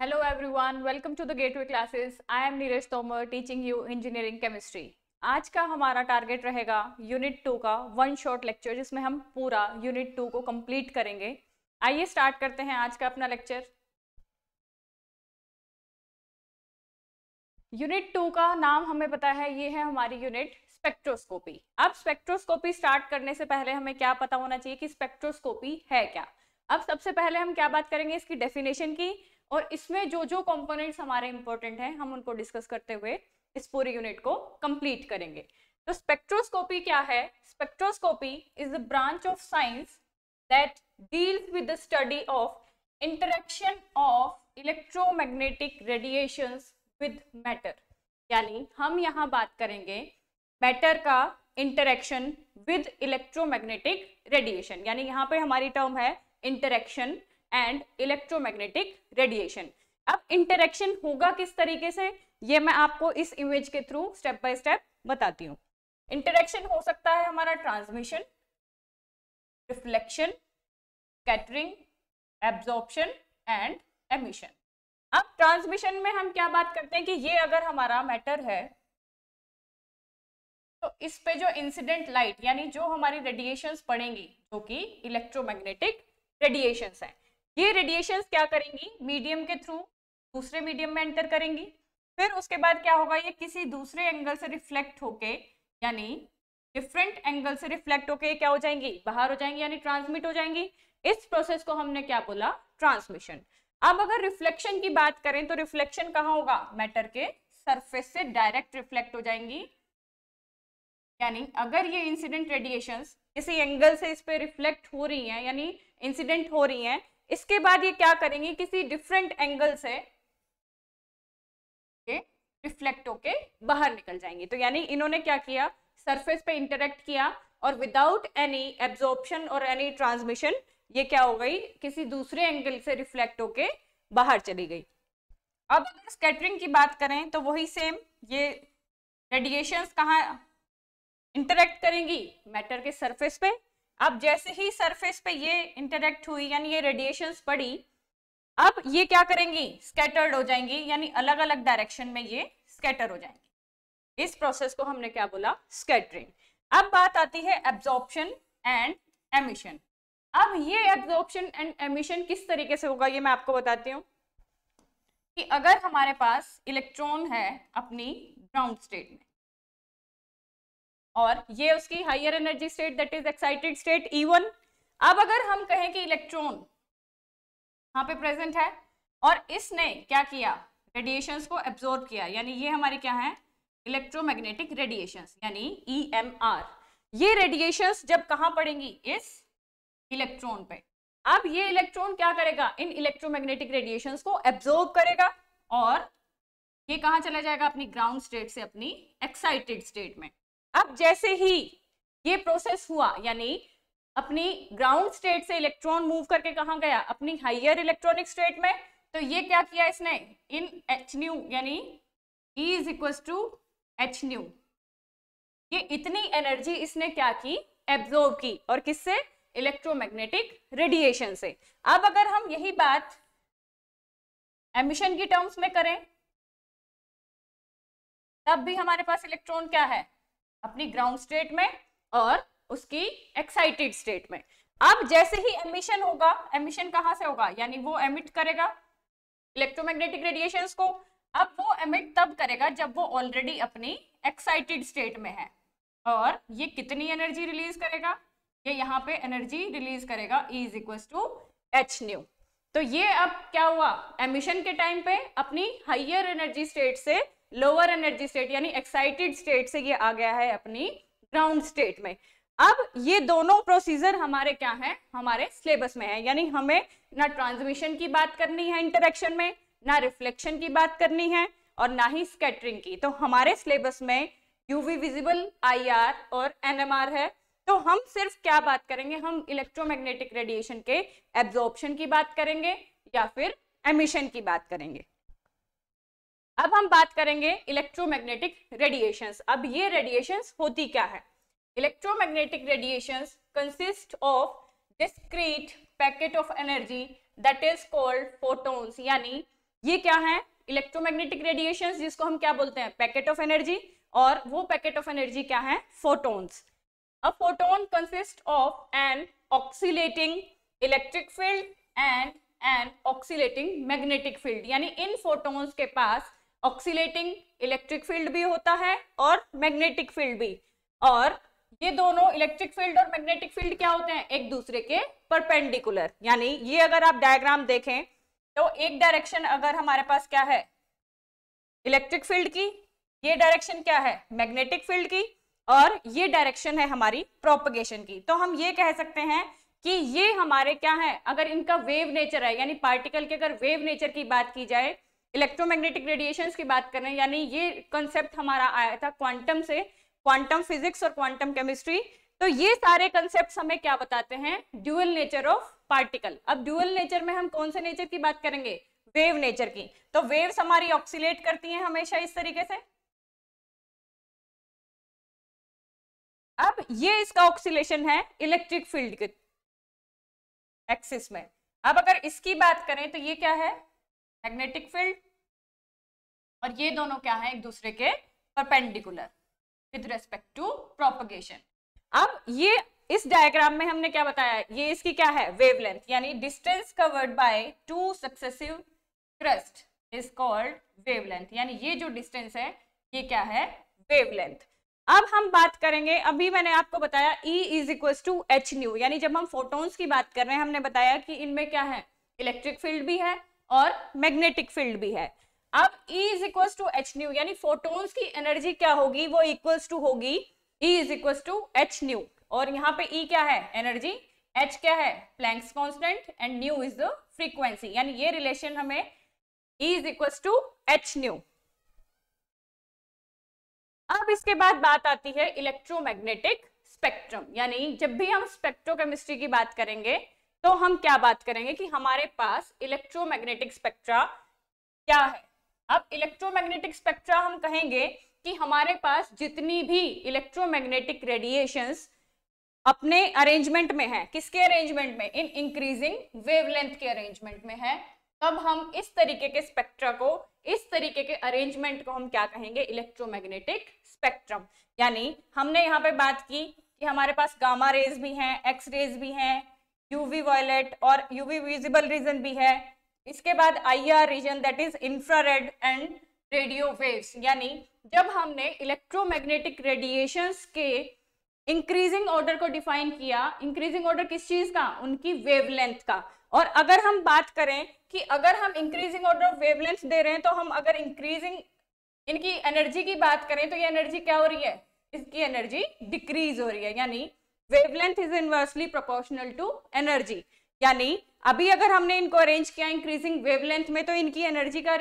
Hello everyone, welcome to the Gateway classes. I am Neeraj Tomar teaching you engineering chemistry. आज का हमारा target रहेगा unit two का one short lecture जिसमें हम पूरा यूनिट टू को कंप्लीट करेंगे आइए स्टार्ट करते हैं आज का अपना लेक्चर यूनिट टू का नाम हमें पता है ये है हमारी यूनिट स्पेक्ट्रोस्कोपी अब स्पेक्ट्रोस्कोपी स्टार्ट करने से पहले हमें क्या पता होना चाहिए कि स्पेक्ट्रोस्कोपी है क्या अब सबसे पहले हम क्या बात करेंगे इसकी डेफिनेशन की और इसमें जो जो कंपोनेंट्स हमारे इंपॉर्टेंट हैं हम उनको डिस्कस करते हुए इस पूरी यूनिट को कंप्लीट करेंगे तो स्पेक्ट्रोस्कोपी क्या है spectroscopy is the branch of science that deals with the study of interaction of electromagnetic radiation with matter यानी हम यहाँ बात करेंगे मैटर का इंटरेक्शन विद इलेक्ट्रोमैग्नेटिक रेडिएशन यानी यहाँ पे हमारी टर्म है इंटरेक्शन एंड इलेक्ट्रोमैग्नेटिक रेडिएशन अब इंटरेक्शन होगा किस तरीके से ये मैं आपको इस इमेज के थ्रू स्टेप बाय स्टेप बताती हूँ इंटरेक्शन हो सकता है हमारा transmission reflection scattering absorption and emission अब ट्रांसमिशन में हम क्या बात करते हैं कि ये अगर हमारा मैटर है तो इस पे जो इंसिडेंट लाइट यानी जो हमारी रेडिएशंस पड़ेंगी जो कि इलेक्ट्रोमैग्नेटिक रेडिएशंस हैं ये रेडिएशंस क्या करेंगी मीडियम के थ्रू दूसरे मीडियम में एंटर करेंगी फिर उसके बाद क्या होगा ये किसी दूसरे एंगल से रिफ्लेक्ट होके यानी डिफरेंट एंगल से रिफ्लेक्ट होके क्या हो जाएंगी बाहर हो जाएंगी यानी ट्रांसमिट हो जाएंगी इस प्रोसेस को हमने क्या बोला ट्रांसमिशन अब अगर रिफ्लेक्शन की बात करें तो रिफ्लेक्शन कहाँ होगा मैटर के सरफेस से डायरेक्ट रिफ्लेक्ट हो जाएंगी यानी अगर ये इंसिडेंट रेडिएशंस किसी एंगल से इस पर रिफ्लेक्ट हो रही हैं यानी इंसिडेंट हो रही हैं इसके बाद ये क्या करेंगे किसी डिफरेंट एंगल से रिफ्लेक्ट होके बाहर निकल जाएंगे तो यानी इन्होंने क्या किया सरफेस पे इंटरेक्ट किया और विदाउट एनी एब्जॉर्प्शन और एनी ट्रांसमिशन ये क्या हो गई किसी दूसरे एंगल से रिफ्लेक्ट होके बाहर चली गई अब अगर स्केटरिंग की बात करें तो वही सेम ये रेडिएशंस कहाँ इंटरेक्ट करेंगी मैटर के सरफेस पे अब जैसे ही सरफेस पे ये इंटरेक्ट हुई यानी ये रेडिएशन पड़ी अब ये क्या करेंगी स्कैटर्ड हो जाएंगी यानी अलग अलग डायरेक्शन में ये स्कैटर हो जाएंगी इस प्रोसेस को हमने क्या बोला स्कैटरिंग अब बात आती है एब्जॉर्प्शन एंड एमिशन अब ये एब्जॉर्प्शन एंड एमिशन किस तरीके से होगा ये मैं आपको बताती हूँ कि अगर हमारे पास इलेक्ट्रॉन है अपनी ग्राउंड स्टेट में और ये उसकी higher energy state that is excited state E अब अगर हम कहें कि इलेक्ट्रॉन यहाँ पे प्रेजेंट है और इसने क्या किया रेडिएशंस को एब्जॉर्ब किया यानी ये हमारे क्या है इलेक्ट्रोमैग्नेटिक रेडिएशंस यानी ई e ये रेडिएशंस जब कहाँ पड़ेंगी इस इलेक्ट्रॉन पे अब ये इलेक्ट्रॉन क्या करेगा इन इलेक्ट्रोमैग्नेटिक रेडिएशंस को एब्जॉर्ब करेगा और ये कहाँ चला जाएगा अपनी ग्राउंड स्टेट से अपनी एक्साइटेड स्टेट में अब जैसे ही ये प्रोसेस हुआ यानी अपनी ग्राउंड स्टेट से इलेक्ट्रॉन मूव करके कहा गया अपनी हाइयर इलेक्ट्रॉनिक स्टेट में तो ये क्या किया इसने इन एच न्यू यानी E is equal to H nu ये इतनी एनर्जी इसने क्या की एब्जॉर्ब की और किससे इलेक्ट्रोमैग्नेटिक रेडिएशन से अब अगर हम यही बात एमिशन की टर्म्स में करें तब भी हमारे पास इलेक्ट्रॉन क्या है अपनी ग्राउंड स्टेट में और उसकी एक्साइटेड स्टेट में अब जैसे ही एमिशन होगा एमिशन कहाँ से होगा यानी वो एमिट करेगा इलेक्ट्रोमैग्नेटिक रेडिएशन को अब वो एमिट तब करेगा जब वो ऑलरेडी अपनी एक्साइटेड स्टेट में है और ये कितनी एनर्जी रिलीज करेगा ये यहाँ पे एनर्जी रिलीज करेगा E is equal to H nu तो ये अब क्या हुआ एमिशन के टाइम पे अपनी हाइयर एनर्जी स्टेट से लोअर एनर्जी स्टेट यानी एक्साइटेड स्टेट से ये आ गया है अपनी ग्राउंड स्टेट में अब ये दोनों प्रोसीजर हमारे क्या है हमारे सिलेबस में है यानी हमें ना ट्रांसमिशन की बात करनी है इंटरेक्शन में ना रिफ्लेक्शन की बात करनी है और ना ही स्कैटरिंग की तो हमारे सिलेबस में यूवी विजिबल आईआर और एनएमआर है तो हम सिर्फ क्या बात करेंगे हम इलेक्ट्रोमैग्नेटिक रेडिएशन के एब्जॉर्प्शन की बात करेंगे या फिर एमिशन की बात करेंगे अब हम बात करेंगे इलेक्ट्रोमैग्नेटिक रेडिएशंस अब ये रेडिएशंस होती क्या है electromagnetic radiations consist of discrete packet of energy that is called photons यानी ये क्या है इलेक्ट्रोमैग्नेटिक रेडिएशंस जिसको हम क्या बोलते हैं पैकेट ऑफ एनर्जी और वो पैकेट ऑफ एनर्जी क्या है फोटोन्स अब photon consist of an oscillating electric field and an oscillating magnetic field यानी इन फोटोन्स के पास ऑक्सीलेटिंग इलेक्ट्रिक फील्ड भी होता है और मैग्नेटिक फील्ड भी और ये दोनों इलेक्ट्रिक फील्ड और मैग्नेटिक फील्ड क्या होते हैं एक दूसरे के परपेंडिकुलर यानी ये अगर आप डायग्राम देखें तो एक डायरेक्शन अगर हमारे पास क्या है इलेक्ट्रिक फील्ड की ये डायरेक्शन क्या है मैग्नेटिक फील्ड की और ये डायरेक्शन है हमारी प्रोपगेशन की तो हम ये कह सकते हैं कि ये हमारे क्या है अगर इनका वेव नेचर है यानी पार्टिकल के अगर वेव नेचर की बात की जाए इलेक्ट्रोमैग्नेटिक रेडिएशन की बात कर रहे हैं यानी ये कंसेप्ट हमारा आया था क्वांटम से क्वांटम फिजिक्स और क्वांटम केमिस्ट्री तो ये सारे कंसेप्ट हमें क्या बताते हैं ड्यूअल नेचर ऑफ पार्टिकल अब ड्यूअल नेचर में हम कौन से नेचर की बात करेंगे वेव नेचर की तो वेव्स हमारी ऑक्सीलेट करती हैं हमेशा इस तरीके से अब ये इसका ऑक्सीलेशन है इलेक्ट्रिक फील्ड के एक्सिस में अब अगर इसकी बात करें तो ये क्या है मैग्नेटिक फील्ड और ये दोनों क्या है एक दूसरे के perpendicular with respect to propagation अब ये इस डायग्राम में हमने क्या बताया ये इसकी क्या है वेवलेंथ यानी distance covered by two successive crest is called wavelength यानी ये जो डिस्टेंस है ये क्या है वेवलेंथ अब हम बात करेंगे अभी मैंने आपको बताया E is equal to H nu यानी जब हम फोटोन्स की बात कर रहे हैं हमने बताया कि इनमें क्या है इलेक्ट्रिक फील्ड भी है और मैग्नेटिक फील्ड भी है अब E is equal to H nu यानी फोटोन्स की एनर्जी क्या होगी वो इक्वल्स टू होगी E is equal to H nu और यहाँ पे E क्या है एनर्जी H क्या है Planck's constant and nu is the frequency यानी ये रिलेशन हमें E is equal to H nu अब इसके बाद बात आती है इलेक्ट्रोमैग्नेटिक स्पेक्ट्रम यानी जब भी हम स्पेक्ट्रोकेमिस्ट्री की बात करेंगे तो हम क्या बात करेंगे कि हमारे पास इलेक्ट्रोमैग्नेटिक स्पेक्ट्रा क्या है अब इलेक्ट्रोमैग्नेटिक स्पेक्ट्रा हम कहेंगे कि हमारे पास जितनी भी इलेक्ट्रोमैग्नेटिक रेडिएशंस अपने अरेंजमेंट में है किसके अरेंजमेंट में इन इंक्रीजिंग वेवलेंथ के अरेंजमेंट में है तब हम इस तरीके के स्पेक्ट्रा को इस तरीके के अरेंजमेंट को हम क्या कहेंगे इलेक्ट्रोमैग्नेटिक स्पेक्ट्रम यानी हमने यहाँ पे बात की कि हमारे पास गामा रेज भी हैं एक्स रेज भी हैं यूवी वॉयलेट और यूवी विजिबल रीजन भी है इसके बाद IR region that is infrared and radio waves यानी जब हमने इलेक्ट्रोमैग्नेटिक रेडिएशंस के इंक्रीजिंग ऑर्डर को डिफाइन किया इंक्रीजिंग ऑर्डर किस चीज का उनकी वेवलेंथ का और अगर हम बात करें कि अगर हम इंक्रीजिंग ऑर्डर वेवलेंथ दे रहे हैं तो हम अगर इंक्रीजिंग इनकी एनर्जी की बात करें तो ये एनर्जी क्या हो रही है इसकी एनर्जी डिक्रीज हो रही है यानी wavelength is inversely proportional to energy यानी अभी अगर हमने इनको अरेंज किया इंक्रीजिंग वेवलेंथ में तो इनकी एनर्जी का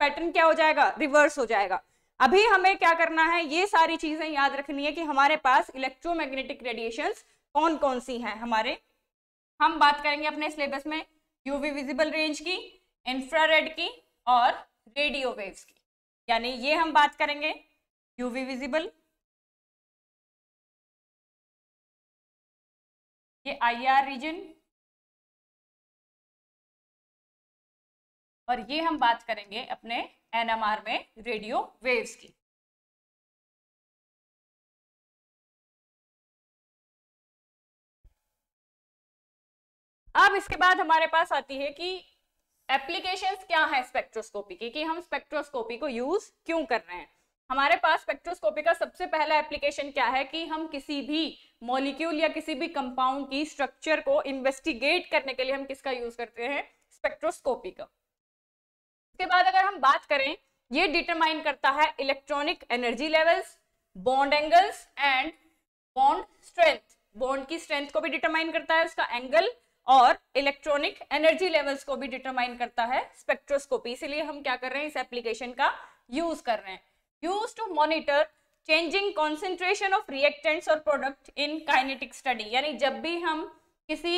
पैटर्न क्या हो जाएगा रिवर्स हो जाएगा अभी हमें क्या करना है ये सारी चीजें याद रखनी है कि हमारे पास इलेक्ट्रोमैग्नेटिक रेडिएशन कौन कौन सी हैं हमारे हम बात करेंगे अपने सिलेबस में यूवी विजिबल रेंज की इंफ्रारेड की और रेडियो वेव्स की यानी ये हम बात करेंगे यूवी विजिबल ये आईआर रीजन और ये हम बात करेंगे अपने एनएमआर में रेडियो वेव्स की अब इसके बाद हमारे पास आती है कि एप्लीकेशंस क्या है स्पेक्ट्रोस्कोपी की कि हम स्पेक्ट्रोस्कोपी को यूज क्यों कर रहे हैं हमारे पास स्पेक्ट्रोस्कोपी का सबसे पहला एप्लीकेशन क्या है कि हम किसी भी मॉलिक्यूल या किसी भी कंपाउंड की स्ट्रक्चर को इन्वेस्टिगेट करने के लिए हम किसका यूज करते हैं स्पेक्ट्रोस्कोपी का इसके बाद अगर हम बात करें ये डिटरमाइन करता है electronic energy levels bond angles and bond strength bond की स्ट्रेंथ को भी डिटरमाइन करता है उसका एंगल और इलेक्ट्रॉनिक एनर्जी लेवल्स को भी डिटरमाइन करता है स्पेक्ट्रोस्कोपी इसीलिए हम क्या कर रहे हैं इस एप्लीकेशन का यूज कर रहे हैं use to monitor changing concentration of reactants और प्रोडक्ट इन काइनेटिक स्टडी यानी जब भी हम किसी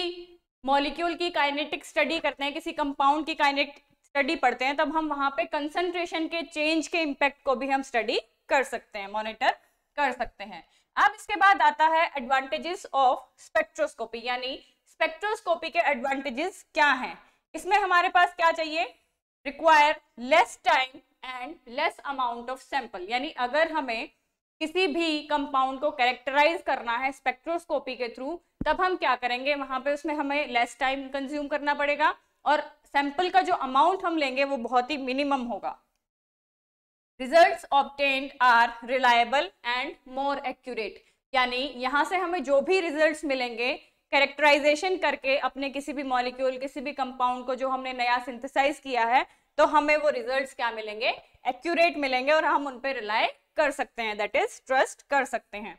मॉलिक्यूल की काइनेटिक स्टडी करते हैं किसी कंपाउंड की काइनेटिक स्टडी पढ़ते हैं तब हम वहां पे कंसंट्रेशन के चेंज के इम्पैक्ट को भी हम स्टडी कर सकते हैं मॉनिटर कर सकते हैं अब इसके बाद आता है एडवांटेजेस ऑफ स्पेक्ट्रोस्कोपी यानी स्पेक्ट्रोस्कोपी के एडवांटेजेस क्या हैं इसमें हमारे पास क्या चाहिए require less time and less amount of sample यानी अगर हमें किसी भी कंपाउंड को कैरेक्टराइज करना है स्पेक्ट्रोस्कोपी के थ्रू तब हम क्या करेंगे वहां पे उसमें हमें लेस टाइम कंज्यूम करना पड़ेगा और सैंपल का जो अमाउंट हम लेंगे वो बहुत ही मिनिमम होगा results obtained are reliable and more accurate यानी यहाँ से हमें जो भी रिजल्ट्स मिलेंगे कैरेक्टराइजेशन करके अपने किसी भी मॉलिक्यूल किसी भी कंपाउंड को जो हमने नया सिंथेसाइज किया है तो हमें वो रिजल्ट्स क्या मिलेंगे एक्यूरेट मिलेंगे और हम उन पर रिलाय कर सकते हैं दैट इज ट्रस्ट कर सकते हैं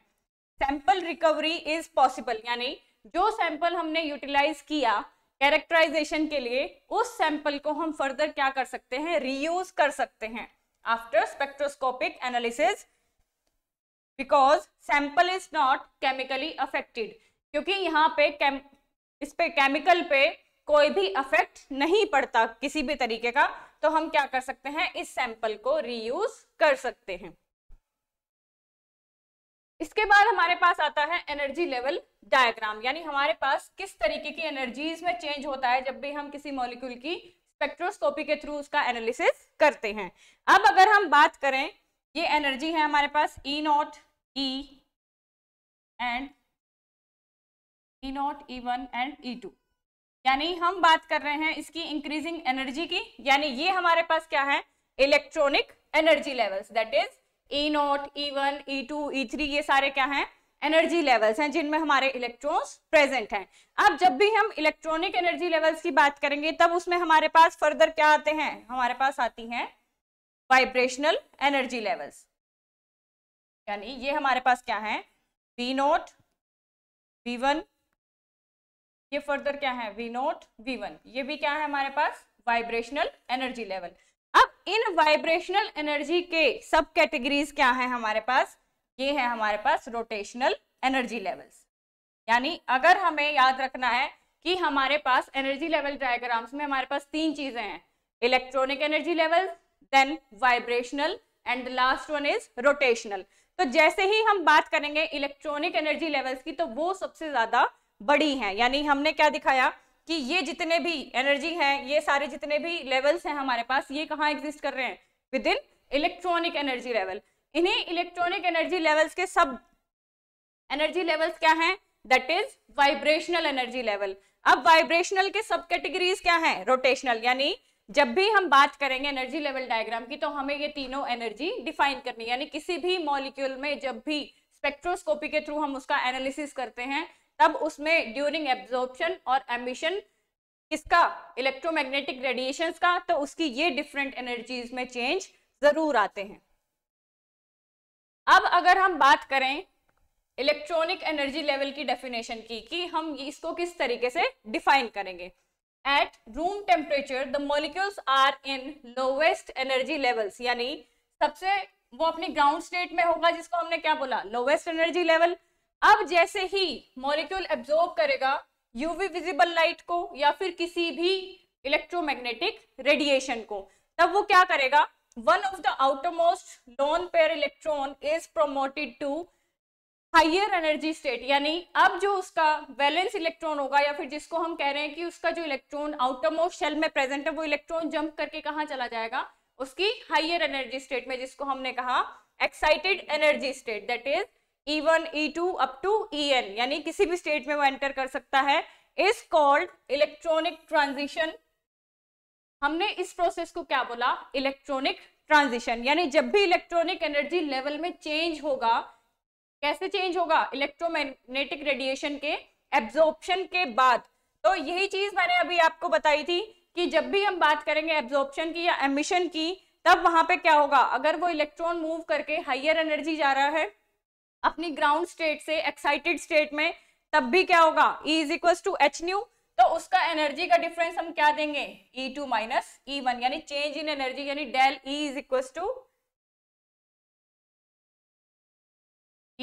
सैंपल रिकवरी इज पॉसिबल यानी जो सैंपल हमने यूटिलाइज किया कैरेक्टराइजेशन के लिए उस सैंपल को हम फर्दर क्या कर सकते हैं रीयूज कर सकते हैं after spectroscopic analysis because sample is not chemically affected क्योंकि यहाँ पे केम इस पे केमिकल पे कोई भी अफेक्ट नहीं पड़ता किसी भी तरीके का तो हम क्या कर सकते हैं इस सैंपल को रीयूज कर सकते हैं इसके बाद हमारे पास आता है एनर्जी लेवल डायग्राम यानी हमारे पास किस तरीके की एनर्जीज में चेंज होता है जब भी हम किसी मॉलिक्यूल की स्पेक्ट्रोस्कोपी के थ्रू उसका एनालिसिस करते हैं अब अगर हम बात करें ये एनर्जी है हमारे पास E naught E and E naught E one and E two यानी हम बात कर रहे हैं इसकी इंक्रीजिंग एनर्जी की यानी ये हमारे पास क्या है electronic energy levels that is E naught E one E two E three ये सारे क्या हैं एनर्जी लेवल्स हैं जिनमें हमारे इलेक्ट्रॉन्स प्रेजेंट हैं अब जब भी हम इलेक्ट्रॉनिक एनर्जी लेवल्स की बात करेंगे तब उसमें हमारे पास फर्दर क्या आते हैं हमारे पास आती हैं वाइब्रेशनल एनर्जी लेवल्स यानी ये हमारे पास क्या है वी नोट वी वन ये फर्दर क्या है वी नोट वी वन ये भी क्या है हमारे पास वाइब्रेशनल एनर्जी लेवल इन वाइब्रेशनल एनर्जी के सब कैटेगरीज क्या है हमारे पास ये है हमारे पास रोटेशनल एनर्जी लेवल्स यानी अगर हमें याद रखना है कि हमारे पास एनर्जी लेवल डायग्राम्स में हमारे पास तीन चीजें हैं electronic energy level then vibrational and last one is rotational तो जैसे ही हम बात करेंगे इलेक्ट्रॉनिक एनर्जी लेवल्स की तो वो सबसे ज्यादा बड़ी है यानी हमने क्या दिखाया कि ये जितने भी एनर्जी हैं ये सारे जितने भी लेवल्स हैं हमारे पास ये कहाँ एग्जिस्ट कर रहे हैं within electronic energy level इन्हीं इलेक्ट्रॉनिक एनर्जी लेवल्स के सब एनर्जी लेवल्स क्या हैं that is vibrational energy level अब वाइब्रेशनल के सब कैटेगरीज क्या हैं रोटेशनल यानी जब भी हम बात करेंगे एनर्जी लेवल डायग्राम की तो हमें ये तीनों एनर्जी डिफाइन करनी यानी किसी भी मॉलिक्यूल में जब भी स्पेक्ट्रोस्कोपी के थ्रू हम उसका एनालिसिस करते हैं तब उसमें ड्यूरिंग एब्जॉर्प्शन और एमिशन किसका इलेक्ट्रोमैग्नेटिक रेडिएशंस का तो उसकी ये डिफरेंट एनर्जीज में चेंज जरूर आते हैं अब अगर हम बात करें इलेक्ट्रॉनिक एनर्जी लेवल की डेफिनेशन की कि हम इसको किस तरीके से डिफाइन करेंगे at room temperature the molecules are in lowest energy levels यानी सबसे वो अपनी ग्राउंड स्टेट में होगा जिसको हमने क्या बोला लोवेस्ट एनर्जी लेवल अब जैसे ही मॉलिक्यूल एब्जॉर्ब करेगा यूवी विजिबल लाइट को या फिर किसी भी इलेक्ट्रोमैग्नेटिक रेडिएशन को तब वो क्या करेगा one of the outermost lone pair electron is promoted to higher energy state यानी अब जो उसका वैलेंस इलेक्ट्रॉन होगा या फिर जिसको हम कह रहे हैं कि उसका जो इलेक्ट्रॉन आउटरमोस्ट शेल में प्रेजेंट है वो इलेक्ट्रॉन जंप करके कहाँ चला जाएगा उसकी हाइयर एनर्जी स्टेट में जिसको हमने कहा excited energy state that is E one E two up to E n यानी किसी भी स्टेट में वो एंटर कर सकता है इज कॉल्ड इलेक्ट्रॉनिक ट्रांजिशन हमने इस प्रोसेस को क्या बोला इलेक्ट्रॉनिक ट्रांजिशन यानी जब भी इलेक्ट्रॉनिक एनर्जी लेवल में चेंज होगा कैसे चेंज होगा इलेक्ट्रोमैग्नेटिक रेडिएशन के एब्जॉर्प्शन के बाद तो यही चीज मैंने अभी आपको बताई थी कि जब भी हम बात करेंगे एब्जॉर्प्शन की या एमिशन की तब वहां पे क्या होगा अगर वो इलेक्ट्रॉन मूव करके हाइयर एनर्जी जा रहा है अपनी ग्राउंड स्टेट से एक्साइटेड स्टेट में तब भी क्या होगा E is equal to H nu तो उसका एनर्जी का डिफरेंस हम क्या देंगे E two minus E one यानी चेंज इन एनर्जी यानी del E is equal to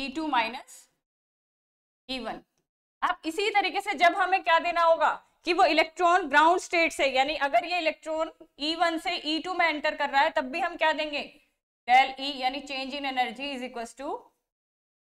E two minus E one अब इसी तरीके से जब हमें क्या देना होगा कि वो इलेक्ट्रॉन ग्राउंड स्टेट से यानी अगर ये इलेक्ट्रॉन वन e से टू e में एंटर कर रहा है तब भी हम क्या देंगे डेल ई e, यानी change in energy is equal to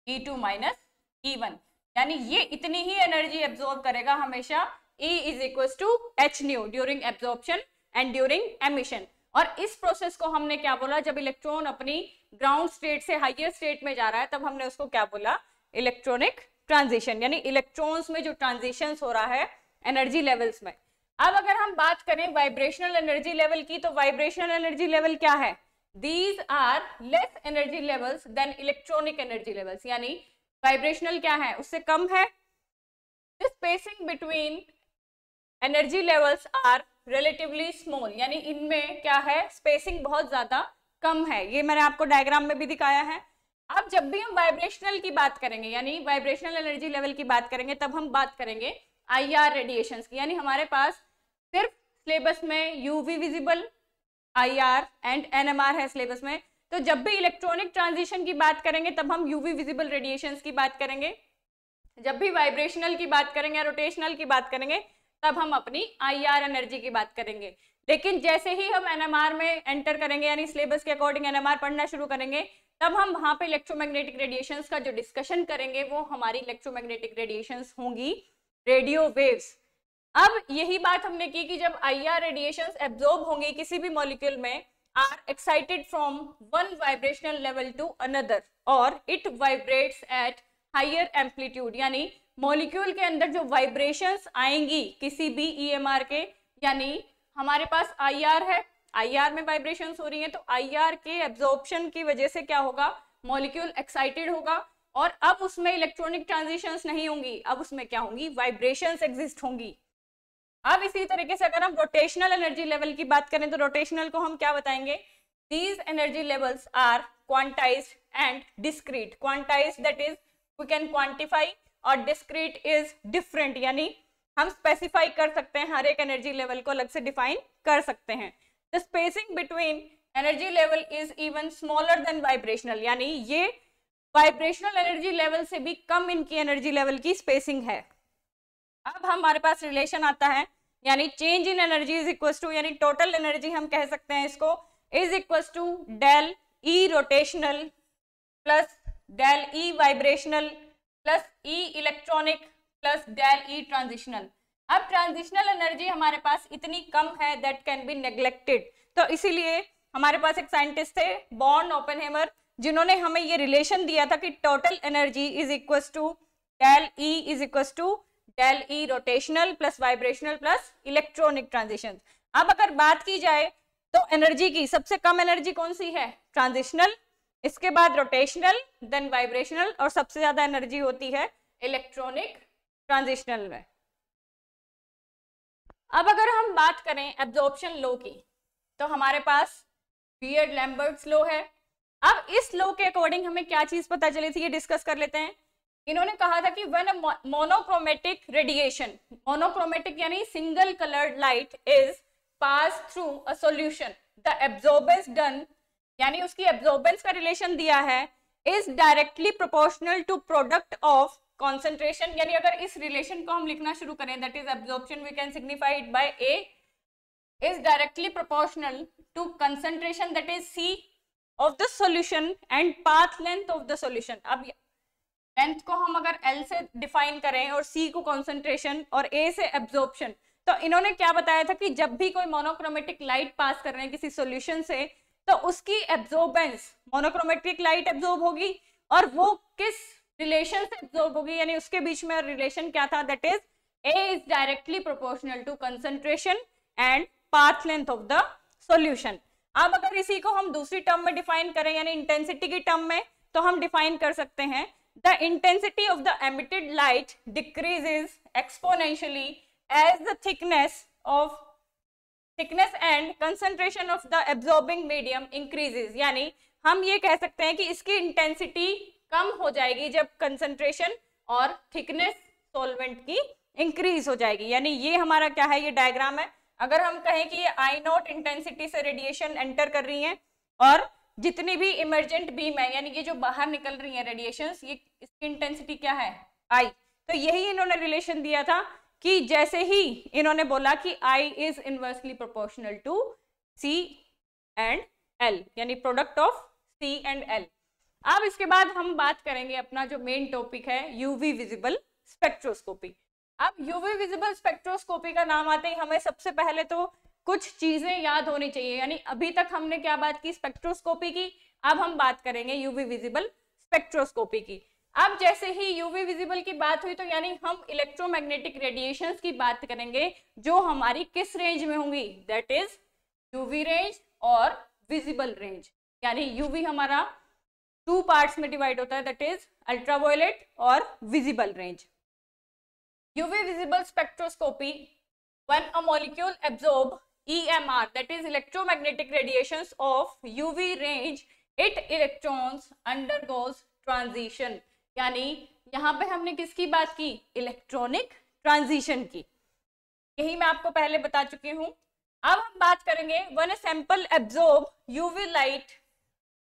E two minus E one यानी ये इतनी ही एनर्जी एब्जॉर्ब करेगा हमेशा E is equal to H nu during absorption and during emission और इस प्रोसेस को हमने क्या बोला जब इलेक्ट्रॉन अपनी ग्राउंड स्टेट से हाइयर स्टेट में जा रहा है तब हमने उसको क्या बोला इलेक्ट्रॉनिक ट्रांजिशन यानी इलेक्ट्रॉन्स में जो ट्रांजिशन हो रहा है एनर्जी लेवल्स में अब अगर हम बात करें वाइब्रेशनल एनर्जी लेवल की तो वाइब्रेशनल एनर्जी लेवल क्या है these are less energy levels than electronic energy levels यानी वाइब्रेशनल क्या है उससे कम है spacing between energy levels are relatively small यानी इनमें क्या है स्पेसिंग बहुत ज्यादा कम है ये मैंने आपको डायग्राम में भी दिखाया है अब जब भी हम वाइब्रेशनल की बात करेंगे यानी वाइब्रेशनल एनर्जी लेवल की बात करेंगे तब हम बात करेंगे आई आर रेडिएशन की यानी हमारे पास सिर्फ सिलेबस में UV visible I R and N M R है सिलेबस में तो जब भी इलेक्ट्रॉनिक ट्रांजिशन की बात करेंगे तब हम यूवी विजिबल रेडिएशन की बात करेंगे जब भी वाइब्रेशनल की बात करेंगे रोटेशनल की बात करेंगे तब हम अपनी आई आर एनर्जी की बात करेंगे लेकिन जैसे ही हम एन एम आर में एंटर करेंगे यानी सिलेबस के अकॉर्डिंग एन एम आर पढ़ना शुरू करेंगे तब हम वहां पे इलेक्ट्रोमैग्नेटिक रेडिएशंस का जो डिस्कशन करेंगे वो हमारी इलेक्ट्रोमैग्नेटिक रेडिएशंस होंगी रेडियो वेव्स अब यही बात हमने की कि जब आई आर रेडिएशन एब्जॉर्ब होंगे किसी भी मॉलिक्यूल में are excited from one vibrational level to another और it vibrates at higher amplitude यानी मॉलिक्यूल के अंदर जो वाइब्रेशन आएंगी किसी भी आर e के यानी हमारे पास आर है आर में वाइब्रेशन हो रही है तो आर के एब्जॉर्बन की वजह से क्या होगा मॉलिक्यूल एक्साइटेड होगा और अब उसमें इलेक्ट्रॉनिक ट्रांजिशंस नहीं होंगी अब उसमें क्या होंगी वाइब्रेशंस एग्जिस्ट होंगी अब इसी तरीके से अगर हम रोटेशनल एनर्जी लेवल की बात करें तो रोटेशनल को हम क्या बताएंगे these energy levels are quantized and discrete quantized that is we can quantify और डिस्क्रीट इज डिफरेंट यानी हम स्पेसिफाई कर सकते हैं हर एक एनर्जी लेवल को अलग से डिफाइन कर सकते हैं the spacing between energy level is even smaller than vibrational यानी ये वाइब्रेशनल एनर्जी लेवल से भी कम इनकी एनर्जी लेवल की स्पेसिंग है अब हमारे पास रिलेशन आता है यानी change in energy is equal to यानी टोटल एनर्जी हम कह सकते हैं इसको is equal to del E rotational plus del E vibrational plus E electronic plus del E transitional अब ट्रांजिशनल एनर्जी हमारे पास इतनी कम है दैट कैन बी नेग्लेक्टेड तो इसीलिए हमारे पास एक साइंटिस्ट थे बॉर्न ओपन जिन्होंने हमें ये रिलेशन दिया था कि total energy is equal to del E is equal to del E rotational plus vibrational plus electronic transition अब अगर बात की जाए तो एनर्जी की सबसे कम एनर्जी कौन सी है ट्रांजिशनल इसके बाद रोटेशनल देन वाइब्रेशनल और सबसे ज्यादा एनर्जी होती है इलेक्ट्रॉनिक ट्रांजिशनल में अब अगर हम बात करें एब्जॉर्प्शन लो की तो हमारे पास बियर्ड लैम्बर्ट्स लो है अब इस लो के अकॉर्डिंग हमें क्या चीज पता चली थी ये डिस्कस कर लेते हैं इन्होंने कहा था कि वेन मोनोक्रोमेटिक रेडिएशन मोनोक्रोमेटिक यानी single coloured light is pass through a solution the absorbance done यानी उसकी एब्जॉर्बेंस का रिलेशन दिया है is directly proportional to product of concentration यानी अगर इस रिलेशन को हम लिखना शुरू करें that is absorption we can signify it by A is directly proportional to concentration that is C of the solution and path length of the solution अब length को हम अगर एल से डिफाइन करें और सी को कॉन्सेंट्रेशन और ए से एब्जॉर्प्शन तो इन्होंने क्या बताया था कि जब भी कोई मोनोक्रोमेटिक लाइट पास कर रहे हैं किसी सोल्यूशन से तो उसकी एब्जॉर्बेंस मोनोक्रोमेटिक लाइट एब्जॉर्ब होगी और वो किस रिलेशन से एब्जॉर्ब होगी यानी उसके बीच में रिलेशन क्या था that is A is directly proportional to concentration and path length of the solution अब अगर इसी को हम दूसरी टर्म में डिफाइन करें यानी इंटेंसिटी की टर्म में तो हम डिफाइन कर सकते हैं the intensity of the emitted light decreases exponentially as the thickness of thickness and concentration of the absorbing medium increases यानी हम ये कह सकते हैं कि इसकी इंटेंसिटी कम हो जाएगी जब कंसेंट्रेशन और थिकनेस सोलवेंट की इंक्रीज हो जाएगी यानी ये हमारा क्या है ये डायग्राम है अगर हम कहें कि ये आई नॉट इंटेंसिटी से रेडिएशन एंटर कर रही है और जितनी भी इमरजेंट बीम है यानी ये जो बाहर निकल रही है रेडिएशन ये इसकी इंटेंसिटी क्या है आई तो यही इन्होंने रिलेशन दिया था कि जैसे ही इन्होंने बोला कि I is inversely proportional to C and L यानी product of C and L अब इसके बाद हम बात करेंगे अपना जो मेन टॉपिक है यूवी विजिबल स्पेक्ट्रोस्कोपी अब यूवी विजिबल स्पेक्ट्रोस्कोपी का नाम आते ही हमें सबसे पहले तो कुछ चीजें याद होनी चाहिए यानी अभी तक हमने क्या बात की स्पेक्ट्रोस्कोपी की अब हम बात करेंगे यूवी विजिबल स्पेक्ट्रोस्कोपी की अब जैसे ही यूवी विजिबल की बात हुई तो यानी हम इलेक्ट्रोमैग्नेटिक रेडिएशन की बात करेंगे जो हमारी किस रेंज में होंगी दैट इज यूवी रेंज और विजिबल रेंज यानी यूवी हमारा टू पार्ट्स में डिवाइड होता है दैट इज अल्ट्रावायलेट और visible range UV visible spectroscopy when a molecule absorb EMR that is electromagnetic radiations of UV range it electrons undergoes transition यानी यहाँ पे हमने किसकी बात की इलेक्ट्रॉनिक ट्रांजिशन की यही मैं आपको पहले बता चुकी हूं अब हम बात करेंगे when sample absorb UV light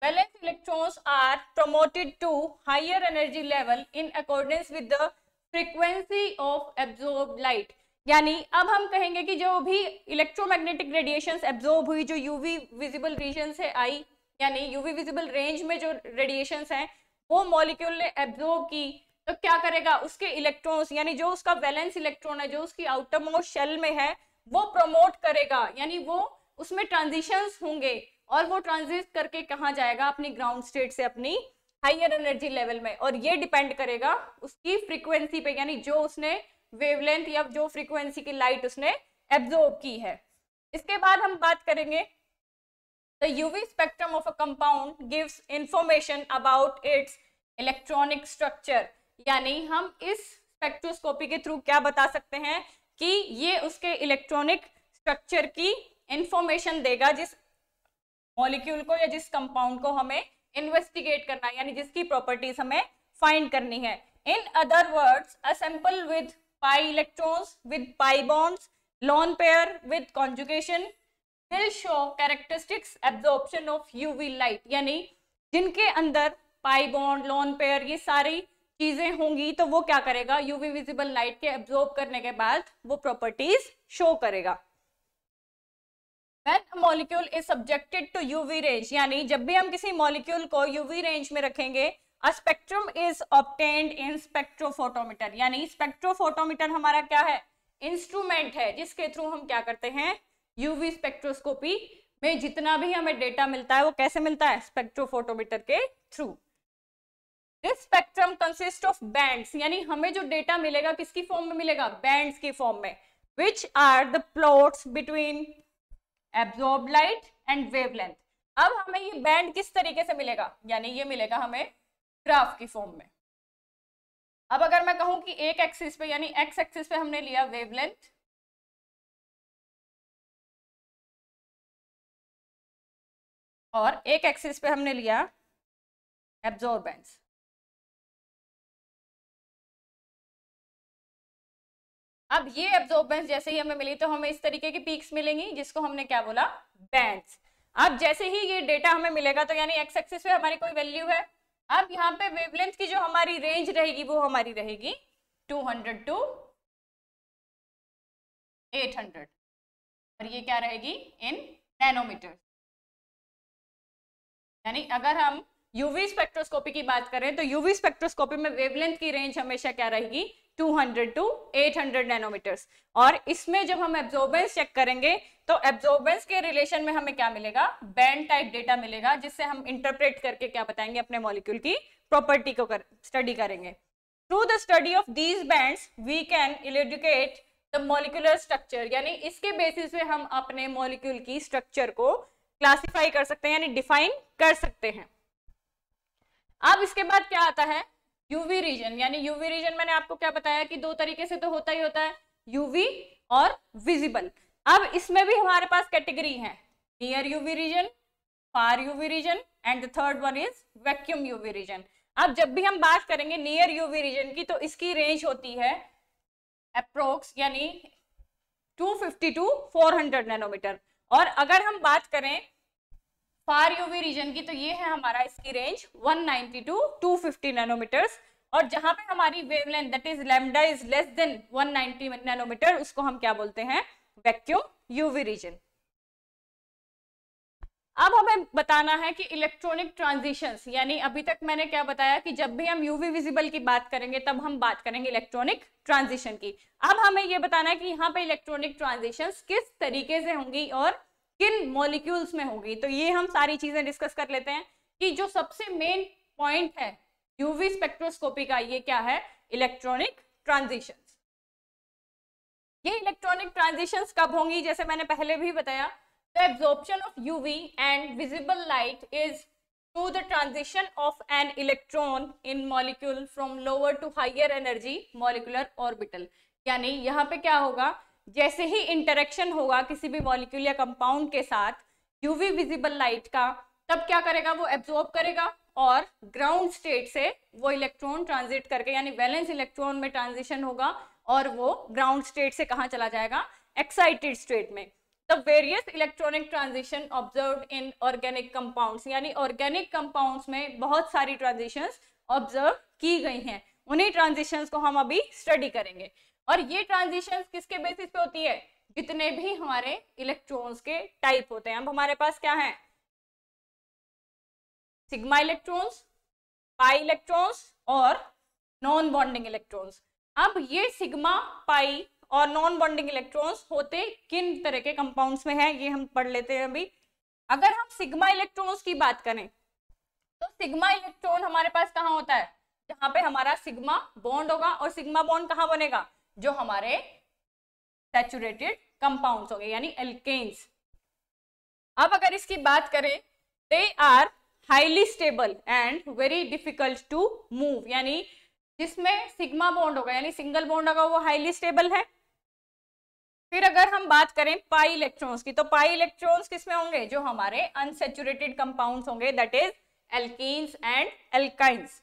valence electrons are promoted to higher energy level in accordance with the frequency of absorb light यानी अब हम कहेंगे कि जो भी इलेक्ट्रोमैग्नेटिक रेडिएशन एब्जॉर्ब हुई जो यूवी विजिबल रीजन से आई यानी यूवी विजिबल रेंज में जो रेडिएशन हैं वो मॉलिक्यूल ने एब्जॉर्ब की तो क्या करेगा उसके इलेक्ट्रॉन्स यानी जो उसका वैलेंस इलेक्ट्रॉन है जो उसकी आउटर मोस्ट शेल में है वो प्रमोट करेगा यानी वो उसमें ट्रांजिशंस होंगे और वो ट्रांजिट करके कहाँ जाएगा अपनी ग्राउंड स्टेट से अपनी हाइयर एनर्जी लेवल में और ये डिपेंड करेगा उसकी फ्रिक्वेंसी पे यानी जो उसने वेवलेंथ या जो फ्रीक्वेंसी की लाइट उसने एब्जॉर्ब की है इसके बाद हम बात करेंगे the UV spectrum of a compound gives information about its electronic structure यानी हम इस स्पेक्ट्रोस्कोपी के थ्रू क्या बता सकते हैं कि ये उसके इलेक्ट्रॉनिक स्ट्रक्चर की इंफॉर्मेशन देगा जिस मॉलिक्यूल को या जिस कंपाउंड को हमें इन्वेस्टिगेट करना है यानी जिसकी प्रॉपर्टीज हमें फाइंड करनी है in other words a sample with pi electrons with pi bonds, lone pair with conjugation will show characteristics absorption of UV light यानी जिनके अंदर पाई बॉन्ड लॉन पेयर ये सारी चीजें होंगी तो वो क्या करेगा यूवी विजिबल लाइट के एब्जॉर्ब करने के बाद वो प्रॉपर्टीज शो करेगा When a molecule is subjected to UV range, यानी जब भी हम किसी मॉलिक्यूल को UV रेंज में रखेंगे a spectrum is obtained in spectrophotometer यानी स्पेक्ट्रोफोटोमीटर हमारा क्या है इंस्ट्रूमेंट है जिसके थ्रू हम क्या करते हैं यूवी स्पेक्ट्रोस्कोपी में जितना भी हमें डेटा मिलता है वो कैसे मिलता है स्पेक्ट्रोफोटोमीटर के through this spectrum consist of bands यानी हमें जो डेटा मिलेगा किसकी फॉर्म में मिलेगा बैंड्स की फॉर्म में which are the plots between absorb light and wavelength अब हमें ये बैंड किस तरीके से मिलेगा यानी ये मिलेगा हमें ग्राफ की फॉर्म में अब अगर मैं कहूं कि एक एक्सिस पे यानी एक्स एक्सिस पे हमने लिया वेवलेंथ और एक एक्सिस पे हमने लिया एब्जॉर्बेंस अब ये एब्जॉर्बेंस जैसे ही हमें मिली तो हमें इस तरीके की पीक्स मिलेंगी जिसको हमने क्या बोला बैंड्स अब जैसे ही ये डेटा हमें मिलेगा तो यानी एक्स एक्सिस पे हमारी कोई वैल्यू है अब यहाँ पे वेवलेंथ की जो हमारी रेंज रहेगी वो हमारी रहेगी 200 टू 800 और ये क्या रहेगी इन नैनोमीटर यानी अगर हम यूवी स्पेक्ट्रोस्कोपी की बात करें तो यूवी स्पेक्ट्रोस्कोपी में वेवलेंथ की रेंज हमेशा क्या रहेगी 200 टू 800 नैनोमीटर्स और इसमें जब हम एब्जॉर्बेंस चेक करेंगे तो एब्जॉर्बेंस के रिलेशन में हमें क्या मिलेगा बैंड टाइप डेटा मिलेगा जिससे हम इंटरप्रेट करके क्या बताएंगे अपने मॉलिक्यूल की प्रॉपर्टी को कर स्टडी करेंगे through the study of these band we can elucidate the molecular structure यानी इसके बेसिस पे हम अपने मॉलिक्यूल की स्ट्रक्चर को क्लासीफाई कर सकते हैं यानी डिफाइन कर सकते हैं अब इसके बाद क्या आता है यूवी रीजन यानी यूवी रीजन मैंने आपको क्या बताया कि दो तरीके से तो होता ही होता है यूवी और विजिबल अब इसमें भी हमारे पास कैटेगरी है near UV region far UV region and third one is vacuum UV region अब जब भी हम बात करेंगे नियर यूवी रीजन की तो इसकी रेंज होती है अप्रोक्स यानी 250 टू 400 नैनोमीटर और अगर हम बात करें फार यूवी रीजन की तो ये है हमारा इसकी रेंज नाइनटी टू 250 नैनोमीटर और जहां पे हमारी wavelength that is lambda is less than 190 nanometer उसको हम क्या बोलते हैं वैक्यूम यूवी रीजन अब हमें बताना है कि इलेक्ट्रॉनिक ट्रांजिशन यानी अभी तक मैंने क्या बताया कि जब भी हम यूवी विजिबल की बात करेंगे तब हम बात करेंगे इलेक्ट्रॉनिक ट्रांजिशन की अब हमें यह बताना है कि यहाँ पे इलेक्ट्रॉनिक ट्रांजिशन किस तरीके से होंगी और किन मॉलिक्यूल्स में होगी तो ये हम सारी चीजें डिस्कस कर लेते हैं कि जो सबसे मेन पॉइंट है यूवी स्पेक्ट्रोस्कोपी का ये क्या है इलेक्ट्रॉनिक ट्रांजिशन ये इलेक्ट्रॉनिक ट्रांजिशन कब होंगी जैसे मैंने पहले भी बताया the absorption of UV and visible light is to the transition of an electron in molecule from lower to higher energy molecular orbital यानी यहाँ पे क्या होगा जैसे ही इंटरेक्शन होगा किसी भी मॉलिक्यूल या कंपाउंड के साथ यूवी विजिबल लाइट का तब क्या करेगा वो एब्जॉर्ब करेगा और ग्राउंड स्टेट से वो इलेक्ट्रॉन ट्रांजिट करके यानी वैलेंस इलेक्ट्रॉन में ट्रांजिशन होगा और वो ग्राउंड स्टेट से कहाँ चला जाएगा एक्साइटेड स्टेट में तो various electronic transition observe in organic compounds यानी ऑर्गेनिक कंपाउंड्स में बहुत सारी ट्रांजिशंस ऑब्जर्व की गई हैं उन्हीं ट्रांजिशंस को हम अभी स्टडी करेंगे और ये ट्रांजिशन किसके बेसिस पे होती है जितने भी हमारे इलेक्ट्रॉन्स के टाइप होते हैं अब हमारे पास क्या है सिग्मा इलेक्ट्रॉन्स पाई इलेक्ट्रॉन्स और नॉन बॉन्डिंग इलेक्ट्रॉन्स अब ये सिग्मा पाई और नॉन बॉन्डिंग इलेक्ट्रॉन्स होते किन तरह के कंपाउंड्स में है ये हम पढ़ लेते हैं अभी अगर हम सिग्मा इलेक्ट्रॉन्स की बात करें तो सिग्मा इलेक्ट्रॉन हमारे पास कहाँ होता है जहां पे हमारा सिग्मा बॉन्ड होगा और सिग्मा बॉन्ड कहाँ बनेगा जो हमारे सेचुरेटेड कंपाउंड्स हो गए यानी एल्केन्स अब अगर इसकी बात करें they are highly stable and very difficult to move यानी जिसमें सिग्मा बॉन्ड होगा यानी सिंगल बॉन्ड होगा वो हाईली स्टेबल है फिर अगर हम बात करें पाई इलेक्ट्रॉन्स की तो पाई इलेक्ट्रॉन्स किसमें होंगे जो हमारे अनसेचुरेटेड कंपाउंड्स होंगे that is alkenes and alkynes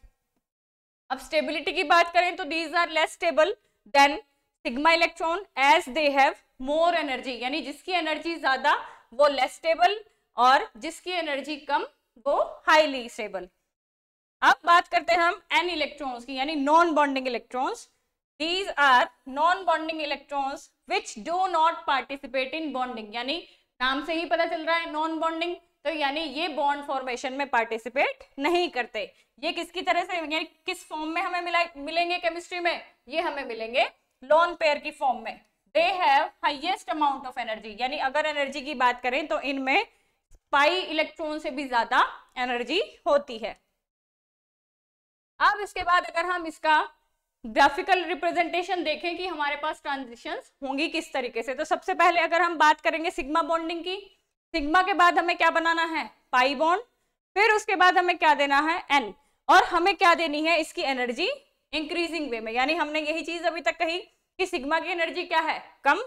अब स्टेबिलिटी की बात करें तो these are less stable than sigma electron as they have more energy यानी जिसकी एनर्जी ज्यादा वो लेस स्टेबल और जिसकी एनर्जी कम वो हाईली स्टेबल अब बात करते हैं हम एन इलेक्ट्रॉन्स की यानी non bonding electrons these are non bonding electrons which do not participate in bonding यानी नाम से ही पता चल रहा है नॉन बॉन्डिंग तो यानी ये बॉन्ड फॉर्मेशन में पार्टिसिपेट नहीं करते ये किसकी तरह से यानी किस फॉर्म में हमें मिला मिलेंगे केमिस्ट्री में ये हमें मिलेंगे लॉन पेयर की फॉर्म में they have highest amount of energy यानी अगर एनर्जी की बात करें तो इनमें पाई इलेक्ट्रॉन से भी ज्यादा एनर्जी होती है अब इसके बाद अगर हम इसका ग्राफिकल रिप्रेजेंटेशन देखें कि हमारे पास ट्रांजिशंस होंगी किस तरीके से तो सबसे पहले अगर हम बात करेंगे सिग्मा बॉन्डिंग की सिग्मा के बाद हमें क्या बनाना है पाई बॉन्ड फिर उसके बाद हमें क्या देना है एन और हमें क्या देनी है इसकी एनर्जी इंक्रीजिंग वे में यानी हमने यही चीज अभी तक कही कि सिग्मा की एनर्जी क्या है कम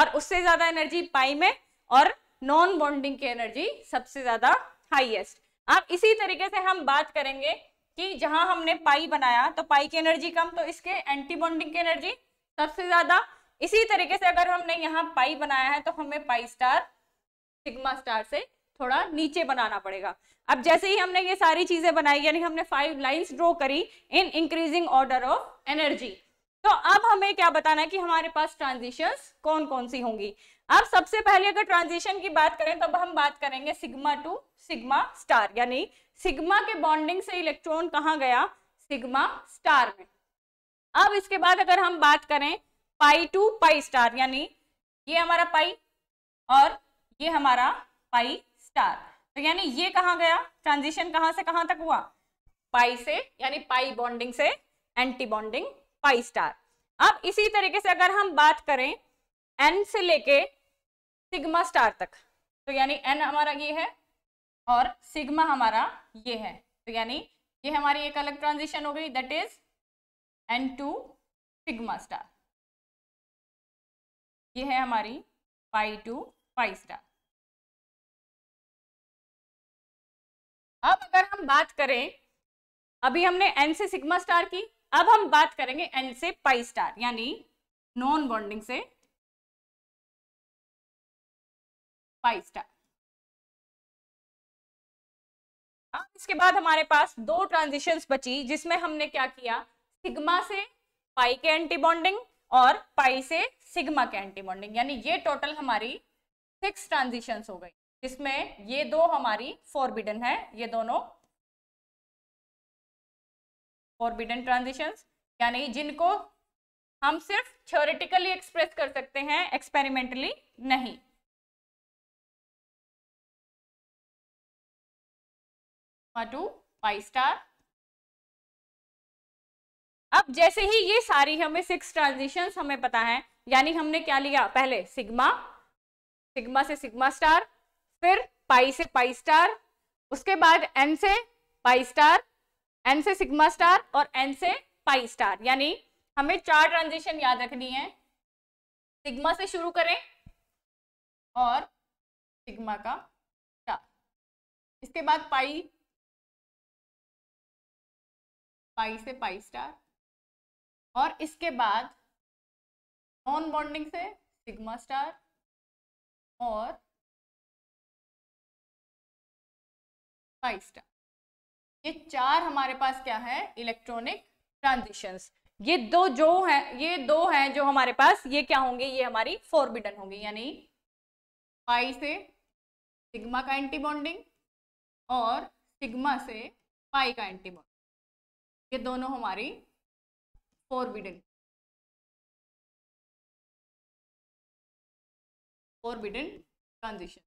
और उससे ज्यादा एनर्जी पाई में और नॉन बॉन्डिंग की एनर्जी सबसे ज्यादा हाईएस्ट अब इसी तरीके से हम बात करेंगे कि जहां हमने पाई बनाया तो पाई की एनर्जी कम तो इसके एंटी बॉन्डिंग की एनर्जी सबसे ज्यादा इसी तरीके से अगर हमने यहाँ पाई बनाया है तो हमें पाई स्टार सिग्मा स्टार से थोड़ा नीचे बनाना पड़ेगा अब जैसे ही हमने ये सारी चीजें बनाई यानी हमने फाइव लाइंस ड्रॉ करी in increasing order of energy तो अब हमें क्या बताना है कि हमारे पास ट्रांजिशन कौन कौन सी होंगी अब सबसे पहले अगर ट्रांजिशन की बात करें तो अब हम बात करेंगे सिग्मा टू सिग्मा स्टार यानी सिग्मा के बॉन्डिंग से इलेक्ट्रॉन कहाँ गया सिग्मा स्टार में अब इसके बाद अगर हम बात करें पाई टू पाई स्टार यानी ये हमारा पाई और ये हमारा पाई स्टार तो यानी ये कहाँ गया ट्रांजिशन कहाँ से कहाँ तक हुआ पाई से यानी पाई बॉन्डिंग से एंटी बॉन्डिंग पाई स्टार अब इसी तरीके से अगर हम बात करें एन से लेके सिग्मा स्टार तक तो यानी एन हमारा ये है और सिग्मा हमारा ये है तो यानी ये हमारी एक अलग ट्रांजिशन हो गई that is n to sigma star ये है हमारी पाई टू पाई स्टार अब अगर हम बात करें अभी हमने एन से सिग्मा स्टार की अब हम बात करेंगे एन से पाई स्टार यानी नॉन बॉन्डिंग से पाई स्टार अब इसके बाद हमारे पास दो ट्रांजिशंस बची जिसमें हमने क्या किया सिग्मा से पाई के एंटी बॉन्डिंग और पाई से सिग्मा के एंटी बॉन्डिंग यानी ये टोटल हमारी सिक्स ट्रांजिशंस हो गई इसमें ये दो हमारी फॉरबिडन है ये दोनों फॉरबिडन ट्रांजिशन यानी जिनको हम सिर्फ थ्योरेटिकली एक्सप्रेस कर सकते हैं एक्सपेरिमेंटली नहीं टू फाइव स्टार अब जैसे ही ये सारी हमें सिक्स ट्रांजिशन हमें पता है यानी हमने क्या लिया पहले सिग्मा सिग्मा से सिग्मा स्टार फिर पाई से पाई स्टार उसके बाद एन से पाई स्टार एन से सिग्मा स्टार और एन से पाई स्टार यानी हमें चार ट्रांजिशन याद रखनी है सिग्मा से शुरू करें और सिग्मा का स्टार इसके बाद पाई पाई से पाई स्टार और इसके बाद नॉन बॉन्डिंग से सिग्मा स्टार और फाइव स्टार ये चार हमारे पास क्या है इलेक्ट्रॉनिक ट्रांजिशंस ये दो जो है ये दो हैं जो हमारे पास ये क्या होंगे ये हमारी फोरबिडन होंगी यानी पाई से सिग्मा का एंटी बॉन्डिंग और सिग्मा से पाई का एंटी बॉन्डिंग ये दोनों हमारी फोरबिडन फोरबिडन ट्रांजिशन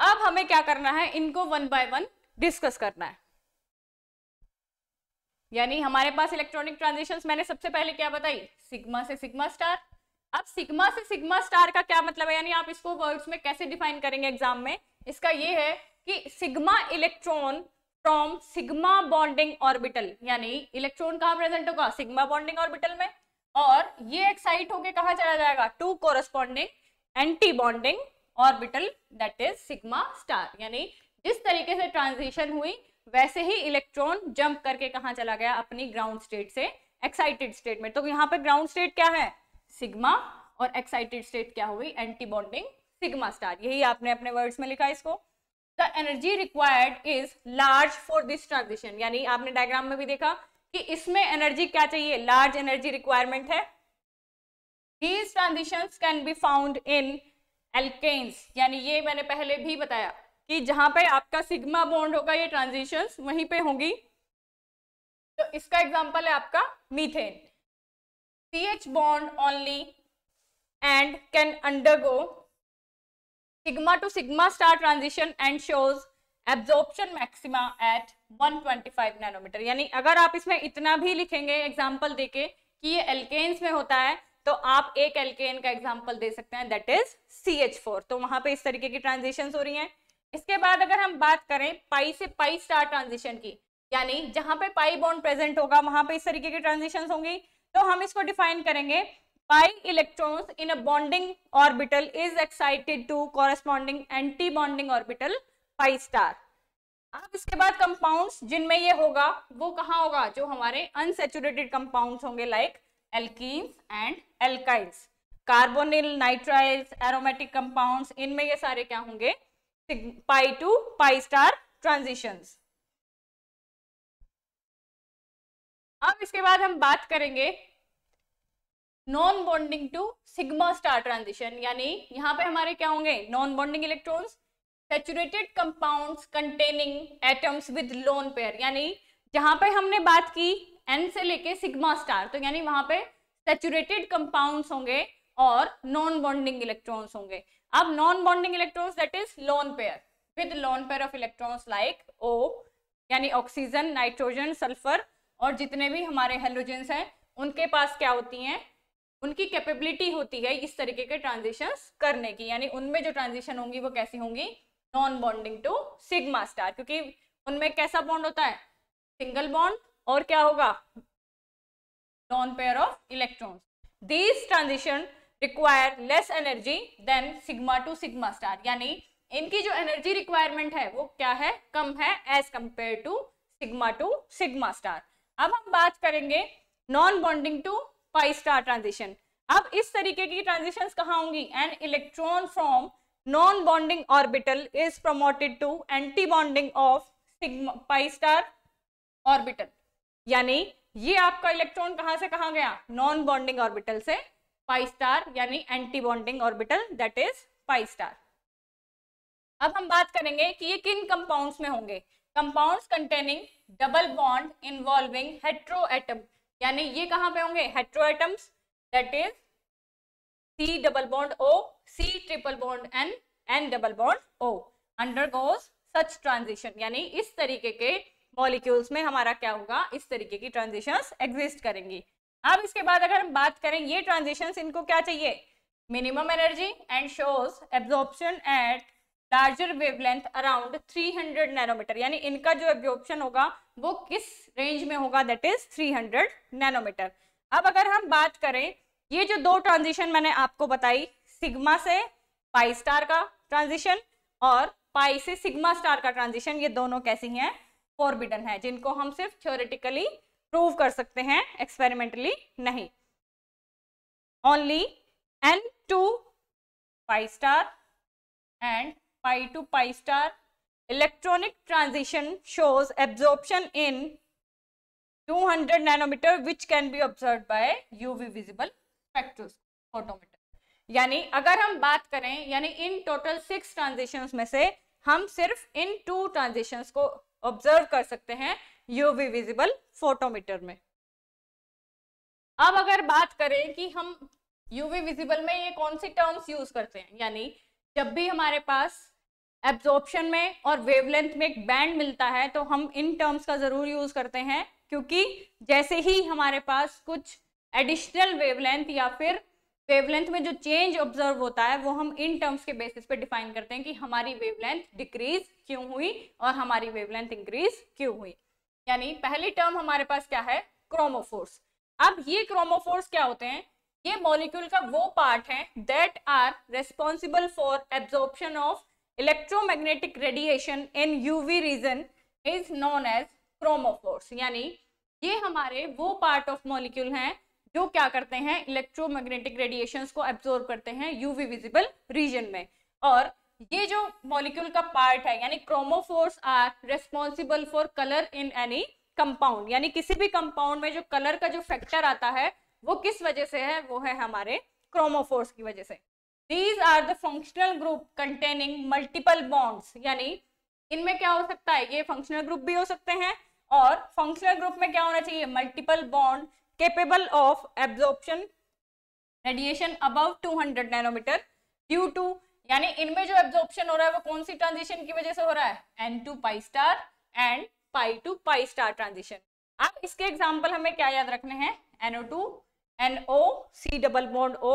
अब हमें क्या करना है इनको वन बाय वन डिस्कस करना है यानी हमारे पास इलेक्ट्रॉनिक ट्रांजिशन मैंने सबसे पहले क्या बताई सिग्मा से सिग्मा स्टार अब सिग्मा से सिग्मा स्टार का क्या मतलब है यानी आप इसको वर्ड्स में कैसे डिफाइन करेंगे एग्जाम में इसका ये है कि sigma electron from sigma bonding orbital यानी इलेक्ट्रॉन कहा प्रेजेंट होगा सिग्मा बॉन्डिंग ऑर्बिटल में और ये एक्साइट होके कहा चला जाएगा to corresponding anti bonding orbital that is sigma star यानी जिस तरीके से ट्रांजिशन हुई वैसे ही इलेक्ट्रॉन जंप करके कहा चला गया अपनी ग्राउंड स्टेट से एक्साइटेड स्टेट में तो यहाँ पर ग्राउंड स्टेट क्या है सिग्मा और एक्साइटेड स्टेट क्या हुई एंटी बॉन्डिंग सिग्मा स्टार यही आपने अपने वर्ड्स में लिखा इसको the energy required is large for this transition यानी आपने डायग्राम में भी देखा कि इसमें एनर्जी क्या चाहिए लार्ज एनर्जी रिक्वायरमेंट है these transitions can be found in alkanes यानी ये मैंने पहले भी बताया कि जहां पे आपका सिग्मा बॉन्ड होगा ये ट्रांजिशन वहीं पे होंगी तो इसका एग्जांपल है आपका methane C H bond only and can undergo sigma to sigma star transition and shows absorption maxima at 125 nanometer यानी अगर आप इसमें इतना भी लिखेंगे एग्जाम्पल देके कि ये एल्केन्स में होता है तो आप एक एल्केन का एग्जाम्पल दे सकते हैं that is C H four तो वहां पे इस तरीके की ट्रांजिशन हो रही है इसके बाद अगर हम बात करें पाई से पाई स्टार ट्रांजिशन की यानी जहां पे पाई बॉन्ड प्रेजेंट होगा वहां पे इस तरीके की ट्रांजिशन होंगी तो हम इसको डिफाइन करेंगे pi electrons in a bonding orbital is excited to corresponding anti bonding orbital pi star अब इसके बाद कंपाउंड्स जिनमें ये होगा वो कहाँ होगा जो हमारे अनसेचुरेटेड कंपाउंड्स होंगे like alkenes and alkyls carbonyl nitriles aromatic compounds इनमें ये सारे क्या होंगे pi to pi star transitions अब इसके बाद हम बात करेंगे non bonding to sigma star transition यानी यहां पे हमारे क्या होंगे non bonding electrons saturated compounds containing atoms with lone pair यानी जहां पे हमने बात की एन से लेके सिग्मा स्टार तो यानी वहां पे सेचुरेटेड कंपाउंड्स होंगे और नॉन बॉन्डिंग इलेक्ट्रॉन्स होंगे अब non bonding electrons that is lone pair with lone pair of electrons like O यानी ऑक्सीजन नाइट्रोजन सल्फर और जितने भी हमारे हेलोजेंस हैं उनके पास क्या होती हैं उनकी कैपेबिलिटी होती है इस तरीके के ट्रांजिशंस करने की यानी उनमें जो ट्रांजिशन होंगी वो कैसी होंगी non bonding to sigma star क्योंकि उनमें कैसा बॉन्ड होता है सिंगल बॉन्ड और क्या होगा non pair of electron these transition require less energy than sigma to sigma star यानी इनकी जो एनर्जी रिक्वायरमेंट है वो क्या है कम है as compare to sigma to sigma star अब हम बात करेंगे non bonding to pi star transition अब इस तरीके की ट्रांजिशन कहा होंगी n electron from non bonding orbital is promoted to anti bonding of sigma pi star orbital यानी ये आपका इलेक्ट्रॉन कहां से कहां गया नॉन बॉन्डिंग ऑर्बिटल से पाई स्टार यानी anti bonding orbital that is pi star अब हम बात करेंगे कि ये किन कंपाउंड्स में होंगे compounds containing double bond involving hetero atom यानी ये कहां पे होंगे hetero atoms that is C double bond O C triple bond N N double bond O goes such transition यानी इस तरीके के मॉलिक्यूल्स में हमारा क्या होगा इस तरीके की ट्रांजिशन एग्जिस्ट करेंगी अब इसके बाद अगर हम बात करें ये ट्रांजिशन इनको क्या चाहिए minimum energy and shows absorption at larger wavelength around 300 nanometer यानी इनका जो एब्जॉर्प्शन होगा वो किस रेंज में होगा दैट इज 300 नैनोमीटर अब अगर हम बात करें ये जो दो ट्रांजिशन मैंने आपको बताई सिग्मा से पाई स्टार का ट्रांजिशन और पाई से सिग्मा स्टार का ट्रांजिशन ये दोनों कैसी हैं फॉरबिडन है जिनको हम सिर्फ थियोरिटिकली प्रूव कर सकते हैं एक्सपेरिमेंटली नहीं only n to pi star and pi to pi star electronic transition shows absorption in 200 which can be observe by by UV visible spectrophotometer यानी अगर हम बात करें यानी इन टोटल सिक्स ट्रांजिशंस में से हम सिर्फ इन टू ट्रांजिशंस को ऑब्जर्व कर सकते हैं यूवी विजिबल फोटोमीटर में अब अगर बात करें कि हम यूवी विजिबल में ये कौन सी टर्म्स यूज करते हैं यानी जब भी हमारे पास एब्जॉर्प्शन में और वेवलेंथ में एक बैंड मिलता है तो हम इन टर्म्स का ज़रूर यूज़ करते हैं क्योंकि जैसे ही हमारे पास कुछ एडिशनल वेवलेंथ या फिर वेवलेंथ में जो चेंज ऑब्जर्व होता है वो हम इन टर्म्स के बेसिस पे डिफाइन करते हैं कि हमारी वेवलेंथ डिक्रीज क्यों हुई और हमारी वेवलेंथ इंक्रीज क्यों हुई यानी पहली टर्म हमारे पास क्या है क्रोमोफोर्स अब ये क्रोमोफोर्स क्या होते हैं ये मॉलिक्यूल का वो पार्ट है that are responsible for absorption of electromagnetic radiation in UV region is known as chromophores यानी ये हमारे वो पार्ट ऑफ मॉलिक्यूल हैं जो क्या करते हैं इलेक्ट्रोमैग्नेटिक रेडिएशंस को एब्जॉर्ब करते हैं यूवी विजिबल रीजन में और ये जो मॉलिक्यूल का पार्ट है यानी chromophores are responsible for colour in any compound यानी किसी भी कंपाउंड में जो कलर का जो फैक्टर आता है वो किस वजह से है वो है हमारे क्रोमोफोर्स की वजह से these are the functional group containing multiple bonds यानी इनमें क्या हो सकता है ये फंक्शनल ग्रुप भी हो सकते हैं और फंक्शनल ग्रुप में क्या होना चाहिए multiple bond capable of absorption radiation to 200 nanometer due to यानी इनमें जो एब्जॉर्प्शन हो रहा है वो कौन सी ट्रांजिशन की वजह से हो रहा है n to pi star and pi to pi star transition अब इसके एग्जाम्पल हमें क्या याद रखने हैं NO two N O C double bond O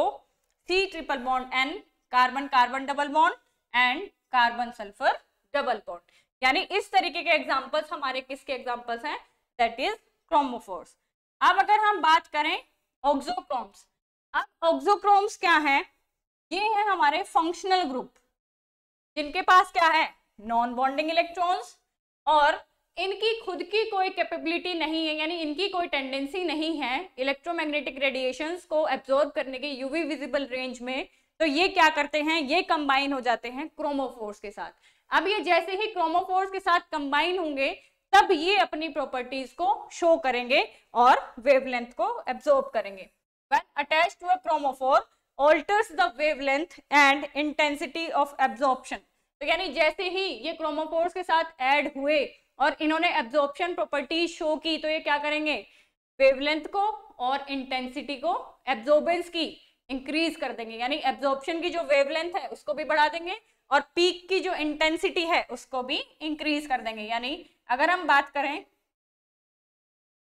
C triple bond N carbon carbon double bond and carbon sulphur double bond यानी इस तरीके के एग्जाम्पल्स हमारे किसके एग्जाम्पल्स हैं दैट इज क्रोमोफोर्स अब अगर हम बात करें ऑक्सोक्रोम्स अब ऑक्सोक्रोम्स क्या है ये है हमारे फंक्शनल ग्रुप जिनके पास क्या है नॉन बॉन्डिंग इलेक्ट्रॉन्स और इनकी खुद की कोई कैपेबिलिटी नहीं है यानी इनकी कोई टेंडेंसी नहीं है इलेक्ट्रोमैग्नेटिक रेडिएशंस को एब्जॉर्ब करने के यूवी विजिबल रेंज में तो ये क्या करते हैं ये कंबाइन हो जाते हैं क्रोमोफोर्स के साथ अब ये जैसे ही क्रोमोफोर्स के साथ कंबाइन होंगे तब ये अपनी प्रॉपर्टीज को शो करेंगे और वेवलेंथ को एब्जॉर्ब करेंगे when attached to a chromophore alters the wavelength and intensity of absorption तो यानी जैसे ही ये क्रोमोफोर्स के साथ ऐड हुए और इन्होंने एब्जॉर्प्शन प्रॉपर्टी शो की तो ये क्या करेंगे वेवलेंथ को और इंटेंसिटी को एब्जॉर्बेंस की इंक्रीज कर देंगे यानी एब्जॉर्प्शन की जो वेवलेंथ है उसको भी बढ़ा देंगे और पीक की जो इंटेंसिटी है उसको भी इंक्रीज कर देंगे यानी अगर हम बात करें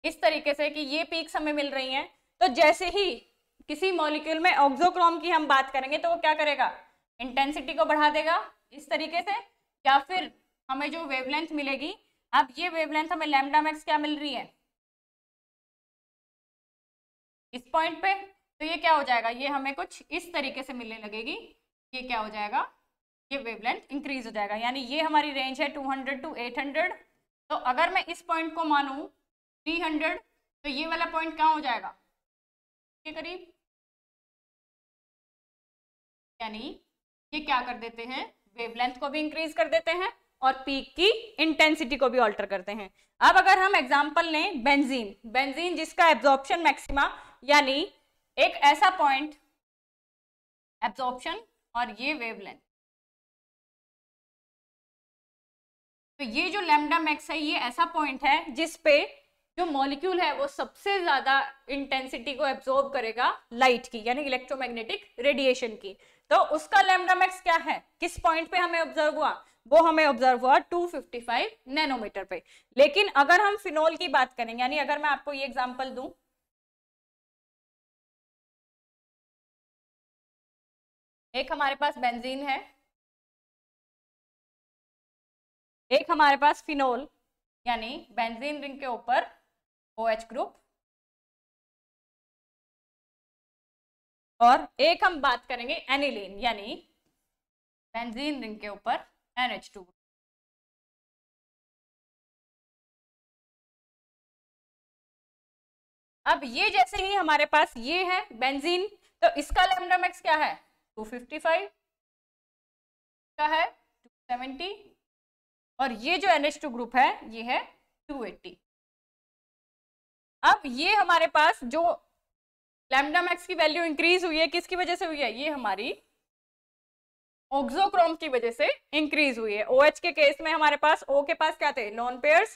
इस तरीके से कि ये पीक हमें मिल रही हैं तो जैसे ही किसी मॉलिक्यूल में ऑक्सोक्रोम की हम बात करेंगे तो वो क्या करेगा इंटेंसिटी को बढ़ा देगा इस तरीके से या फिर हमें जो वेवलेंथ मिलेगी अब ये वेवलेंथ हमें लैमडा मैक्स क्या मिल रही है इस पॉइंट पे तो ये क्या हो जाएगा ये हमें कुछ इस तरीके से मिलने लगेगी ये क्या हो जाएगा ये वेवलेंथ इंक्रीज हो जाएगा यानी ये हमारी रेंज है टू टू एट तो अगर मैं इस पॉइंट को थ्री 300 तो ये वाला पॉइंट क्या हो जाएगा के करीब यानी ये क्या कर देते हैं वेवलेंथ को भी इंक्रीज कर देते हैं और पीक की इंटेंसिटी को भी ऑल्टर करते हैं अब अगर हम एग्जाम्पल लें बेंजीन बेंजीन जिसका एब्जॉर्प्शन मैक्सिमा यानी एक ऐसा पॉइंट एब्जॉर्प्शन और ये वेवलेंथ तो ये जो लेमडा मैक्स है ये ऐसा पॉइंट है जिसपे जो मॉलिक्यूल है वो सबसे ज्यादा इंटेंसिटी को एब्जॉर्ब करेगा लाइट की यानी इलेक्ट्रोमैग्नेटिक रेडिएशन की तो उसका लेमडा मैक्स क्या है किस पॉइंट पे हमें ऑब्जर्व हुआ वो हमें ऑब्जर्व हुआ 255 नैनोमीटर पे लेकिन अगर हम फिनोल की बात करें यानी अगर मैं आपको ये एग्जाम्पल दू एक हमारे पास बेंजीन है एक हमारे पास फिनोल यानी बेंजीन रिंग के ऊपर ओ एच ग्रुप और एक हम बात करेंगे एनिलीन यानी बेंजीन रिंग के ऊपर एन एच टू अब ये जैसे ही हमारे पास ये है बेंजीन तो इसका लेमडा मैक्स क्या है 255 का है 270 और ये जो NH2 ग्रुप है ये है 280 अब ये हमारे पास जो लैमडा मैक्स की वैल्यू इंक्रीज हुई है किसकी वजह से हुई है ये हमारी ऑक्सोक्रोम की वजह से इंक्रीज हुई है ओ OH के केस में हमारे पास ओ के पास क्या थे नॉन पेयर्स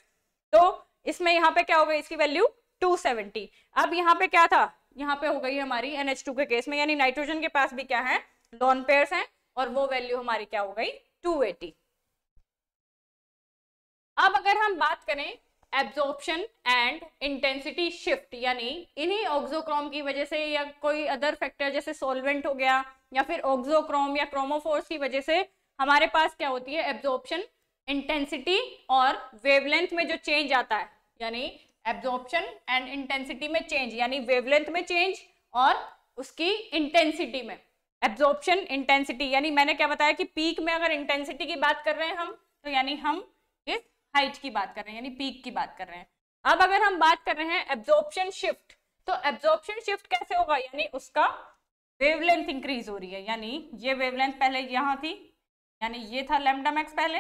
तो इसमें यहाँ पे क्या हो गई इसकी वैल्यू 270 अब यहाँ पे क्या था यहाँ पे हो गई हमारी NH2 के केस में यानी नाइट्रोजन के पास भी क्या है लॉन पेयर्स हैं और वो वैल्यू हमारी क्या हो गई 280 अब अगर हम बात करें एब्जॉर्प्शन एंड इंटेंसिटी शिफ्ट यानी इन्हीं ऑक्सोक्रोम की वजह से या कोई अदर फैक्टर जैसे सॉल्वेंट हो गया या फिर ऑक्सोक्रोम या क्रोमोफोर्स की वजह से हमारे पास क्या होती है एब्जॉर्प्शन इंटेंसिटी और वेवलेंथ में जो चेंज आता है यानी एब्जॉर्प्शन एंड इंटेंसिटी में चेंज यानी वेवलेंथ में चेंज और उसकी इंटेंसिटी में एब्जॉर्प्शन इंटेंसिटी यानी मैंने क्या बताया कि पीक में अगर इंटेंसिटी की बात कर रहे हैं हम तो यानी हम इस हाइट की बात कर रहे हैं यानी पीक की बात कर रहे हैं अब अगर हम बात कर रहे हैं एब्जॉर्प्शन शिफ्ट तो एब्जॉर्प्शन शिफ्ट कैसे होगा यानी उसका वेवलेंथ इंक्रीज हो रही है यानी ये वेवलेंथ पहले यहाँ थी यानी ये था लेमडा मैक्स पहले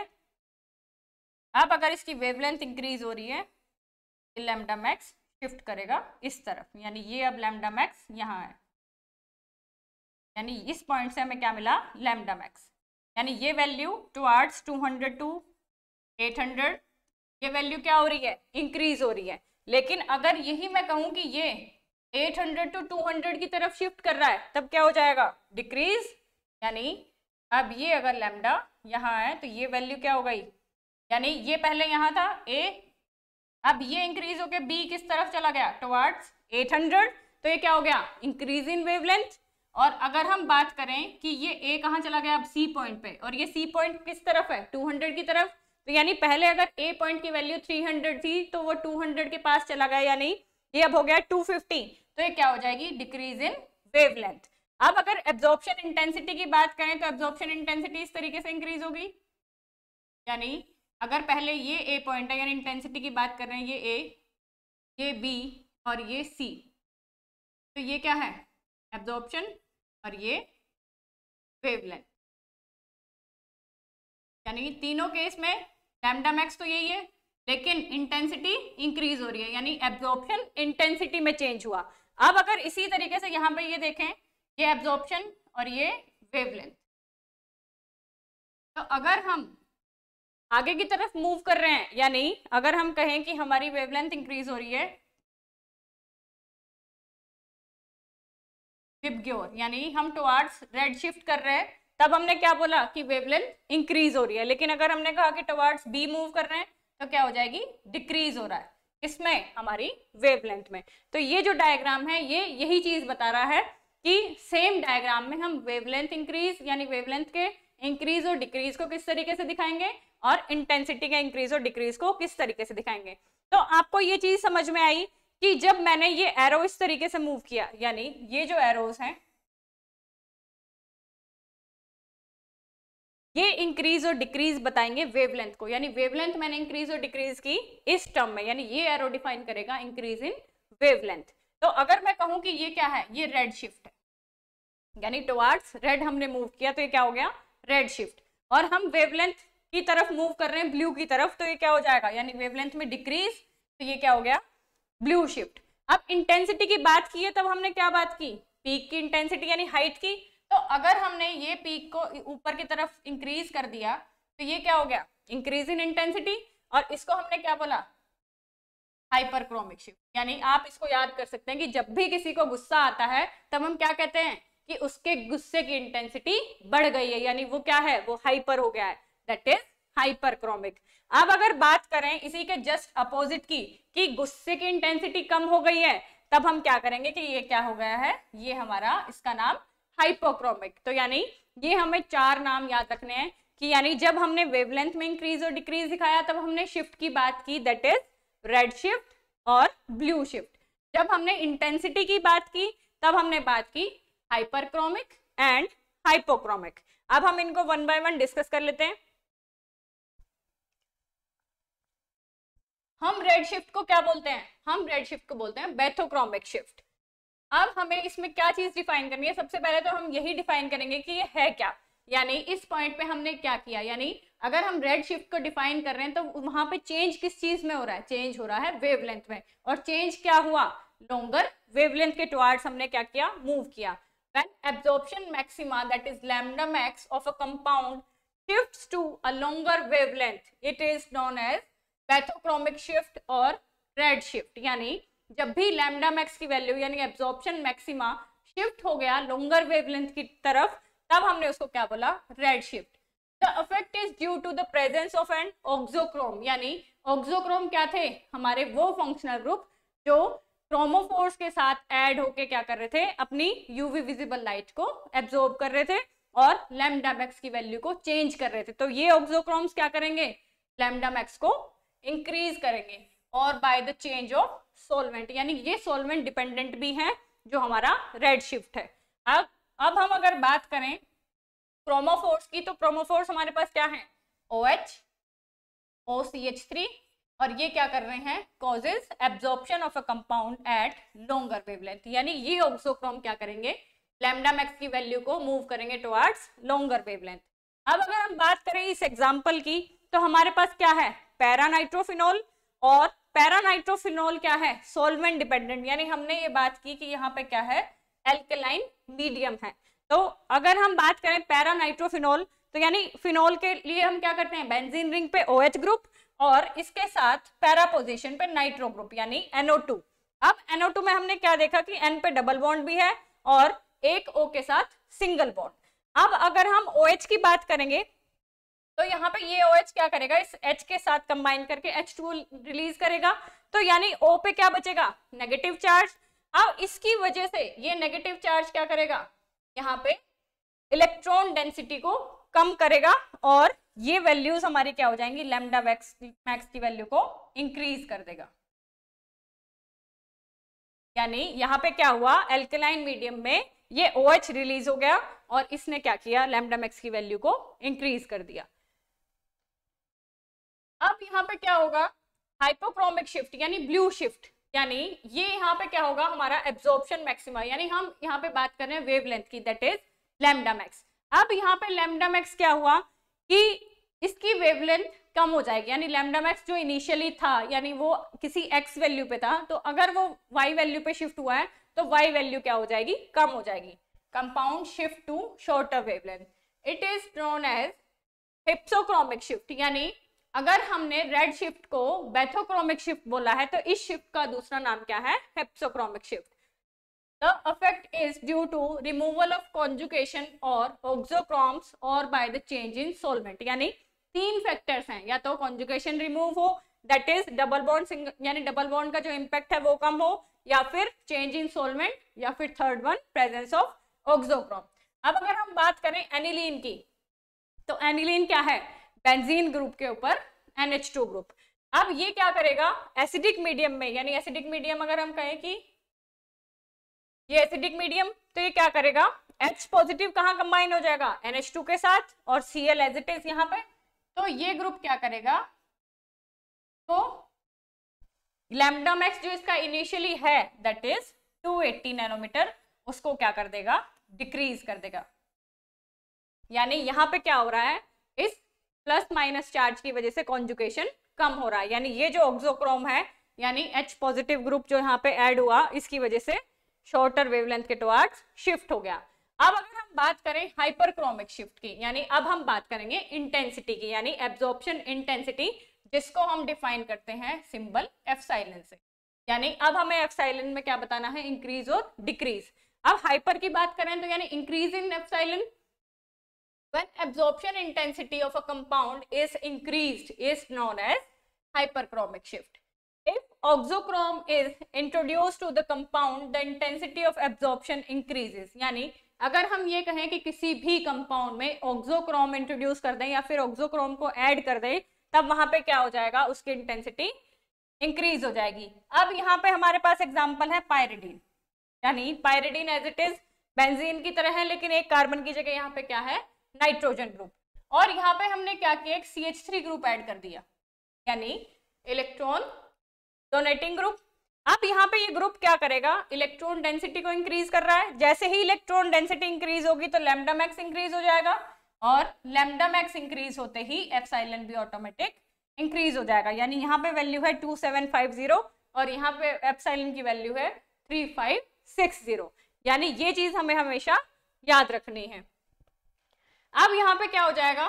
अब अगर इसकी वेवलेंथ इंक्रीज हो रही है लेमडा मैक्स शिफ्ट करेगा इस तरफ यानी ये अब लेमडा मैक्स यहाँ है यानी इस पॉइंट से हमें क्या मिला लेमडा मैक्स यानी ये वैल्यू टू आर्ट्स two hundred to eight hundred ये वैल्यू क्या हो रही है इंक्रीज हो रही है लेकिन अगर यही मैं कहूँ कि ये 800 टू हंड्रेड की तरफ शिफ्ट कर रहा है तब क्या हो जाएगा डिक्रीज यानी अब ये अगर लेमडा यहाँ है तो ये वैल्यू क्या हो गई यानी ये पहले यहाँ था ए अब ये इंक्रीज होके बी किस तरफ चला गया टुवार्ड्स 800 तो ये क्या हो गया इंक्रीज इन वेवलेंथ और अगर हम बात करें कि ये ए कहाँ चला गया अब सी पॉइंट पे और ये सी पॉइंट किस तरफ है 200 की तरफ तो यानी पहले अगर ए पॉइंट की वैल्यू 300 थी तो वो 200 के पास चला गया या नहीं ये अब हो गया 250 तो ये क्या हो जाएगी डिक्रीज इन वेवलेंथ अब अगर एब्जॉर्प्शन इंटेंसिटी की बात करें तो एब्जॉर्प्शन इंटेंसिटी इस तरीके से इंक्रीज होगी यानी अगर पहले ये ए पॉइंट है यानी इंटेंसिटी की बात कर रहे हैं ये ए ये बी और ये सी तो ये क्या है एब्जॉर्प्शन और ये वेवलेंथ यानी तीनों केस में लैमडा मैक्स तो यही है लेकिन इंटेंसिटी इंक्रीज हो रही है यानी एब्जॉर्प्शन इंटेंसिटी में चेंज हुआ अब अगर इसी तरीके से यहां पर ये देखें ये एब्जॉर्प्शन और ये वेवलेंथ तो अगर हम आगे की तरफ मूव कर रहे हैं यानी अगर हम कहें कि हमारी वेवलेंथ इंक्रीज हो रही है यानी हम टुवार्ड्स रेड शिफ्ट कर रहे हैं तब हमने क्या बोला कि वेवलेंथ इंक्रीज हो रही है लेकिन अगर हमने कहा कि टवर्ड्स बी मूव कर रहे हैं तो क्या हो जाएगी डिक्रीज हो रहा है इसमें हमारी वेवलेंथ में तो ये जो डायग्राम है ये यही चीज बता रहा है कि सेम डायग्राम में हम वेवलेंथ इंक्रीज यानी वेवलेंथ के इंक्रीज और डिक्रीज को किस तरीके से दिखाएंगे और इंटेंसिटी के इंक्रीज और डिक्रीज को किस तरीके से दिखाएंगे तो आपको ये चीज समझ में आई कि जब मैंने ये एरो इस तरीके से मूव किया यानी ये जो एरोज हैं ये इंक्रीज और डिक्रीज बताएंगे वेवलेंथ को यानी वेवलेंथ मैंने इंक्रीज और डिक्रीज की इस टर्म में यानी ये एरो डिफाइन करेगा इंक्रीज इन वेवलेंथ तो अगर मैं कहूं कि ये क्या है ये रेड शिफ्ट है यानी टुवार्ड्स रेड हमने मूव किया तो ये क्या हो गया रेड शिफ्ट और हम वेवलेंथ की तरफ मूव कर रहे हैं ब्लू की तरफ तो ये क्या हो जाएगा यानी वेवलेंथ में डिक्रीज तो ये क्या हो गया ब्लू शिफ्ट अब इंटेंसिटी की बात की है तब हमने क्या बात की पीक की इंटेंसिटी यानी हाइट की तो अगर हमने ये पीक को ऊपर की तरफ इंक्रीज कर दिया तो ये क्या हो गया इंक्रीज इन इंटेंसिटी और इसको हमने क्या बोला हाइपरक्रोमिक शिफ्ट यानी आप इसको याद कर सकते हैं कि जब भी किसी को गुस्सा आता है तब हम क्या कहते हैं कि उसके गुस्से की इंटेंसिटी बढ़ गई है यानी वो क्या है वो हाइपर हो गया है दैट इज हाइपरक्रोमिक अब अगर बात करें इसी के जस्ट अपोजिट की कि गुस्से की इंटेंसिटी कम हो गई है तब हम क्या करेंगे कि ये क्या हो गया है ये हमारा इसका नाम हाइपोक्रोमिक तो यानी ये हमें चार नाम याद रखने हैं कि यानी जब हमने वेवलेंथ में इंक्रीज और डिक्रीज दिखाया तब हमने शिफ्ट की बात की दैट इज रेड शिफ्ट और ब्लू शिफ्ट जब हमने इंटेंसिटी की बात की तब हमने बात की हाइपरक्रोमिक एंड हाइपोक्रोमिक अब हम इनको वन बाय वन डिस्कस कर लेते हैं हम रेड शिफ्ट को क्या बोलते हैं हम रेड शिफ्ट को बोलते हैं बेथोक्रोमिक शिफ्ट अब हमें इसमें क्या चीज डिफाइन करनी है सबसे पहले तो हम यही डिफाइन करेंगे कि ये है क्या यानी इस पॉइंट पे हमने क्या किया यानी अगर हम रेड शिफ्ट को डिफाइन कर रहे हैं तो वहां पे चेंज किस चीज में हो रहा है चेंज हो रहा है वेवलेंथ में और चेंज क्या हुआ लॉन्गर वेवलेंथ के टुवार्ड्स हमने क्या किया मूव किया when absorption maxima that is lambda max of a compound shifts to a longer wavelength it is known as bathychromic shift और रेड शिफ्ट यानी जब भी लैमडा मैक्स की वैल्यू यानी एब्जॉर्बन मैक्सिमा शिफ्ट हो गया लोंगर वेव की तरफ तब हमने उसको क्या बोला red shift the effect is due to the presence of an auxochrome यानी ऑक्सोक्रोम क्या थे हमारे वो फंक्शनल ग्रुप जो क्रोमोफोर्स के साथ ऐड होके क्या कर रहे थे अपनी यूवी विजिबल लाइट को एब्जॉर्ब कर रहे थे और लेमडा मैक्स की वैल्यू को चेंज कर रहे थे तो ये ऑक्सोक्रोम्स क्या करेंगे लेमडा मैक्स को इंक्रीज करेंगे और by the change of solvent यानी ये सॉल्वेंट डिपेंडेंट भी है जो हमारा रेड शिफ्ट है अब अब हम अगर बात करें क्रोमोफोर्स की तो क्रोमोफोर्स हमारे पास क्या है O H O C H three और ये क्या कर रहे हैं causes absorption of a compound at longer wavelength यानी ये ऑक्सोक्रोम क्या करेंगे लेमडा मैक्स की वैल्यू को मूव करेंगे टुवर्ड्स लॉन्गर वेवलेंथ अब अगर हम बात करें इस एग्जाम्पल की तो हमारे पास क्या है पैरानाइट्रोफिनोल और पैरानाइट्रोफिनोल क्या है सोलवेंट डिपेंडेंट यानी हमने ये बात की कि यहाँ पे क्या है एल्केलाइन मीडियम है तो अगर हम बात करें पैरानाइट्रोफिनोल तो यानी फिनोल के लिए हम क्या करते हैं बेंजीन रिंग पे ओ OH ग्रुप और इसके साथ पैरा पोजिशन पे नाइट्रो ग्रुप यानी NO2 अब NO2 में हमने क्या देखा कि N पे डबल बॉन्ड भी है और एक O के साथ सिंगल बॉन्ड अब अगर हम OH की बात करेंगे तो यहाँ पे ये OH क्या करेगा इस H के साथ कंबाइन करके H2 रिलीज करेगा तो यानी O पे क्या बचेगा नेगेटिव चार्ज अब इसकी वजह से ये नेगेटिव चार्ज क्या करेगा यहाँ पे इलेक्ट्रॉन डेंसिटी को कम करेगा और ये वैल्यूज हमारी क्या हो जाएंगी लेमडा वैक्स मैक्स की वैल्यू को इंक्रीज कर देगा यानी यहाँ पे क्या हुआ एल्केलाइन मीडियम में ये ओ OH रिलीज हो गया और इसने क्या किया लेमडा मैक्स की वैल्यू को इंक्रीज कर दिया अब यहाँ पे क्या होगा हाइपोक्रोमिक शिफ्ट यानी ब्लू शिफ्ट यानी ये यहाँ पे क्या होगा हमारा एब्जॉर्प्शन मैक्सिमा यानी हम यहाँ पे बात कर रहे हैं वेवलेंथ की दैट इज लेमडा मैक्स अब यहाँ पे लेमडा मैक्स क्या हुआ कि इसकी वेवलेंथ कम हो जाएगी यानी लेमडा मैक्स जो इनिशियली था यानी वो किसी एक्स वैल्यू पे था तो अगर वो वाई वैल्यू पे शिफ्ट हुआ है तो वाई वैल्यू क्या हो जाएगी कम हो जाएगी compound shift to shorter wavelength it is known as hypsochromic shift यानी अगर हमने रेड शिफ्ट को बैथोक्रोमिक शिफ्ट बोला है तो इस शिफ्ट का दूसरा नाम क्या है hypsochromic shift the effect is due to removal of conjugation और oxochromes और by the change in solvent. यानी तीन फैक्टर्स हैं या तो कॉन्जुकेशन रिमूव हो दैट इज डबल बॉन्ड यानी डबल बॉन्ड का जो इम्पैक्ट है वो कम हो या फिर चेंज इन सोलमेंट या फिर third one presence of auxochrome अब अगर हम बात करें एनिलीन की तो एनिलीन क्या है बेंजीन ग्रुप के ऊपर NH2 ग्रुप अब ये क्या करेगा एसिडिक मीडियम में यानी एसिडिक मीडियम अगर हम कहें कि ये एसिडिक मीडियम तो ये क्या करेगा H पॉजिटिव कहाँ कंबाइन हो जाएगा NH2 के साथ और Cl एज इट इज यहाँ पे तो ये ग्रुप क्या करेगा तो लैमडम एक्स जो इसका इनिशियली है दैट इज 280 नैनोमीटर उसको क्या कर देगा डिक्रीज कर देगा यानी यहां पे क्या हो रहा है इस प्लस माइनस चार्ज की वजह से कॉन्जुकेशन कम हो रहा है यानी ये जो ऑक्सोक्रोम है यानी एच पॉजिटिव ग्रुप जो यहाँ पे एड हुआ इसकी वजह से शॉर्टर वेवलेंथ के टॉर्च शिफ्ट हो गया अब अगर हम बात करें हाइपरक्रोमिक शिफ्ट की यानी अब हम बात करेंगे इंटेंसिटी की यानी एब्जॉर्प्शन इंटेंसिटी जिसको हम डिफाइन करते हैं सिंबल एफ साइलेंट से यानी अब हमें एफ साइलेंट में क्या बताना है इंक्रीज और डिक्रीज अब हाइपर की बात करें तो यानी increase in epsilon when absorption intensity of a compound is increased is known as hyperchromic shift. If oxochrome is introduced to the compound, the intensity of absorption increases. yani अगर हम ये कहें कि किसी भी कंपाउंड में auxochrome introduce कर दें या फिर ऑक्सोक्रोम को ऐड कर दें तब वहां पे क्या हो जाएगा उसकी इंटेंसिटी इंक्रीज हो जाएगी अब यहाँ पे हमारे पास एग्जांपल है पायरेडीन यानी pyridine as it is benzene की तरह है लेकिन एक कार्बन की जगह यहाँ पे क्या है नाइट्रोजन ग्रुप और यहाँ पे हमने क्या किया एक C H three group add कर दिया यानी इलेक्ट्रॉन डोनेटिंग ग्रुप अब यहाँ पे ये ग्रुप क्या करेगा इलेक्ट्रॉन डेंसिटी को इंक्रीज कर रहा है जैसे ही इलेक्ट्रॉन डेंसिटी इंक्रीज होगी तो लेमडा मैक्स इंक्रीज हो जाएगा और लेमडा मैक्स इंक्रीज होते ही साइलेंट भी ऑटोमेटिक इंक्रीज हो जाएगा यानी यहाँ पे वैल्यू है टू सेवन फाइव जीरो और यहाँ पे साइलेंट की वैल्यू है थ्री फाइव सिक्स जीरो यानी ये चीज हमें हमेशा याद रखनी है अब यहाँ पे क्या हो जाएगा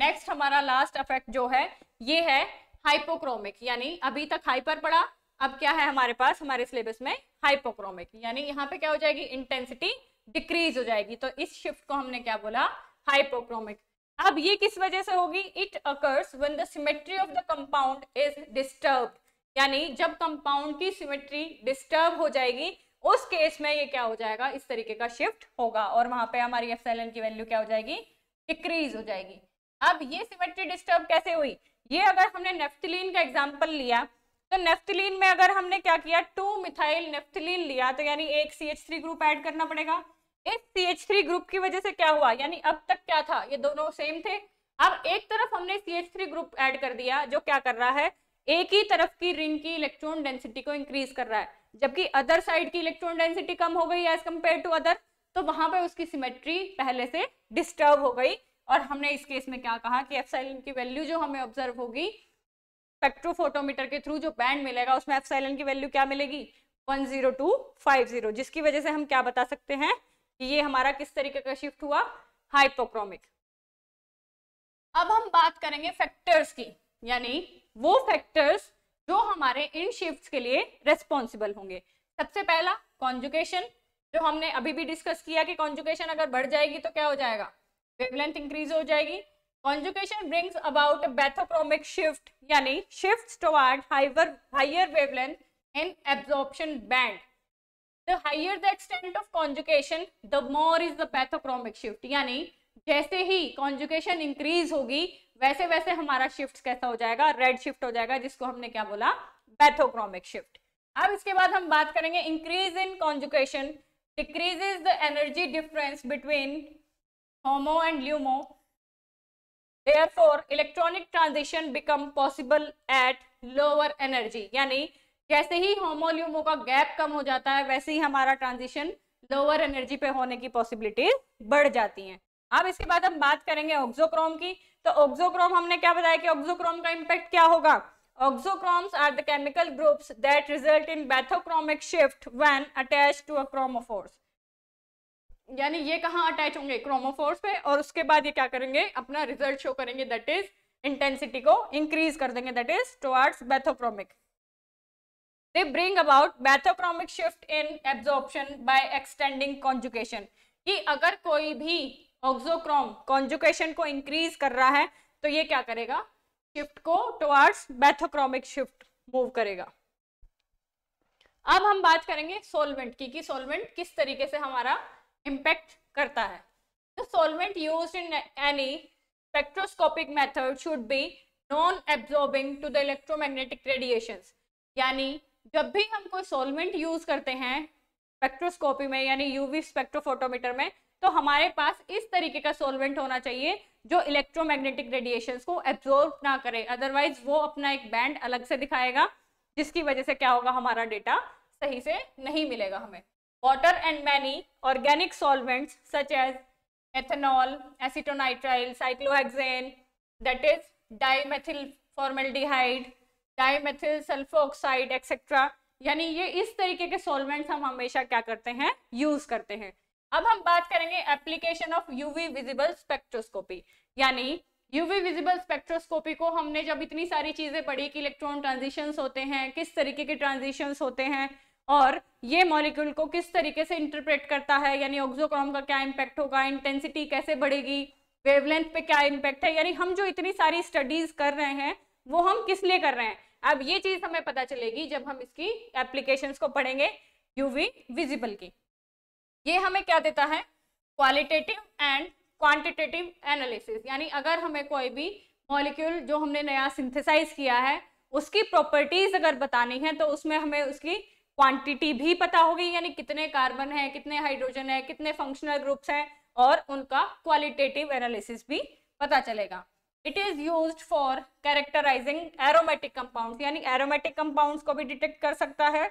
नेक्स्ट हमारा लास्ट अफेक्ट जो है ये है हाइपोक्रोमिक यानी अभी तक हाइपर पड़ा अब क्या है हमारे पास हमारे सिलेबस में हाइपोक्रोमिक यानी यहाँ पे क्या हो जाएगी इंटेंसिटी डिक्रीज हो जाएगी तो इस शिफ्ट को हमने क्या बोला हाइपोक्रोमिक अब ये किस वजह से होगी it occurs when the symmetry of the compound is disturb यानी जब कंपाउंड की सिमेट्री डिस्टर्ब हो जाएगी उस केस में ये क्या हो जाएगा इस तरीके का शिफ्ट होगा और वहां पे हमारी एफ की वैल्यू क्या हो जाएगी डिक्रीज हो जाएगी अब ये सिमेट्री डिस्टर्ब कैसे हुई ये अगर हमने नेफ्थलीन का एग्जाम्पल लिया तो नेफ्थलीन में अगर हमने क्या किया टू मिथाइल नेफ्थलीन लिया तो यानी एक C H three group add करना पड़ेगा इस सी एच थ्री ग्रुप की वजह से क्या हुआ यानी अब तक क्या था ये दोनों सेम थे अब एक तरफ हमने C H three group add कर दिया जो क्या कर रहा है एक ही तरफ की रिंग की इलेक्ट्रॉन डेंसिटी को इंक्रीज कर रहा है जबकि अदर साइड की इलेक्ट्रॉन डेंसिटी कम हो गई एज कम्पेयर टू अदर तो वहां पर उसकी सिमेट्री पहले से डिस्टर्ब हो गई और हमने इस केस में क्या कहा कि एफसाइलन की वैल्यू जो हमें ऑब्जर्व होगी स्पेक्ट्रोफोटोमीटर के थ्रू जो बैंड मिलेगा उसमें एफसाइलन की वैल्यू क्या मिलेगी 10250 जिसकी वजह से हम क्या बता सकते हैं कि ये हमारा किस तरीके का शिफ्ट हुआ हाइपोक्रोमिक अब हम बात करेंगे फैक्टर्स की यानी वो फैक्टर्स जो हमारे इन शिफ्ट के लिए रेस्पॉन्सिबल होंगे सबसे पहला कॉन्जुकेशन जो हमने अभी भी डिस्कस किया कि कॉन्जुकेशन अगर बढ़ जाएगी तो क्या हो जाएगा वेवलेंथ इंक्रीज हो जाएगी conjugation brings about a bathychromic shift यानी shifts toward higher higher wavelength in absorption band the higher the extent of conjugation the more is the bathychromic shift यानी जैसे ही कॉन्जुकेशन इंक्रीज होगी वैसे वैसे हमारा शिफ्ट कैसा हो जाएगा रेड शिफ्ट हो जाएगा जिसको हमने क्या बोला बैथोक्रोमिक शिफ्ट अब इसके बाद हम बात करेंगे increase in conjugation is the energy difference between HOMO and LUMO therefore electronic transition become possible at lower energy यानी जैसे ही होमोल्यूमो का गैप कम हो जाता है वैसे ही हमारा ट्रांजिशन लोअर एनर्जी पे होने की पॉसिबिलिटीज बढ़ जाती हैं अब इसके बाद हम बात करेंगे ऑक्सोक्रोम की तो ऑक्सोक्रोम हमने क्या बताया कि ऑक्सोक्रोम का इम्पैक्ट क्या होगा auxochromes are the chemical groups that result in bathochromic shift when attach to a chromophores यानी ये कहाँ अटैच होंगे क्रोमोफोर्स पे और उसके बाद ये क्या करेंगे अपना रिजल्ट शो करेंगे दैट इज इंटेंसिटी को इंक्रीज कर देंगे that is towards bathochromic they bring about bathochromic shift in absorption by extending conjugation कि अगर कोई भी ऑक्सोक्रोम कॉन्जुकेशन को इंक्रीज कर रहा है तो ये क्या करेगा शिफ्ट को टुवर्ड्स बैथोक्रोमिक शिफ्ट मूव करेगा अब हम बात करेंगे सोलवेंट की कि सोलवेंट किस तरीके से हमारा इम्पैक्ट करता है solvent use in any spectroscopic method should be non absorbing to the electromagnetic radiation यानी जब भी हम कोई सोलवेंट यूज करते हैं स्पेक्ट्रोस्कोपी में यानी यूवी स्पेक्ट्रोफोटोमीटर में तो हमारे पास इस तरीके का सोलवेंट होना चाहिए जो इलेक्ट्रोमैग्नेटिक रेडिएशंस को एब्जॉर्ब ना करे अदरवाइज वो अपना एक बैंड अलग से दिखाएगा जिसकी वजह से क्या होगा हमारा डेटा सही से नहीं मिलेगा हमें water and many organic solvents such as ethanol, that is that is dimethyl formaldehyde, sulfoxide etcetera यानी ये इस तरीके के सॉल्वेंट्स हम हमेशा क्या करते हैं यूज करते हैं अब हम बात करेंगे application of UV visible spectroscopy यानी यूवी विजिबल स्पेक्ट्रोस्कोपी को हमने जब इतनी सारी चीजें पढ़ी कि इलेक्ट्रॉन ट्रांजिशन होते हैं किस तरीके के ट्रांजिशन होते हैं और ये मॉलिक्यूल को किस तरीके से इंटरप्रेट करता है यानी ऑक्सोक्रोम का क्या इम्पैक्ट होगा इंटेंसिटी कैसे बढ़ेगी वेवलेंथ पे क्या इम्पैक्ट है यानी हम जो इतनी सारी स्टडीज कर रहे हैं वो हम किस लिए कर रहे हैं अब ये चीज हमें पता चलेगी जब हम इसकी एप्लीकेशन को पढ़ेंगे यूवी विजिबल की ये हमें क्या देता है क्वालिटेटिव एंड क्वांटिटेटिव एनालिसिस यानी अगर हमें कोई भी मॉलिक्यूल जो हमने नया सिंथेसाइज किया है उसकी प्रॉपर्टीज अगर बतानी है तो उसमें हमें उसकी क्वांटिटी भी पता होगी यानी कितने कार्बन है कितने हाइड्रोजन है कितने फंक्शनल ग्रुप्स हैं और उनका क्वालिटेटिव एनालिसिस भी पता चलेगा it is use for characterizing aromatic compound यानी एरोमेटिक कंपाउंड को भी डिटेक्ट कर सकता है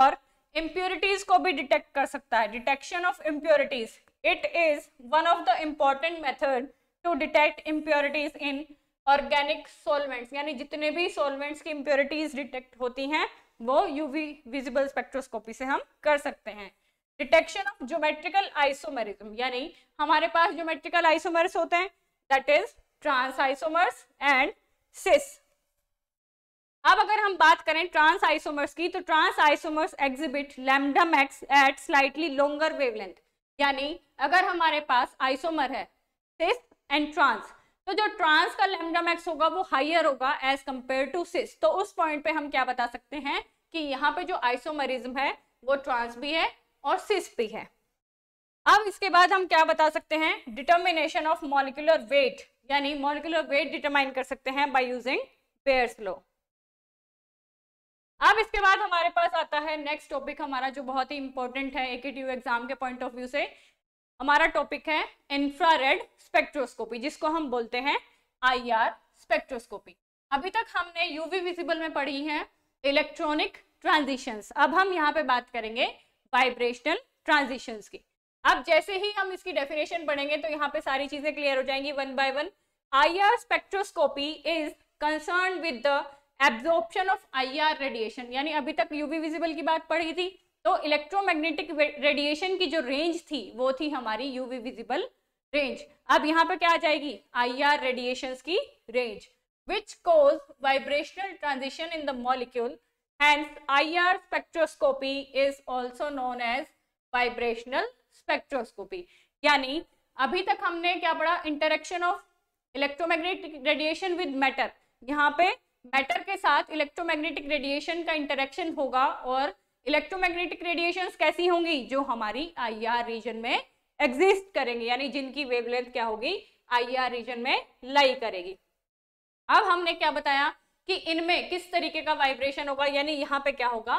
और इम्प्योरिटीज को भी डिटेक्ट कर सकता है detection of impurities it is one of the important method to detect impurities in organic solvents यानी जितने भी सोलवेंट्स की इम्प्योरिटीज डिटेक्ट होती हैं वो यूवी विजिबल स्पेक्ट्रोस्कोपी से हम कर सकते हैं डिटेक्शन ऑफ ज्योमेट्रिकल आइसोमेरिज्म यानी हमारे पास ज्योमेट्रिकल आइसोमर्स होते हैं that is trans isomers and cis अब अगर हम बात करें ट्रांस आइसोमर्स की तो trans isomers exhibit lambda max at slightly longer wavelength यानी अगर हमारे पास आइसोमर है सिस एंड ट्रांस तो जो ट्रांस का लेमडा मैक्स होगा वो हाइयर होगा एज कंपेयर टू सिस तो उस पॉइंट पे हम क्या बता सकते हैं कि यहाँ पे जो आइसोमरिज्म है वो ट्रांस भी है और सिस भी है अब इसके बाद हम क्या बता सकते हैं डिटर्मिनेशन ऑफ मॉलिकुलर वेट यानी मॉलिकुलर वेट डिटरमाइन कर सकते हैं बाय यूजिंग पेयर्स लॉ अब इसके बाद हमारे पास आता है नेक्स्ट टॉपिक हमारा जो बहुत ही इंपॉर्टेंट है एक एग्जाम के पॉइंट ऑफ व्यू से हमारा टॉपिक है इंफ्रारेड स्पेक्ट्रोस्कोपी जिसको हम बोलते हैं आईआर स्पेक्ट्रोस्कोपी अभी तक हमने यूवी विजिबल में पढ़ी है इलेक्ट्रॉनिक ट्रांजिशंस अब हम यहाँ पे बात करेंगे वाइब्रेशनल ट्रांजिशंस की अब जैसे ही हम इसकी डेफिनेशन पढ़ेंगे तो यहाँ पे सारी चीजें क्लियर हो जाएंगी one by one I spectroscopy is concern with the absorption of R radiation यानी अभी तक यूवी विजिबल की बात पढ़ी थी तो इलेक्ट्रोमैग्नेटिक रेडिएशन की जो रेंज थी वो थी हमारी यूवी विजिबल रेंज अब यहाँ पर क्या आ जाएगी आर रेडिएशन की range causes vibrational transition in the molecule molecule I R spectroscopy is also known as vibrational spectroscopy यानी अभी तक हमने क्या पढ़ा interaction of electromagnetic radiation with matter यहाँ पे मैटर के साथ इलेक्ट्रोमैग्नेटिक रेडिएशन का इंटरेक्शन होगा और इलेक्ट्रोमैग्नेटिक रेडिएशंस कैसी होंगी जो हमारी आईआर रीजन में एग्जिस्ट करेंगे यानी जिनकी वेवलेंथ क्या होगी आईआर रीजन में लाई करेगी अब हमने क्या बताया कि इनमें किस तरीके का वाइब्रेशन होगा यानी यहाँ पे क्या होगा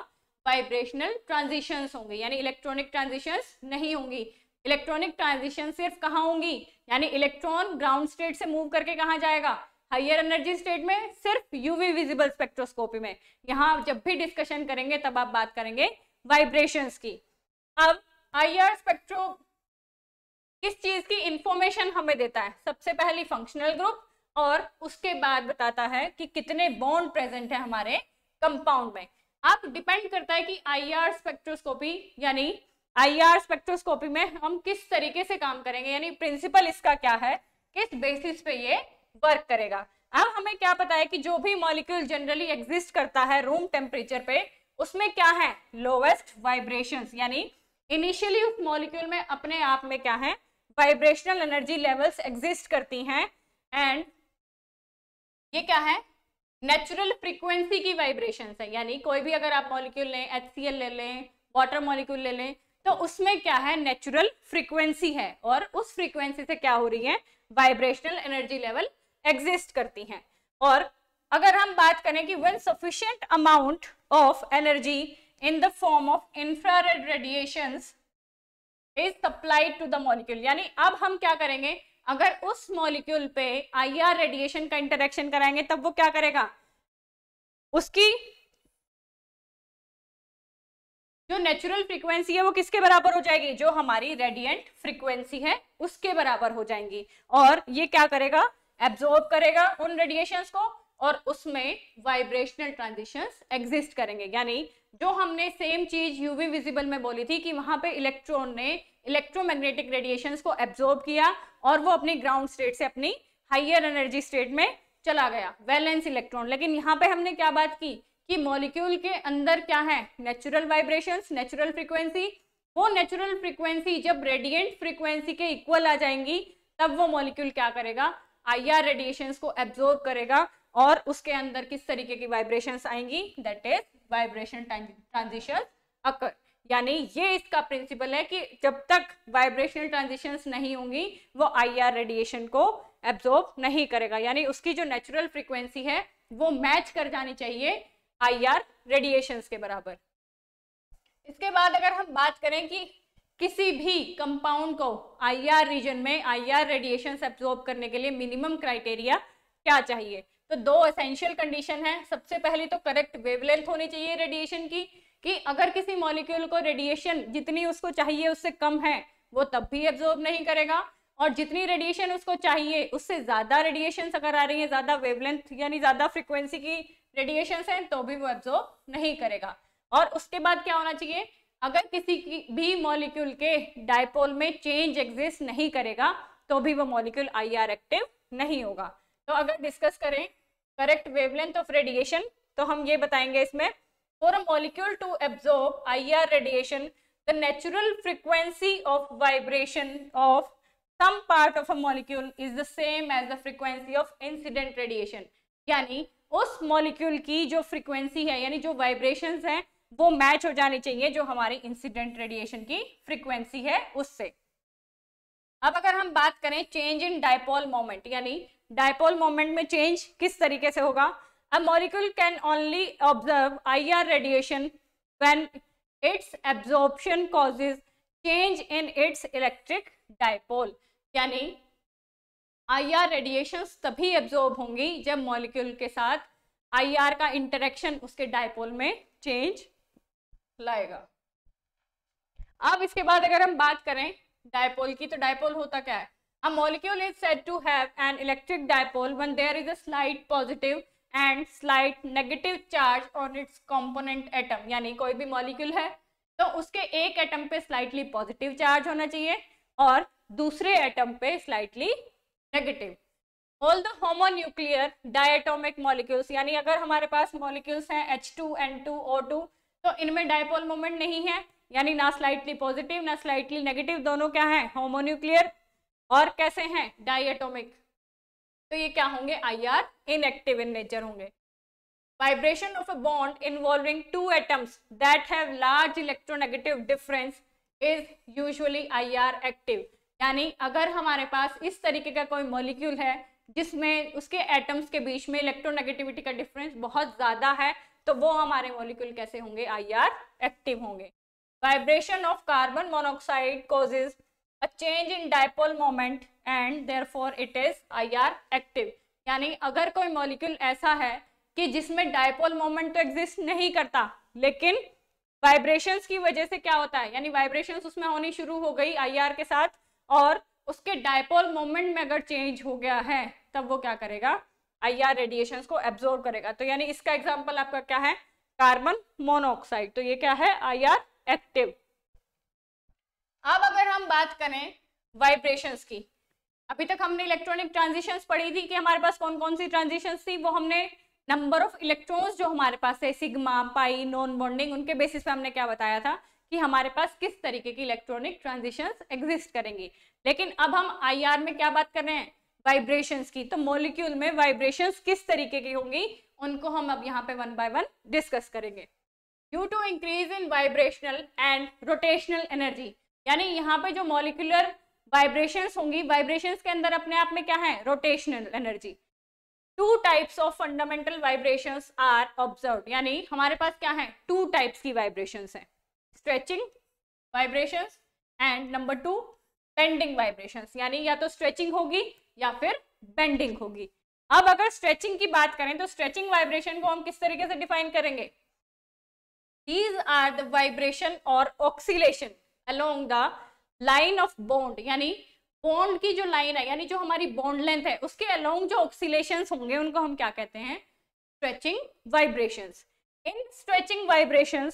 वाइब्रेशनल ट्रांजिशन होंगे यानी इलेक्ट्रॉनिक ट्रांजिशन नहीं होंगी इलेक्ट्रॉनिक ट्रांजिशन सिर्फ कहाँ होंगी यानी इलेक्ट्रॉन ग्राउंड स्टेट से मूव करके कहाँ जाएगा हाइयर एनर्जी स्टेट में सिर्फ यूवी विजिबल स्पेक्ट्रोस्कोपी में यहाँ जब भी डिस्कशन करेंगे तब आप बात करेंगे वाइब्रेशंस की अब हाइयर स्पेक्ट्रो किस चीज की इंफॉर्मेशन हमें देता है सबसे पहली फंक्शनल ग्रुप और उसके बाद बताता है कि कितने बॉन्ड प्रेजेंट है हमारे कंपाउंड में अब डिपेंड करता है कि आईआर स्पेक्ट्रोस्कोपी यानी आईआर स्पेक्ट्रोस्कोपी में हम किस तरीके से काम करेंगे यानी प्रिंसिपल इसका क्या है किस बेसिस पे ये वर्क करेगा अब हमें क्या पता है कि जो भी मॉलिक्यूल जनरली एग्जिस्ट करता है रूम टेम्परेचर पे उसमें क्या है लोवेस्ट वाइब्रेशन यानी इनिशियली उस मॉलिक्यूल में अपने आप में क्या है वाइब्रेशनल एनर्जी लेवल्स एग्जिस्ट करती हैं एंड ये क्या है नेचुरल फ्रीक्वेंसी की वाइब्रेशन है यानी कोई भी अगर आप मॉलिक्यूल लें एच ले लें वाटर मॉलिक्यूल ले लें तो उसमें क्या है नेचुरल फ्रीक्वेंसी है और उस फ्रीक्वेंसी से क्या हो रही है वाइब्रेशनल एनर्जी लेवल एग्जिस्ट करती हैं और अगर हम बात करें कि when sufficient amount of energy in the form of infrared radiation is supplied to the molecule यानी अब हम क्या करेंगे अगर उस मॉलिक्यूल पे आईआर रेडिएशन का इंटरेक्शन कराएंगे तब वो क्या करेगा उसकी जो नेचुरल फ्रीक्वेंसी है वो किसके बराबर हो जाएगी जो हमारी रेडिएंट फ्रीक्वेंसी है उसके बराबर हो जाएंगी और ये क्या करेगा एब्जॉर्ब करेगा उन रेडिएशंस को और उसमें वाइब्रेशनल ट्रांजिशंस एग्जिस्ट करेंगे यानी जो हमने सेम चीज यूवी विजिबल में बोली थी कि वहां पे इलेक्ट्रॉन ने इलेक्ट्रोमैग्नेटिक रेडिएशंस को एब्जॉर्ब किया और वो अपनी ग्राउंड स्टेट से अपनी हाइयर एनर्जी स्टेट में चला गया वैलेंस इलेक्ट्रॉन लेकिन यहाँ पे हमने क्या बात की कि मॉलिक्यूल के अंदर क्या है नेचुरल वाइब्रेशंस नेचुरल फ्रीक्वेंसी वो नेचुरल फ्रीक्वेंसी जब रेडिएंट फ्रीक्वेंसी के इक्वल आ जाएंगी तब वो मॉलिक्यूल क्या करेगा आईआर रेडिएशन को एब्जॉर्ब करेगा और उसके अंदर किस तरीके की वाइब्रेशन आएंगी that is vibration transition occur यानी ये इसका प्रिंसिपल है कि जब तक वाइब्रेशनल ट्रांजिशंस नहीं होंगी वो आईआर रेडिएशन को एब्जॉर्ब नहीं करेगा यानी उसकी जो नेचुरल फ्रिक्वेंसी है वो मैच कर जानी चाहिए आईआर रेडिएशंस के बराबर इसके बाद अगर हम बात करें कि किसी भी कंपाउंड को आईआर रीजन में आईआर रेडिएशन एब्जॉर्ब करने के लिए मिनिमम क्राइटेरिया क्या चाहिए तो दो एसेंशियल कंडीशन है सबसे पहले तो करेक्ट वेवलेंथ होनी चाहिए रेडिएशन की कि अगर किसी मॉलिक्यूल को रेडिएशन जितनी उसको चाहिए उससे कम है वो तब भी एब्जॉर्ब नहीं करेगा और जितनी रेडिएशन उसको चाहिए उससे ज़्यादा रेडिएशन अगर आ रही है ज़्यादा वेवलेंथ यानी ज़्यादा फ्रिक्वेंसी की रेडिएशन है तो भी वो एब्जॉर्ब नहीं करेगा और उसके बाद क्या होना चाहिए अगर किसी की भी मॉलिक्यूल के डायपोल में चेंज एग्जिस्ट नहीं करेगा तो भी वो मॉलिक्यूल आई आर एक्टिव नहीं होगा तो अगर डिस्कस करें करेक्ट वेवलेंथ ऑफ रेडिएशन तो हम ये बताएंगे इसमें for a molecule to absorb I R radiation the natural frequency of vibration of some part of a molecule is the same as the frequency of incident radiation यानी उस molecule की जो frequency है यानी जो वाइब्रेशंस हैं वो match हो जानी चाहिए जो हमारी इंसिडेंट रेडिएशन की फ्रीक्वेंसी है उससे अब अगर हम बात करें चेंज इन डायपोल मोमेंट यानी डायपोल मोमेंट में चेंज किस तरीके से होगा a molecule can only observe IR radiation when its absorption causes change in its electric dipole यानी आईआर रेडिएशन तभी एब्जॉर्ब होंगी जब मॉलिक्यूल के साथ आईआर का इंटरेक्शन उसके डायपोल में चेंज लाएगा अब इसके बाद अगर हम बात करें डायपोल की तो डायपोल होता क्या है a molecule is said to have an electric dipole when there is a slight positive and slight negative charge on its component atom यानी कोई भी मॉलिक्यूल है तो उसके एक एटम पे स्लाइटली पॉजिटिव चार्ज होना चाहिए और दूसरे एटम पे slightly negative all the homonuclear diatomic molecules यानी अगर हमारे पास मॉलिक्यूल्स हैं H2, N2, O2 तो इनमें डायपोल मोमेंट नहीं है यानी ना स्लाइटली पॉजिटिव ना स्लाइटली नेगेटिव दोनों क्या है होमोन्यूक्लियर और कैसे हैं डाइटोमिक तो ये क्या होंगे I R inactive in nature होंगे vibration of a bond involving two atoms that have electronegative difference is usually I R active यानी अगर हमारे पास इस तरीके का कोई मॉलिक्यूल है जिसमें उसके एटम्स के बीच में इलेक्ट्रोनेगेटिविटी का डिफरेंस बहुत ज़्यादा है तो वो हमारे मॉलिक्यूल कैसे होंगे आई आर एक्टिव होंगे vibration of carbon monoxide causes a change in dipole moment and therefore it is I R active यानी अगर कोई मॉलिक्यूल ऐसा है कि जिसमें डायपोल मोमेंट तो एग्जिस्ट नहीं करता लेकिन वाइब्रेशंस की वजह से क्या होता है यानी वाइब्रेशंस उसमें होनी शुरू हो गई आईआर के साथ और उसके डायपोल मोमेंट में अगर चेंज हो गया है तब वो क्या करेगा आई आर रेडिएशन को एब्जॉर्व करेगा तो यानी इसका एग्जाम्पल आपका क्या है कार्बन मोनोऑक्साइड तो ये क्या है आई आर एक्टिव अब अगर हम बात करें वाइब्रेशंस की अभी तक हमने इलेक्ट्रॉनिक ट्रांजिशंस पढ़ी थी कि हमारे पास कौन कौन सी ट्रांजिशन थी वो हमने नंबर ऑफ इलेक्ट्रॉन्स जो हमारे पास है सिग्मा पाई नॉन बॉन्डिंग उनके बेसिस पे हमने क्या बताया था कि हमारे पास किस तरीके की इलेक्ट्रॉनिक ट्रांजिशंस एग्जिस्ट करेंगी लेकिन अब हम आईआर में क्या बात कर रहे हैं वाइब्रेशंस की तो मॉलिक्यूल में वाइब्रेशंस किस तरीके की होंगी उनको हम अब यहाँ पे वन बाय वन डिस्कस करेंगे due to increase in vibrational and rotational energy यानी यहाँ पे जो मॉलिकुलर वाइब्रेशंस होंगी वाइब्रेशंस के अंदर अपने आप में क्या है rotational energy two types of fundamental vibration are observe यानी हमारे पास क्या है टू टाइप्स की वाइब्रेशन है stretching vibration and number two bending vibration यानी या तो स्ट्रेचिंग होगी या फिर बेंडिंग होगी अब अगर स्ट्रेचिंग की बात करें तो स्ट्रेचिंग वाइब्रेशन को हम किस तरीके से डिफाइन करेंगे दीज आर द वाइब्रेशन और oscillation along the line of bond यानी बॉन्ड की जो लाइन है यानी जो हमारी बॉन्ड लेंथ है उसके अलोंग जो ऑक्सीलेशन होंगे उनको हम क्या कहते हैं stretching vibration in stretching vibration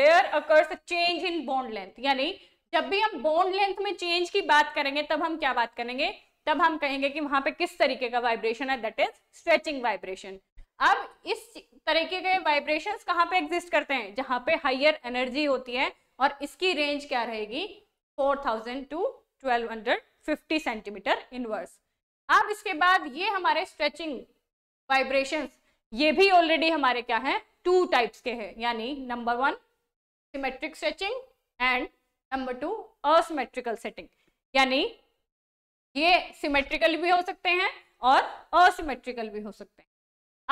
there occurs change in bond length यानी जब भी हम बोन लेंथ में चेंज की बात करेंगे तब हम क्या बात करेंगे तब हम कहेंगे कि वहां पे किस तरीके का वाइब्रेशन है दैट इज स्ट्रेचिंग वाइब्रेशन अब इस तरीके के वाइब्रेशंस कहाँ पे एग्जिस्ट करते हैं जहां पे हाइयर एनर्जी होती है और इसकी रेंज क्या रहेगी 4000 टू 1250 सेंटीमीटर इनवर्स अब इसके बाद ये हमारे स्ट्रेचिंग वाइब्रेशंस ये भी ऑलरेडी हमारे क्या हैं टू टाइप्स के हैं यानी number one symmetric stretching and number two asymmetrical setting यानी ये सिमेट्रिकल भी हो सकते हैं और असिमेट्रिकल भी हो सकते हैं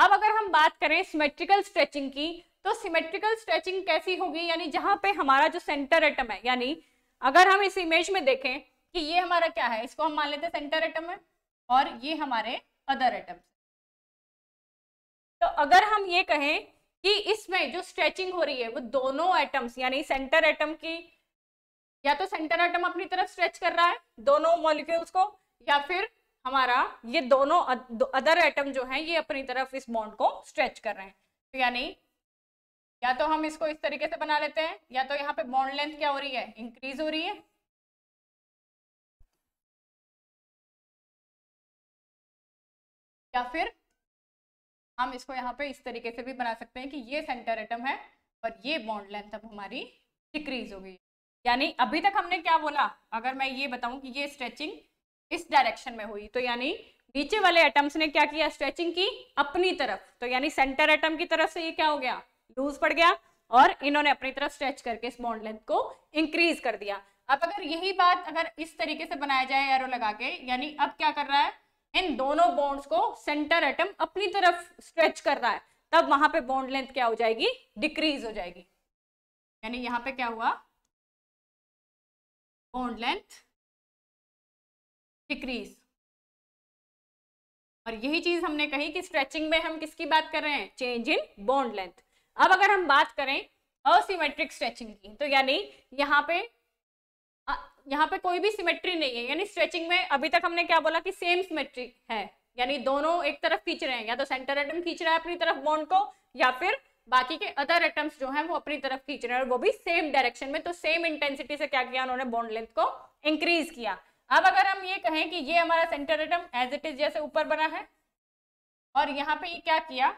अब अगर हम बात करें सिमेट्रिकल स्ट्रेचिंग की तो सिमेट्रिकल स्ट्रेचिंग कैसी होगी यानी जहां पे हमारा जो सेंटर एटम है यानी अगर हम इस इमेज में देखें कि ये हमारा क्या है इसको हम मान लेते हैं सेंटर एटम है और ये हमारे अदर एटम तो अगर हम ये कहें कि इसमें जो स्ट्रेचिंग हो रही है वो दोनों एटम्स यानी सेंटर एटम की या तो सेंटर एटम अपनी तरफ स्ट्रेच कर रहा है दोनों मॉलिक्यूल्स को या फिर हमारा ये दोनों अदर एटम जो है ये अपनी तरफ इस बॉन्ड को स्ट्रेच कर रहे हैं तो यानी या तो हम इसको इस तरीके से बना लेते हैं या तो यहाँ पे बॉन्ड लेंथ क्या हो रही है इंक्रीज हो रही है या फिर हम इसको यहाँ पे इस तरीके से भी बना सकते हैं कि ये सेंटर एटम है और ये बॉन्ड लेंथ अब हमारी डिक्रीज हो गई यानी अभी तक हमने क्या बोला अगर मैं ये बताऊं कि ये स्ट्रेचिंग इस डायरेक्शन में हुई तो यानी नीचे वाले एटम्स ने क्या किया स्ट्रेचिंग की अपनी तरफ तो यानी सेंटर एटम की तरफ से ये क्या हो गया लूज पड़ गया और इन्होंने अपनी तरफ स्ट्रेच करके इस बॉन्ड लेंथ को इंक्रीज कर दिया अब अगर यही बात अगर इस तरीके से बनाया जाए एरो लगा के यानी अब क्या कर रहा है इन दोनों बॉन्ड्स को सेंटर एटम अपनी तरफ स्ट्रेच कर रहा है तब वहां पे बॉन्ड लेंथ क्या हो जाएगी डिक्रीज हो जाएगी यानी यहाँ पे क्या हुआ bond length डिक्रीज और यही चीज हमने कही कि स्ट्रेचिंग में हम किसकी बात कर रहे हैं चेंज इन बॉन्ड लेंथ अब अगर हम बात करें असिमेट्रिक स्ट्रेचिंग की तो यानी यहाँ पे यहाँ पे कोई भी सिमेट्री नहीं है यानी स्ट्रेचिंग में अभी तक हमने क्या बोला कि सेम सिमेट्री है यानी दोनों एक तरफ खींच रहे हैं या तो सेंटर एटम खींच रहा है अपनी तरफ बॉन्ड को या फिर बाकी के अदर एटम्स जो हैं वो अपनी तरफ खींच रहे हैं और वो भी सेम डायरेक्शन में तो सेम इंटेंसिटी से क्या किया उन्होंने बॉन्ड लेंथ को इंक्रीज किया अब अगर हम ये कहें कि ये हमारा center atom as it is जैसे ऊपर बना है और यहाँ पे ये क्या किया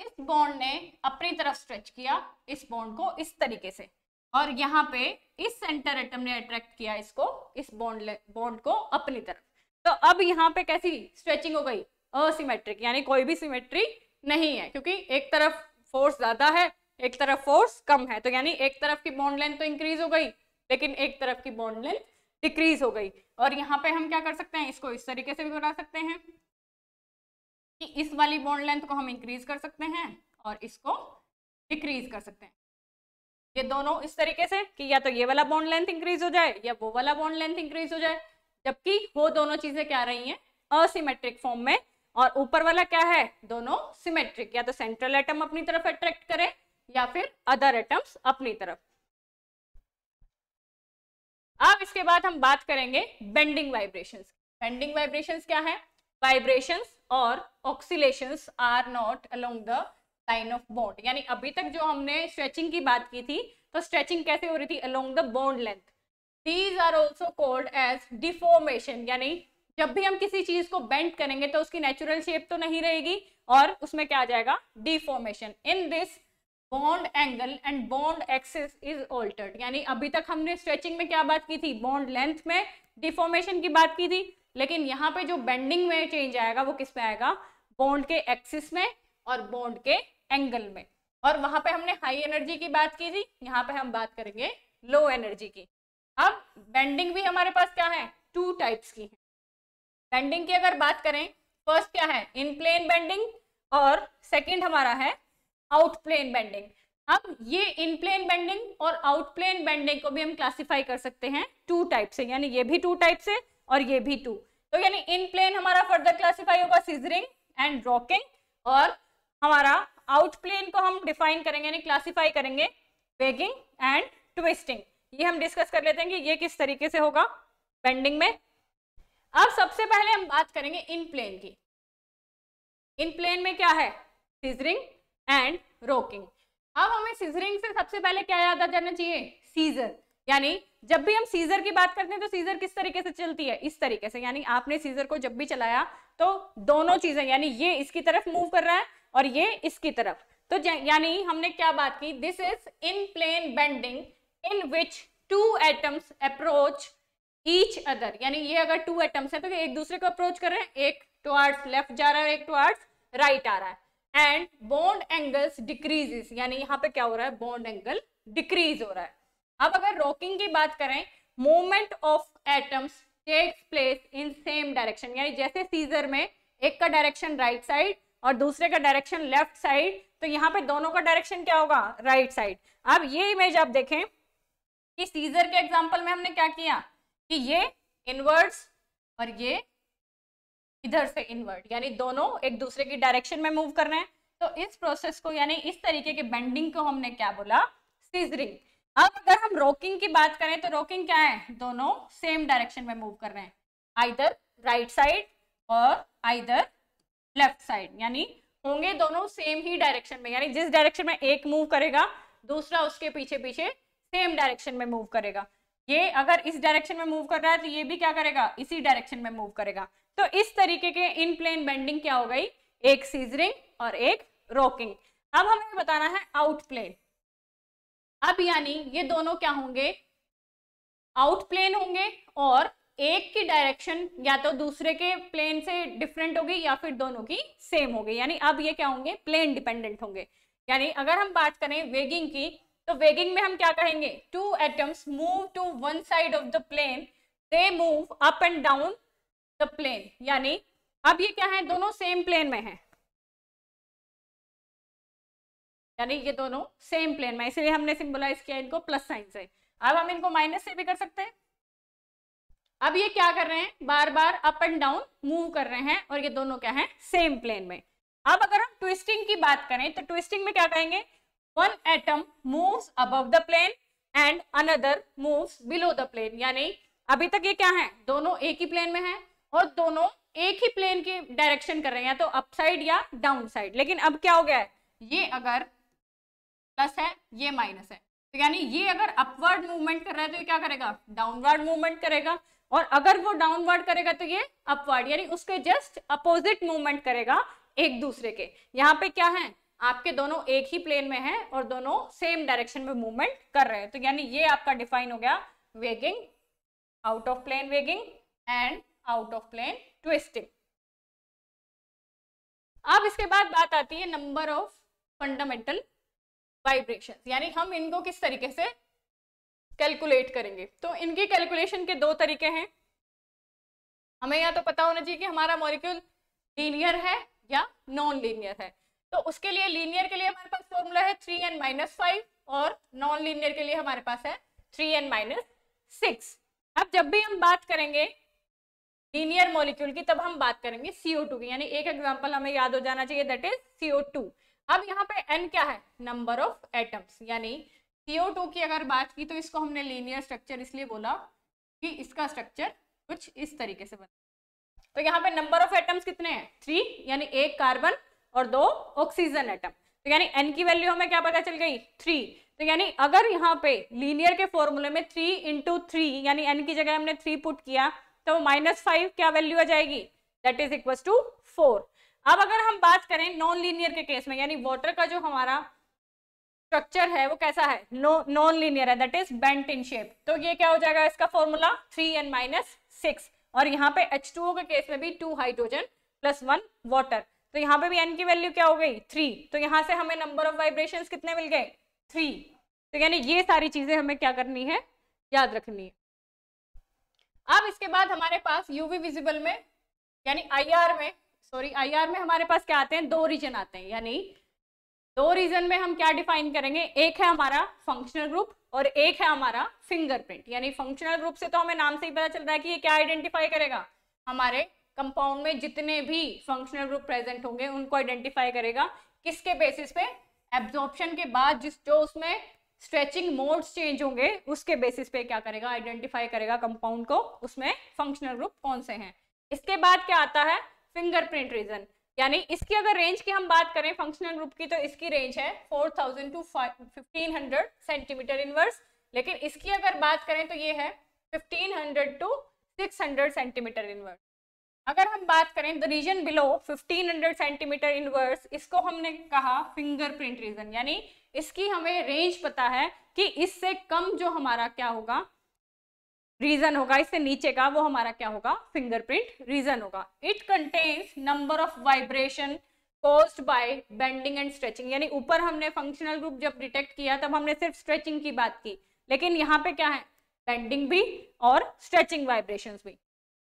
इस बॉन्ड ने अपनी तरफ स्ट्रेच किया इस बॉन्ड को इस तरीके से और यहाँ पे इस सेंटर एटम ने अट्रैक्ट किया इसको इस बॉन्ड बॉन्ड को अपनी तरफ तो अब यहाँ पे कैसी स्ट्रेचिंग हो गई असिमेट्रिक यानी कोई भी सिमेट्री नहीं है क्योंकि एक तरफ फोर्स ज़्यादा है एक तरफ फोर्स कम है तो यानी एक तरफ की बॉन्ड लेंथ तो इंक्रीज हो गई लेकिन एक तरफ की बॉन्ड लेंथ डिक्रीज हो गई और यहाँ पे हम क्या कर सकते हैं इसको इस तरीके से भी बना सकते हैं कि इस वाली बॉन्ड लेंथ को हम इंक्रीज कर सकते हैं और इसको डिक्रीज कर सकते हैं ये दोनों इस तरीके से कि या तो ये वाला बॉन्ड लेंथ इंक्रीज हो जाए या वो वाला बॉन्ड लेंथ इंक्रीज हो जाए जबकि वो दोनों चीजें क्या रही हैं असीमेट्रिक फॉर्म में और ऊपर वाला क्या है दोनों सिमेट्रिक या तो सेंट्रल एटम अपनी तरफ अट्रैक्ट करे या फिर अदर एटम्स अपनी तरफ अब इसके बाद हम बात करेंगे बेंडिंग वाइब्रेशंस बेंडिंग वाइब्रेशंस क्या है वाइब्रेशंस और oscillations are not along the line of bond यानी अभी तक जो हमने स्ट्रेचिंग की बात की थी तो स्ट्रेचिंग कैसे हो रही थी along the bond length these are also called as deformation यानी जब भी हम किसी चीज को बेंड करेंगे तो उसकी नेचुरल शेप तो नहीं रहेगी और उसमें क्या आ जाएगा deformation in this bond angle and bond axis is altered यानी अभी तक हमने स्ट्रेचिंग में क्या बात की थी बॉन्ड लेंथ में डिफॉर्मेशन की बात की थी लेकिन यहाँ पे जो बेंडिंग में चेंज आएगा वो किस में आएगा बॉन्ड के एक्सिस में और बॉन्ड के एंगल में और वहां पे हमने हाई एनर्जी की बात की थी यहाँ पे हम बात करेंगे लो एनर्जी की अब बेंडिंग भी हमारे पास क्या है टू टाइप्स की है बेंडिंग की अगर बात करें फर्स्ट क्या है इन प्लेन बेंडिंग और सेकेंड हमारा है आउट प्लेन बेंडिंग अब ये इन प्लेन बेंडिंग और आउट प्लेन बेंडिंग को भी हम क्लासिफाई कर सकते हैं टू टाइप से यानी ये भी टू टाइप से और ये भी टू तो यानी इन प्लेन हमारा फर्दर क्लासिफाई होगा सीजरिंग एंड रॉकिंग और हमारा आउट प्लेन को हम डिफाइन करेंगे यानी क्लासिफाई करेंगे बेगिंग एंड ट्विस्टिंग ये हम डिस्कस कर लेते हैं कि ये किस तरीके से होगा बेंडिंग में अब सबसे पहले हम बात करेंगे इन प्लेन की इन प्लेन में क्या है सीजरिंग एंड रोकिंग अब हमें सीजरिंग से सबसे पहले क्या याद आ जाना चाहिए सीजर यानी जब भी हम सीजर की बात करते हैं तो सीजर किस तरीके से चलती है इस तरीके से यानी आपने सीजर को जब भी चलाया तो दोनों चीजें यानी ये इसकी तरफ मूव कर रहा है और ये इसकी तरफ तो यानी हमने क्या बात की this is in plane bending in which two atoms approach each other यानी ये अगर टू एटम्स है तो एक दूसरे को अप्रोच कर रहे हैं एक टुअर्ड्स लेफ्ट जा रहा है एक टुअर्ड्स राइट आ रहा है एंड बॉन्ड एंगल्स डिक्रीजेस यानी यहाँ पे क्या हो रहा है बॉन्ड एंगल डिक्रीज हो रहा है अब अगर रॉकिंग की बात करें movement of atoms takes place in same direction यानी जैसे सीजर में एक का डायरेक्शन राइट साइड और दूसरे का डायरेक्शन लेफ्ट साइड तो यहाँ पे दोनों का डायरेक्शन क्या होगा राइट right साइड अब ये इमेज आप देखें कि सीजर के एग्जाम्पल में हमने क्या किया कि ये इनवर्ड्स और ये इधर से इनवर्ड यानी दोनों एक दूसरे की डायरेक्शन में मूव कर रहे हैं तो इस प्रोसेस को यानी इस तरीके के बेंडिंग को हमने क्या बोला सीजरिंग अब अगर हम रोकिंग की बात करें तो रोकिंग क्या है दोनों सेम डायरेक्शन में मूव कर रहे हैं आइधर राइट साइड और आइधर लेफ्ट साइड यानी होंगे दोनों सेम ही डायरेक्शन में यानी जिस डायरेक्शन में एक मूव करेगा दूसरा उसके पीछे पीछे सेम डायरेक्शन में मूव करेगा ये अगर इस डायरेक्शन में मूव कर रहा है तो ये भी क्या करेगा इसी डायरेक्शन में मूव करेगा तो इस तरीके के इन प्लेन बेंडिंग क्या हो गई एक सीजरिंग और एक रोकिंग अब हमें बताना है आउट प्लेन अब यानी ये दोनों क्या होंगे आउट प्लेन होंगे और एक की डायरेक्शन या तो दूसरे के प्लेन से डिफरेंट होगी या फिर दोनों की सेम होगी यानी अब ये क्या होंगे प्लेन डिपेंडेंट होंगे यानी अगर हम बात करें वेगिंग की तो वेगिंग में हम क्या कहेंगे two atoms move to one side of the plane they move up and down the plane यानी अब ये क्या है दोनों सेम प्लेन में है यानी ये दोनों सेम प्लेन में इसलिए हमने सिंबलाइज किया इनको प्लस साइन से अब हम इनको माइनस से भी कर सकते हैं अब ये क्या कर रहे हैं बार बार अप एंड डाउन मूव कर रहे हैं और ये दोनों क्या है सेम प्लेन में अब अगर हम ट्विस्टिंग की बात करें तो ट्विस्टिंग में क्या कहेंगे one atom moves above the plane and another moves below the plane यानी अभी तक ये क्या है दोनों एक ही प्लेन में है और दोनों एक ही प्लेन के डायरेक्शन कर रहे हैं या तो अप साइड या डाउन साइड लेकिन अब क्या हो गया है ये अगर प्लस है ये माइनस है तो यानी ये अगर अपवर्ड मूवमेंट कर रहा है तो ये क्या करेगा डाउनवर्ड मूवमेंट करेगा और अगर वो डाउनवर्ड करेगा तो ये अपवर्ड यानी उसके जस्ट अपोजिट मूवमेंट करेगा एक दूसरे के यहाँ पे क्या है आपके दोनों एक ही प्लेन में हैं और दोनों सेम डायरेक्शन में मूवमेंट कर रहे हैं तो यानी ये आपका डिफाइन हो गया wagging out of plane wagging and out of plane twisting अब इसके बाद बात आती है नंबर ऑफ फंडामेंटल वाइब्रेशन यानी हम इनको किस तरीके से कैलकुलेट करेंगे तो इनकी कैलकुलेशन के दो तरीके हैं हमें या तो पता होना चाहिए कि हमारा मॉलिक्यूल लीनियर है या नॉन लीनियर है तो उसके लिए लीनियर के लिए हमारे पास फॉर्मूला है थ्री एन माइनस फाइव और नॉन लीनियर के लिए हमारे पास है थ्री एन माइनस सिक्स अब जब भी हम बात करेंगे लीनियर मॉलिक्यूल की तब हम बात करेंगे सीओ टू की यानी एक एग्जाम्पल हमें याद हो जाना चाहिए दैट इज सीओ टू अब यहाँ पे एन क्या है नंबर ऑफ एटम्स यानी सीओ टू की अगर बात की तो इसको हमने लीनियर स्ट्रक्चर इसलिए बोला कि इसका स्ट्रक्चर कुछ इस तरीके से बना तो यहाँ पे नंबर ऑफ एटम्स कितने हैं थ्री यानी एक कार्बन और दो ऑक्सीजन एटम तो यानी एन की वैल्यू हमें क्या पता चल गई थ्री तो यानी अगर यहाँ पे लीनियर के फॉर्मूले में थ्री इंटू थ्री यानी एन की जगह हमने थ्री पुट किया तो माइनस फाइव क्या वैल्यू आ जाएगी that is equal to four अब अगर हम बात करें नॉन लीनियर के केस में यानी वाटर का जो हमारा स्ट्रक्चर है वो कैसा है नॉन लीनियर है that is bent in shape तो ये क्या हो जाएगा इसका formula three N minus six और यहाँ पे एच टू के केस में भी two hydrogen plus one water तो यहाँ पे भी एन की वैल्यू क्या हो गई थ्री तो यहाँ से हमें नंबर ऑफ वाइब्रेशन कितने मिल गए थ्री तो यानी ये सारी चीजें हमें क्या करनी है याद रखनी है अब इसके बाद हमारे पास यूवी विजिबल में यानी आईआर में सॉरी आईआर में हमारे पास क्या आते हैं दो रीजन आते हैं यानी दो रीजन में हम क्या डिफाइन करेंगे एक है हमारा फंक्शनल ग्रुप और एक है हमारा फिंगरप्रिंट यानी फंक्शनल ग्रुप से तो हमें नाम से ही पता चल रहा है कि ये क्या आइडेंटिफाई करेगा हमारे कंपाउंड में जितने भी फंक्शनल ग्रुप प्रेजेंट होंगे उनको आइडेंटिफाई करेगा किसके बेसिस पे एब्जॉर्प्शन के बाद जिस जो उसमें स्ट्रेचिंग मोड्स चेंज होंगे उसके बेसिस पे क्या करेगा आइडेंटिफाई करेगा कंपाउंड को उसमें फंक्शनल ग्रुप कौन से हैं इसके बाद क्या आता है फिंगरप्रिंट रीजन यानी इसकी अगर रेंज की हम बात करें फंक्शनल ग्रुप की तो इसकी रेंज है 4000 टू फाइव सेंटीमीटर इनवर्स लेकिन इसकी अगर बात करें तो ये है 1500 टू सिक्स सेंटीमीटर इनवर्स अगर हम बात करें the region below 1500 centimetre inverse इसको हमने कहा फिंगरप्रिंट रीजन यानी इसकी हमें रेंज पता है कि इससे कम जो हमारा क्या होगा रीजन होगा इससे नीचे का वो हमारा क्या होगा फिंगरप्रिंट रीजन होगा it contains number of vibration caused by bending and stretching यानी ऊपर हमने फंक्शनल ग्रुप जब डिटेक्ट किया तब हमने सिर्फ स्ट्रेचिंग की बात की लेकिन यहाँ पे क्या है बेंडिंग भी और स्ट्रेचिंग वाइब्रेशंस भी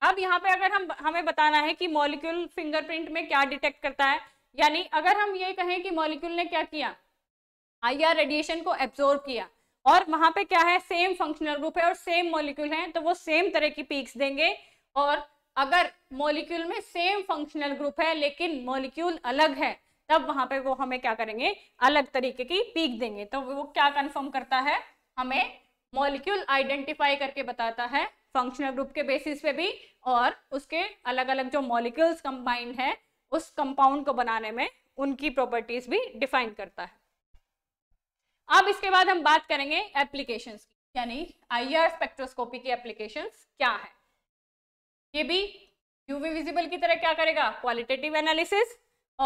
अब यहाँ पे अगर हम हमें बताना है कि मॉलिक्यूल फिंगरप्रिंट में क्या डिटेक्ट करता है यानी अगर हम ये कहें कि मॉलिक्यूल ने क्या किया आर रेडिएशन को एब्जॉर्ब किया और वहां पे क्या है सेम फंक्शनल ग्रुप है और सेम मॉलिक्यूल है तो वो सेम तरह की पीक्स देंगे और अगर मॉलिक्यूल में सेम फंक्शनल ग्रुप है लेकिन मॉलिक्यूल अलग है तब वहां पे वो हमें क्या करेंगे अलग तरीके की पीक देंगे तो वो क्या कंफर्म करता है हमें मॉलिक्यूल आइडेंटिफाई करके बताता है फंक्शनल ग्रुप के बेसिस पे भी और उसके अलग अलग जो मॉलिक्यूल्स कंबाइंड है उस कंपाउंड को बनाने में उनकी प्रॉपर्टीज भी डिफाइन करता है अब इसके बाद हम बात करेंगे एप्लीकेशन की यानी आर स्पेक्ट्रोस्कोपी की एप्लीकेशन क्या है ये भी यूवी विजिबल की तरह क्या करेगा क्वालिटेटिव एनालिसिस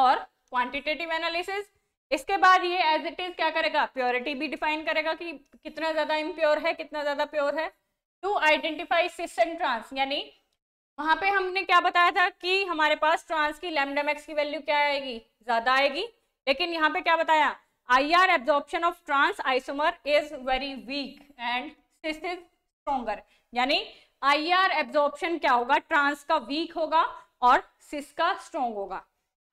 और क्वांटिटेटिव एनालिसिस इसके बाद ये एज इट इज क्या करेगा प्योरिटी भी डिफाइन करेगा कि कितना ज्यादा इम्प्योर है कितना ज्यादा प्योर है to identify cis and trans यानी वहां पे हमने क्या बताया था कि हमारे पास ट्रांस की लेमडम एक्स की वैल्यू क्या आएगी ज्यादा आएगी लेकिन यहाँ पे क्या बताया I R absorption of trans isomer is very weak and cis is stronger यानी आई आर एब्जॉर्प्शन क्या होगा ट्रांस का वीक होगा और सिस का स्ट्रोंग होगा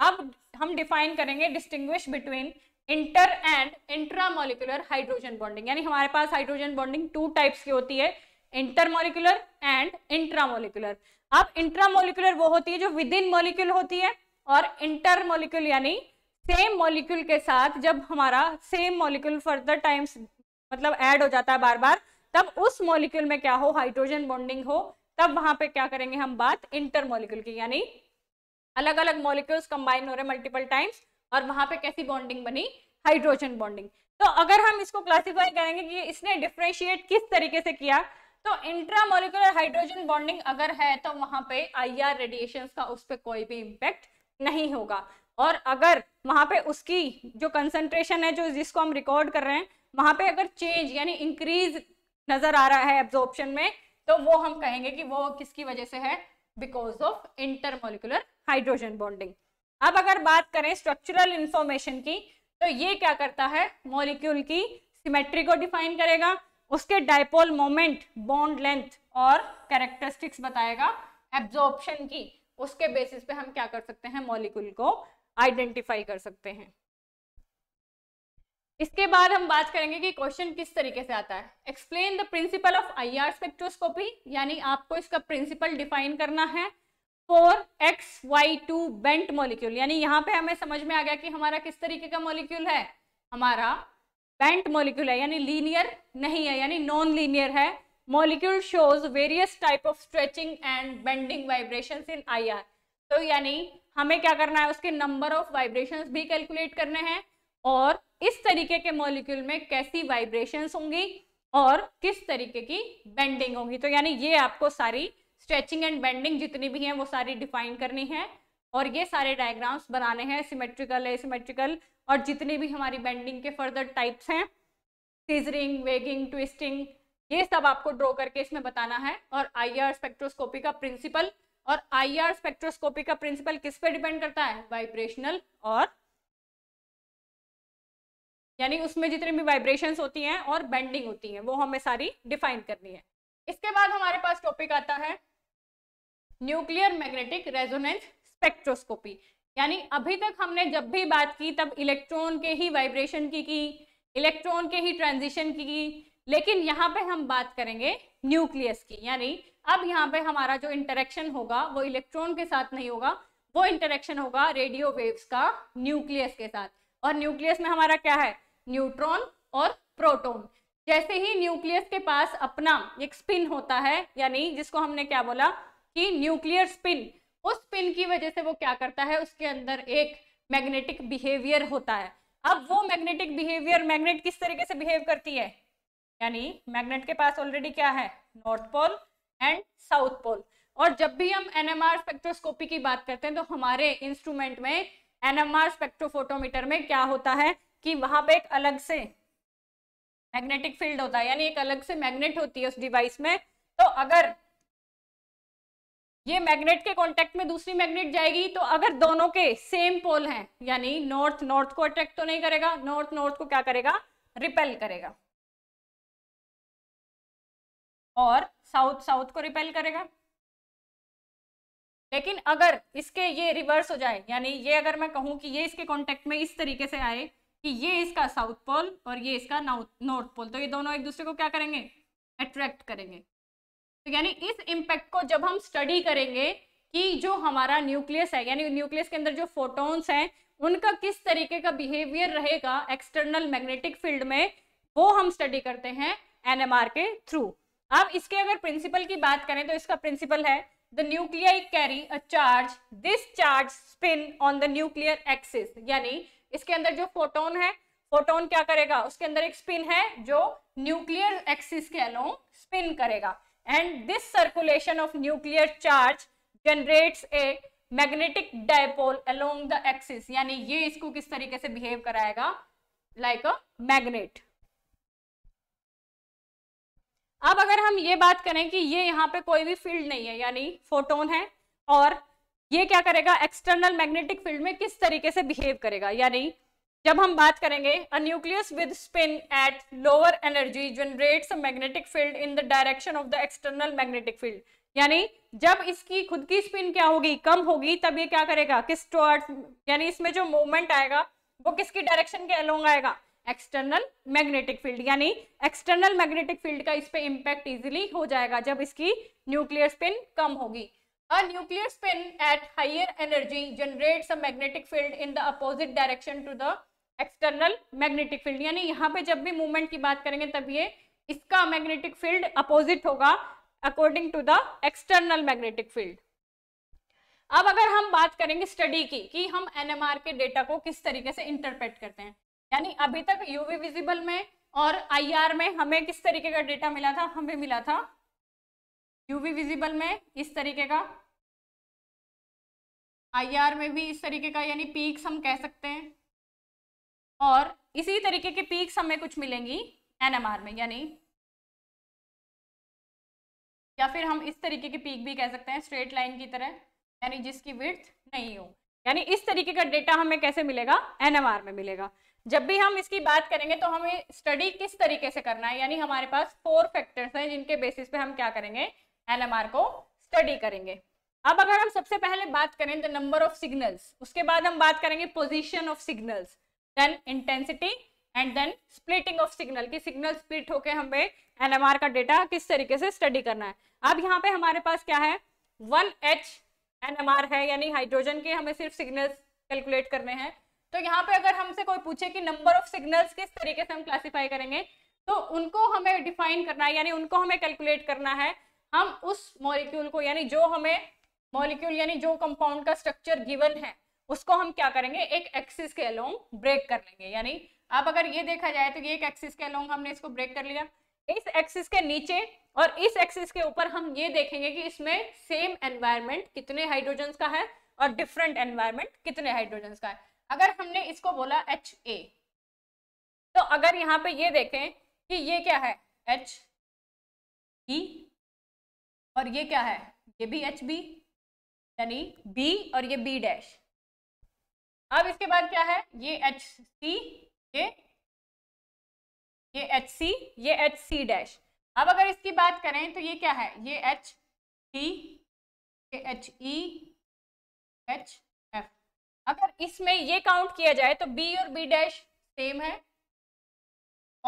अब हम डिफाइन करेंगे distinguish between inter and intramolecular hydrogen bonding यानी हमारे पास हाइड्रोजन बॉन्डिंग टू टाइप्स की होती है इंटरमोलिकुलर एंड इंट्रामोलिकुलर अब इंट्रामोलिकुलर वो होती है जो विद इन मोलिक्यूल होती है और इंटरमोलिक्यूल यानी सेम मोलिक्यूल के साथ जब हमारा सेम मोलिक्यूल फर्दर टाइम्स मतलब ऐड हो जाता है बार बार तब उस मोलिक्यूल में क्या हो हाइड्रोजन बॉन्डिंग हो तब वहां पे क्या करेंगे हम बात इंटर मोलिक्यूल की यानी अलग अलग मोलिक्यूल्स कंबाइन हो रहे मल्टीपल टाइम्स और वहां पे कैसी बॉन्डिंग बनी हाइड्रोजन बॉन्डिंग तो अगर हम इसको क्लासिफाई करेंगे कि इसने डिफ्रेंशिएट किस तरीके से किया तो इंट्रामोलिकुलर हाइड्रोजन बॉन्डिंग अगर है तो वहां पे आईआर रेडिएशन का उस पर कोई भी इम्पेक्ट नहीं होगा और अगर वहां पे उसकी जो कंसंट्रेशन है जो जिसको हम रिकॉर्ड कर रहे हैं वहां पे अगर चेंज यानी इंक्रीज नजर आ रहा है एब्जॉर्प्शन में तो वो हम कहेंगे कि वो किसकी वजह से है because of intermolecular hydrogen bonding अब अगर बात करें स्ट्रक्चरल इंफॉर्मेशन की तो ये क्या करता है मॉलिक्यूल की सिमेट्री को डिफाइन करेगा उसके डायपोल मोमेंट बॉन्ड लेंथ और कैरेक्टरिस्टिक्स बताएगा एब्जॉर्प्शन की उसके बेसिस पे हम क्या कर सकते हैं मॉलिक्यूल को आइडेंटिफाई कर सकते हैं इसके बाद हम बात करेंगे कि क्वेश्चन किस तरीके से आता है explain the principle of IR spectroscopy यानी आपको इसका प्रिंसिपल डिफाइन करना है for X Y two bent molecule यानी यहाँ पे हमें समझ में आ गया कि हमारा किस तरीके का मॉलिक्यूल है हमारा बेंट मॉलिक्यूल है यानी लीनियर नहीं है यानी नॉन लीनियर है molecule shows various type of stretching and bending vibration in I तो यानी हमें क्या करना है उसके नंबर ऑफ वाइब्रेशन भी कैलकुलेट करने हैं और इस तरीके के मॉलिक्यूल में कैसी वाइब्रेशन होंगी और किस तरीके की बेंडिंग होगी तो यानी ये आपको सारी स्ट्रेचिंग एंड बेंडिंग जितनी भी है वो सारी डिफाइन करनी है और ये सारे डायग्राम्स बनाने हैं सिमेट्रिकल एसिमेट्रिकल और जितने भी हमारी बेंडिंग के फर्दर टाइप्स हैं सीजरिंग वेगिंग ट्विस्टिंग ये सब आपको ड्रॉ करके इसमें बताना है और आईआर स्पेक्ट्रोस्कोपी का प्रिंसिपल और आईआर स्पेक्ट्रोस्कोपी का प्रिंसिपल किस पे डिपेंड करता है वाइब्रेशनल और यानी उसमें जितनी भी वाइब्रेशन होती हैं और बेंडिंग होती है वो हमें सारी डिफाइन करनी है इसके बाद हमारे पास टॉपिक आता है न्यूक्लियर मैग्नेटिक रेजोनेंस स्पेक्ट्रोस्कोपी यानी अभी तक हमने जब भी बात की तब इलेक्ट्रॉन के ही वाइब्रेशन की की इलेक्ट्रॉन के ही ट्रांजिशन की की लेकिन यहाँ पे हम बात करेंगे न्यूक्लियस की यानी अब यहाँ पे हमारा जो इंटरेक्शन होगा वो इलेक्ट्रॉन के साथ नहीं होगा वो इंटरेक्शन होगा रेडियो वेव्स का न्यूक्लियस के साथ और न्यूक्लियस में हमारा क्या है न्यूट्रॉन और प्रोटोन जैसे ही न्यूक्लियस के पास अपना एक स्पिन होता है यानी जिसको हमने क्या बोला कि न्यूक्लियर स्पिन उस पिन की वजह से वो क्या करता है उसके अंदर एक मैग्नेटिक बिहेवियर होता है अब वो मैग्नेटिक बिहेवियर मैग्नेट किस तरीके से बिहेव करती है यानी मैग्नेट के पास ऑलरेडी क्या है north pole and south pole और जब भी हम एनएमआर स्पेक्ट्रोस्कोपी की बात करते हैं तो हमारे इंस्ट्रूमेंट में एनएमआर स्पेक्ट्रोफोटोमीटर में क्या होता है कि वहां पे एक अलग से मैग्नेटिक फील्ड होता है यानी एक अलग से मैग्नेट होती है उस डिवाइस में तो अगर ये मैग्नेट के कांटेक्ट में दूसरी मैग्नेट जाएगी तो अगर दोनों के सेम पोल हैं यानी नॉर्थ नॉर्थ को अट्रैक्ट तो नहीं करेगा नॉर्थ नॉर्थ को क्या करेगा रिपेल करेगा और साउथ साउथ को रिपेल करेगा लेकिन अगर इसके ये रिवर्स हो जाए यानी ये अगर मैं कहूं कि ये इसके कॉन्टेक्ट में इस तरीके से आए कि ये इसका साउथ पोल और ये इसका नॉर्थ पोल तो ये दोनों एक दूसरे को क्या करेंगे अट्रैक्ट करेंगे तो यानी इस इम्पैक्ट को जब हम स्टडी करेंगे कि जो हमारा न्यूक्लियस है यानी न्यूक्लियस के अंदर जो फोटोन्स हैं उनका किस तरीके का बिहेवियर रहेगा एक्सटर्नल मैग्नेटिक फील्ड में वो हम स्टडी करते हैं एनएमआर के थ्रू अब इसके अगर प्रिंसिपल की बात करें तो इसका प्रिंसिपल है the nuclear carry a charge this charge spin on the nuclear axis यानी इसके अंदर जो फोटोन है फोटोन क्या करेगा उसके अंदर एक स्पिन है जो न्यूक्लियर एक्सिस के अलोंग स्पिन करेगा and this circulation of nuclear charge generates a magnetic dipole along the axis यानी ये इसको किस तरीके से बिहेव कराएगा लाइक अ मैग्नेट अब अगर हम ये बात करें कि ये यहाँ पे कोई भी फील्ड नहीं है यानी फोटोन है और ये क्या करेगा एक्सटर्नल मैग्नेटिक फील्ड में किस तरीके से बिहेव करेगा यानी जब हम बात करेंगे a nucleus with spin at lower energy generates a magnetic field in the direction of the external magnetic field यानी जब इसकी खुद की स्पिन क्या होगी कम होगी तब ये क्या करेगा किस टॉर्ड यानी इसमें जो मूवमेंट आएगा वो किसकी डायरेक्शन के अलोंग आएगा एक्सटर्नल मैग्नेटिक फील्ड यानी एक्सटर्नल मैग्नेटिक फील्ड का इस पर इम्पैक्ट इजिली हो जाएगा जब इसकी न्यूक्लियर स्पिन कम होगी a nuclear spin at higher energy generates a magnetic field in the opposite direction to the external magnetic field यानी यहाँ पे जब भी मूवमेंट की बात करेंगे तब ये इसका मैग्नेटिक फील्ड अपोजिट होगा according to the external magnetic field अब अगर हम बात करेंगे स्टडी की कि हम एनएमआर के डेटा को किस तरीके से इंटरप्रेट करते हैं यानी अभी तक यूवी विजिबल में और आईआर में हमें किस तरीके का डेटा मिला था हमें मिला था यूवी विजिबल में इस तरीके का आईआर में भी इस तरीके का यानी पीक्स हम कह सकते हैं और इसी तरीके के पीक हमें कुछ मिलेंगी एनएमआर में यानी या फिर हम इस तरीके की पीक भी कह सकते हैं स्ट्रेट लाइन की तरह यानी जिसकी विर्थ नहीं हो यानी इस तरीके का डेटा हमें कैसे मिलेगा एनएमआर में मिलेगा जब भी हम इसकी बात करेंगे तो हमें स्टडी किस तरीके से करना है यानी हमारे पास फोर फैक्टर्स हैं जिनके बेसिस पे हम क्या करेंगे एनएमआर को स्टडी करेंगे अब अगर हम सबसे पहले बात करें द नंबर ऑफ सिग्नल्स उसके बाद हम बात करेंगे position of signals then intensity and then splitting of signal कि सिग्नल स्प्लिट होके हमें एनएमआर का डेटा किस तरीके से स्टडी करना है अब यहाँ पे हमारे पास क्या है वन एच एनएमआर है यानी हाइड्रोजन के हमें सिर्फ सिग्नल्स कैलकुलेट करने हैं तो यहाँ पे अगर हमसे कोई पूछे कि नंबर ऑफ सिग्नल्स किस तरीके से हम क्लासीफाई करेंगे तो उनको हमें डिफाइन करना है यानी उनको हमें कैलकुलेट करना है हम उस मॉलिक्यूल को यानी जो हमें मॉलिक्यूल यानी जो कंपाउंड का स्ट्रक्चर गिवन है उसको हम क्या करेंगे एक एक्सिस के अलोंग ब्रेक कर लेंगे यानी आप अगर ये देखा जाए तो ये एक एक्सिस के अलोंग हमने इसको ब्रेक कर लिया इस एक्सिस के नीचे और इस एक्सिस के ऊपर हम ये देखेंगे कि इसमें सेम एनवायरमेंट कितने हाइड्रोजन का है और डिफरेंट एनवायरमेंट कितने हाइड्रोजन का है अगर हमने इसको बोला एच ए तो अगर यहाँ पे ये देखें कि ये क्या है एच ई e और ये क्या है ये भी एच बी यानी बी और ये बी डैश अब इसके बाद क्या है ये एच सी ये ये एच सी ये एच सी डैश अब अगर इसकी बात करें तो ये क्या है ये एच टी ये एच ई एच एफ अगर इसमें ये काउंट किया जाए तो बी और बी डैश सेम है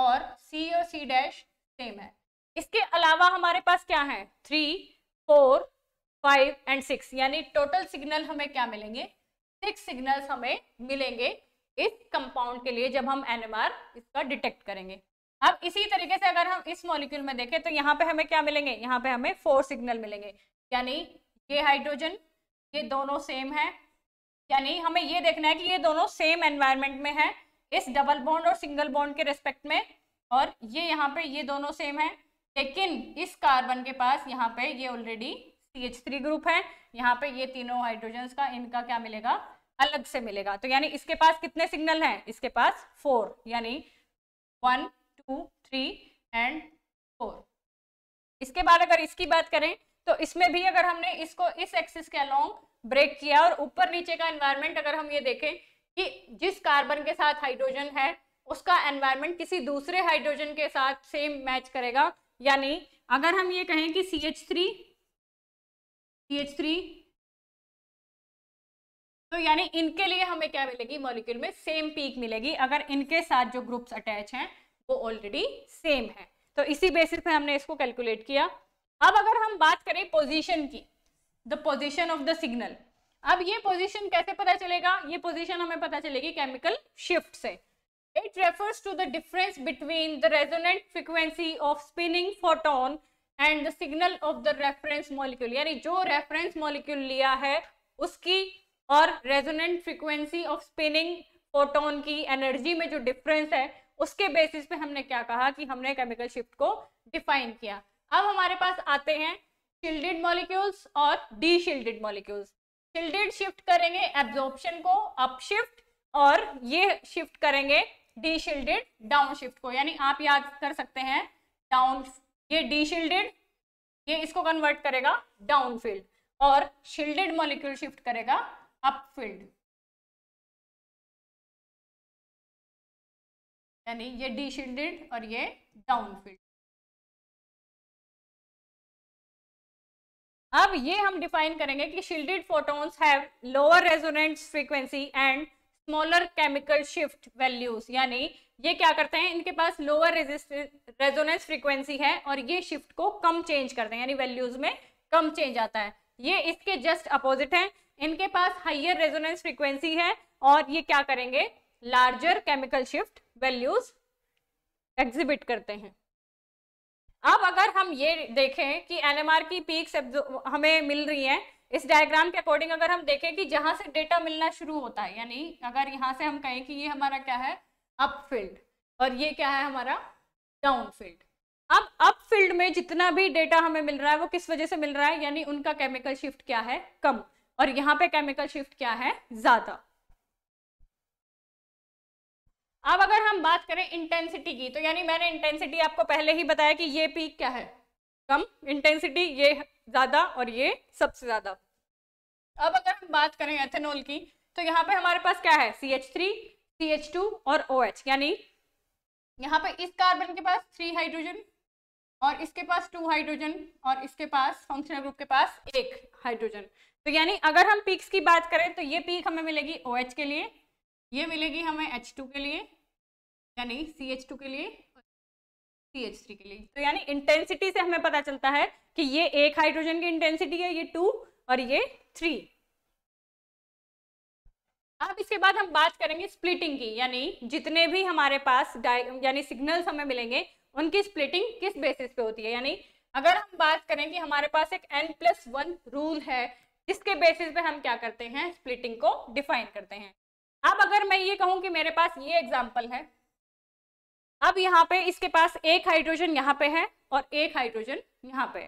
और सी और सी डैश सेम है इसके अलावा हमारे पास क्या है three four five and six यानी टोटल सिग्नल हमें क्या मिलेंगे सिक्स सिग्नल्स हमें मिलेंगे इस कंपाउंड के लिए जब हम एनएमआर इसका डिटेक्ट करेंगे अब इसी तरीके से अगर हम इस मॉलिक्यूल में देखें तो यहाँ पे हमें क्या मिलेंगे यहाँ पे हमें फोर सिग्नल मिलेंगे यानी ये हाइड्रोजन ये दोनों सेम है यानी हमें ये देखना है कि ये दोनों सेम एनवायरमेंट में है इस डबल बॉन्ड और सिंगल बॉन्ड के रेस्पेक्ट में और ये यहाँ पे ये दोनों सेम है लेकिन इस कार्बन के पास यहाँ पे ये already C H three group है यहाँ पे ये तीनों हाइड्रोजन का इनका क्या मिलेगा अलग से मिलेगा तो यानी इसके पास कितने सिग्नल हैं इसके पास फोर यानी one two three and four इसके बाद अगर इसकी बात करें तो इसमें भी अगर हमने इसको इस एक्सिस के अलोंग ब्रेक किया और ऊपर नीचे का एनवायरमेंट अगर हम ये देखें कि जिस कार्बन के साथ हाइड्रोजन है उसका एनवायरमेंट किसी दूसरे हाइड्रोजन के साथ सेम मैच करेगा यानी अगर हम ये कहें कि सी एच थ्री CH3 तो यानी इनके लिए हमें क्या मिलेगी मॉलिक्यूल में सेम पीक मिलेगी अगर इनके साथ जो ग्रुप्स अटैच हैं वो ऑलरेडी सेम है तो इसी बेसिस पे हमने इसको कैलकुलेट किया अब अगर हम बात करें पोजीशन की the position of the signal अब ये पोजीशन कैसे पता चलेगा ये पोजीशन हमें पता चलेगी केमिकल शिफ्ट से it refers to the difference between the resonant frequency of spinning photon and the signal of the reference molecule यानी जो रेफरेंस मॉलिक्यूल लिया है उसकी और resonant frequency of spinning photon की एनर्जी में जो डिफरेंस है उसके बेसिस पे हमने क्या कहा कि हमने केमिकल शिफ्ट को डिफाइन किया अब हमारे पास आते हैं शिल्डेड मॉलिक्यूल्स और deshielded molecules shielded shift करेंगे एब्जॉर्प्शन को अपशिफ्ट और ये शिफ्ट करेंगे डी शिल्डेड डाउन शिफ्ट को यानी आप याद कर सकते हैं डाउन ये डी शील्डेड ये इसको कन्वर्ट करेगा डाउन फील्ड और शील्डेड मॉलिक्यूल शिफ्ट करेगा अप फील्ड यानी ये डी शील्डेड और ये डाउन फील्ड अब ये हम डिफाइन करेंगे कि shielded photons have lower resonant frequency and smaller chemical shift values यानी ये क्या करते हैं इनके पास लोअर रेजोनेंस फ्रीक्वेंसी है और ये शिफ्ट को कम चेंज करते हैं यानी वैल्यूज में कम चेंज आता है ये इसके जस्ट अपोजिट है इनके पास हाइयर रेजोनेंस फ्रीक्वेंसी है और ये क्या करेंगे larger chemical shift values exhibit करते हैं अब अगर हम ये देखें कि एनएमआर की पीक्स हमें मिल रही हैं इस डायग्राम के अकॉर्डिंग अगर हम देखें कि जहां से डेटा मिलना शुरू होता है यानी अगर यहाँ से हम कहें कि ये हमारा क्या है अप फील्ड और ये क्या है हमारा डाउन फील्ड अब अप फील्ड में जितना भी डेटा हमें मिल रहा है वो किस वजह से मिल रहा है यानी उनका केमिकल शिफ्ट क्या है कम और यहाँ पे केमिकल शिफ्ट क्या है ज्यादा अब अगर हम बात करें इंटेंसिटी की तो यानी मैंने इंटेंसिटी आपको पहले ही बताया कि ये पीक क्या है कम इंटेंसिटी ये ज़्यादा और ये सबसे ज़्यादा अब अगर हम बात करें एथेनॉल की तो यहाँ पे हमारे पास क्या है C H three C H two और ओ OH, एच यानी यहाँ पे इस कार्बन के पास थ्री हाइड्रोजन और इसके पास टू हाइड्रोजन और इसके पास फंक्शनल ग्रुप के पास एक हाइड्रोजन तो यानी अगर हम पीक्स की बात करें तो ये पीक हमें मिलेगी ओ OH के लिए ये मिलेगी हमें एच टू के लिए यानी सी एच टू के लिए सी एच थ्री के लिए तो यानी इंटेंसिटी से हमें पता चलता है कि ये एक हाइड्रोजन की इंटेंसिटी है ये टू और ये थ्री अब इसके बाद हम बात करेंगे स्प्लिटिंग की यानी जितने भी हमारे पास यानी सिग्नल्स हमें मिलेंगे उनकी स्प्लिटिंग किस बेसिस पे होती है यानी अगर हम बात करें कि हमारे पास एक एन प्लस वन रूल है जिसके बेसिस पे हम क्या करते हैं स्प्लिटिंग को डिफाइन करते हैं अब अगर मैं ये कहूँ कि मेरे पास ये एग्जाम्पल है अब यहाँ पे इसके पास एक हाइड्रोजन यहाँ पे है और एक हाइड्रोजन यहाँ पे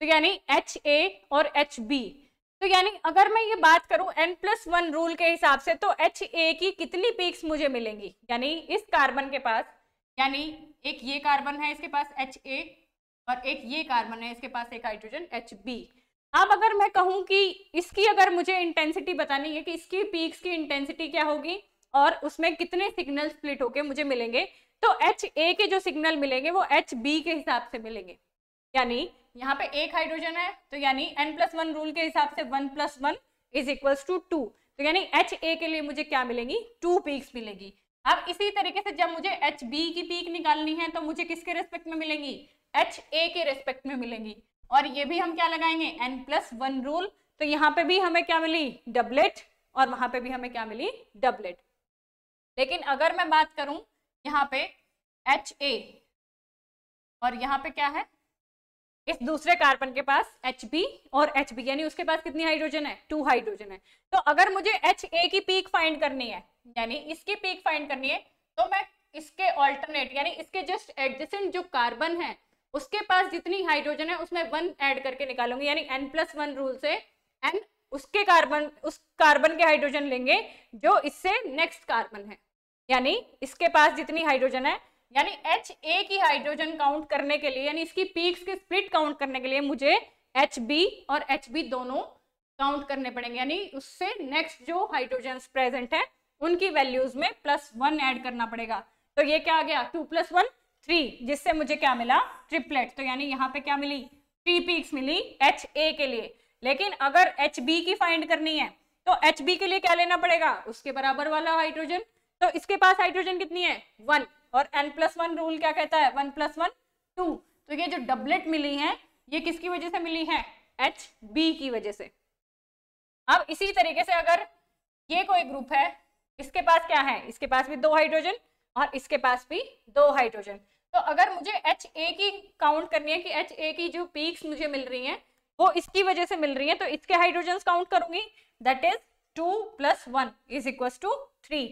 तो यानी एच ए और एच बी तो यानी अगर मैं ये बात करूं एन प्लस वन रूल के हिसाब से तो एच ए की कितनी पीक्स मुझे मिलेंगी यानी इस कार्बन के पास यानी एक ये कार्बन है इसके पास एच ए और एक ये कार्बन है इसके पास एक हाइड्रोजन एच बी अब अगर मैं कहूं कि इसकी अगर मुझे इंटेंसिटी बतानी है कि इसकी पीक्स की इंटेंसिटी क्या होगी और उसमें कितने सिग्नल स्प्लिट होके मुझे मिलेंगे तो एच ए के जो सिग्नल मिलेंगे वो एच बी के हिसाब से मिलेंगे यानी यहाँ पे एक हाइड्रोजन है तो यानी एन प्लस वन रूल के हिसाब से one plus one is equals to two तो यानी एच ए के लिए मुझे क्या मिलेंगी टू पीक्स मिलेगी अब इसी तरीके से जब मुझे एच बी की पीक निकालनी है तो मुझे किसके रेस्पेक्ट में मिलेंगी एच ए के रेस्पेक्ट में मिलेंगी और ये भी हम क्या लगाएंगे एन प्लस वन रूल तो यहाँ पे भी हमें क्या मिली डबलेट और वहां पे भी हमें क्या मिली डबलेट लेकिन अगर मैं बात करूं यहाँ पे एच ए और यहाँ पे क्या है इस दूसरे कार्बन के पास एच बी और एच बी यानी उसके पास कितनी हाइड्रोजन है टू हाइड्रोजन है तो अगर मुझे एच ए की पीक फाइंड करनी है यानी इसकी पीक फाइंड करनी है तो मैं इसके ऑल्टरनेट यानी इसके जस्ट एडजेसेंट जो कार्बन है उसके पास जितनी हाइड्रोजन है उसमें वन ऐड करके निकालूंगी यानी एन प्लस वन रूल से एन उसके कार्बन उस कार्बन के हाइड्रोजन लेंगे जो इससे नेक्स्ट कार्बन है यानी इसके पास जितनी हाइड्रोजन है यानी एच ए की हाइड्रोजन काउंट करने के लिए यानी इसकी पीक्स के स्प्लिट काउंट करने के लिए मुझे एच बी और एच बी दोनों काउंट करने पड़ेंगे यानी उससे नेक्स्ट जो हाइड्रोजन प्रेजेंट है उनकी वैल्यूज में प्लस वन ऐड करना पड़ेगा तो ये क्या आ गया टू प्लस वन थ्री जिससे मुझे क्या मिला ट्रिपलेट तो यानी यहाँ पे क्या मिली थ्री पीक्स मिली एच ए के लिए लेकिन अगर एच बी की फाइंड करनी है तो एच बी के लिए क्या लेना पड़ेगा उसके बराबर वाला हाइड्रोजन तो इसके पास हाइड्रोजन कितनी है वन और एन प्लस वन रूल क्या कहता है वन प्लस वन टू तो ये जो डबलेट मिली है ये किसकी वजह से मिली है एच बी की वजह से अब इसी तरीके से अगर ये कोई ग्रुप है इसके पास क्या है इसके पास भी दो हाइड्रोजन और इसके पास भी दो हाइड्रोजन तो अगर मुझे एच ए की काउंट करनी है कि एच ए की जो पीक्स मुझे मिल रही हैं वो इसकी वजह से मिल रही है तो इसके हाइड्रोजन काउंट करूंगी that is two plus one is equal to three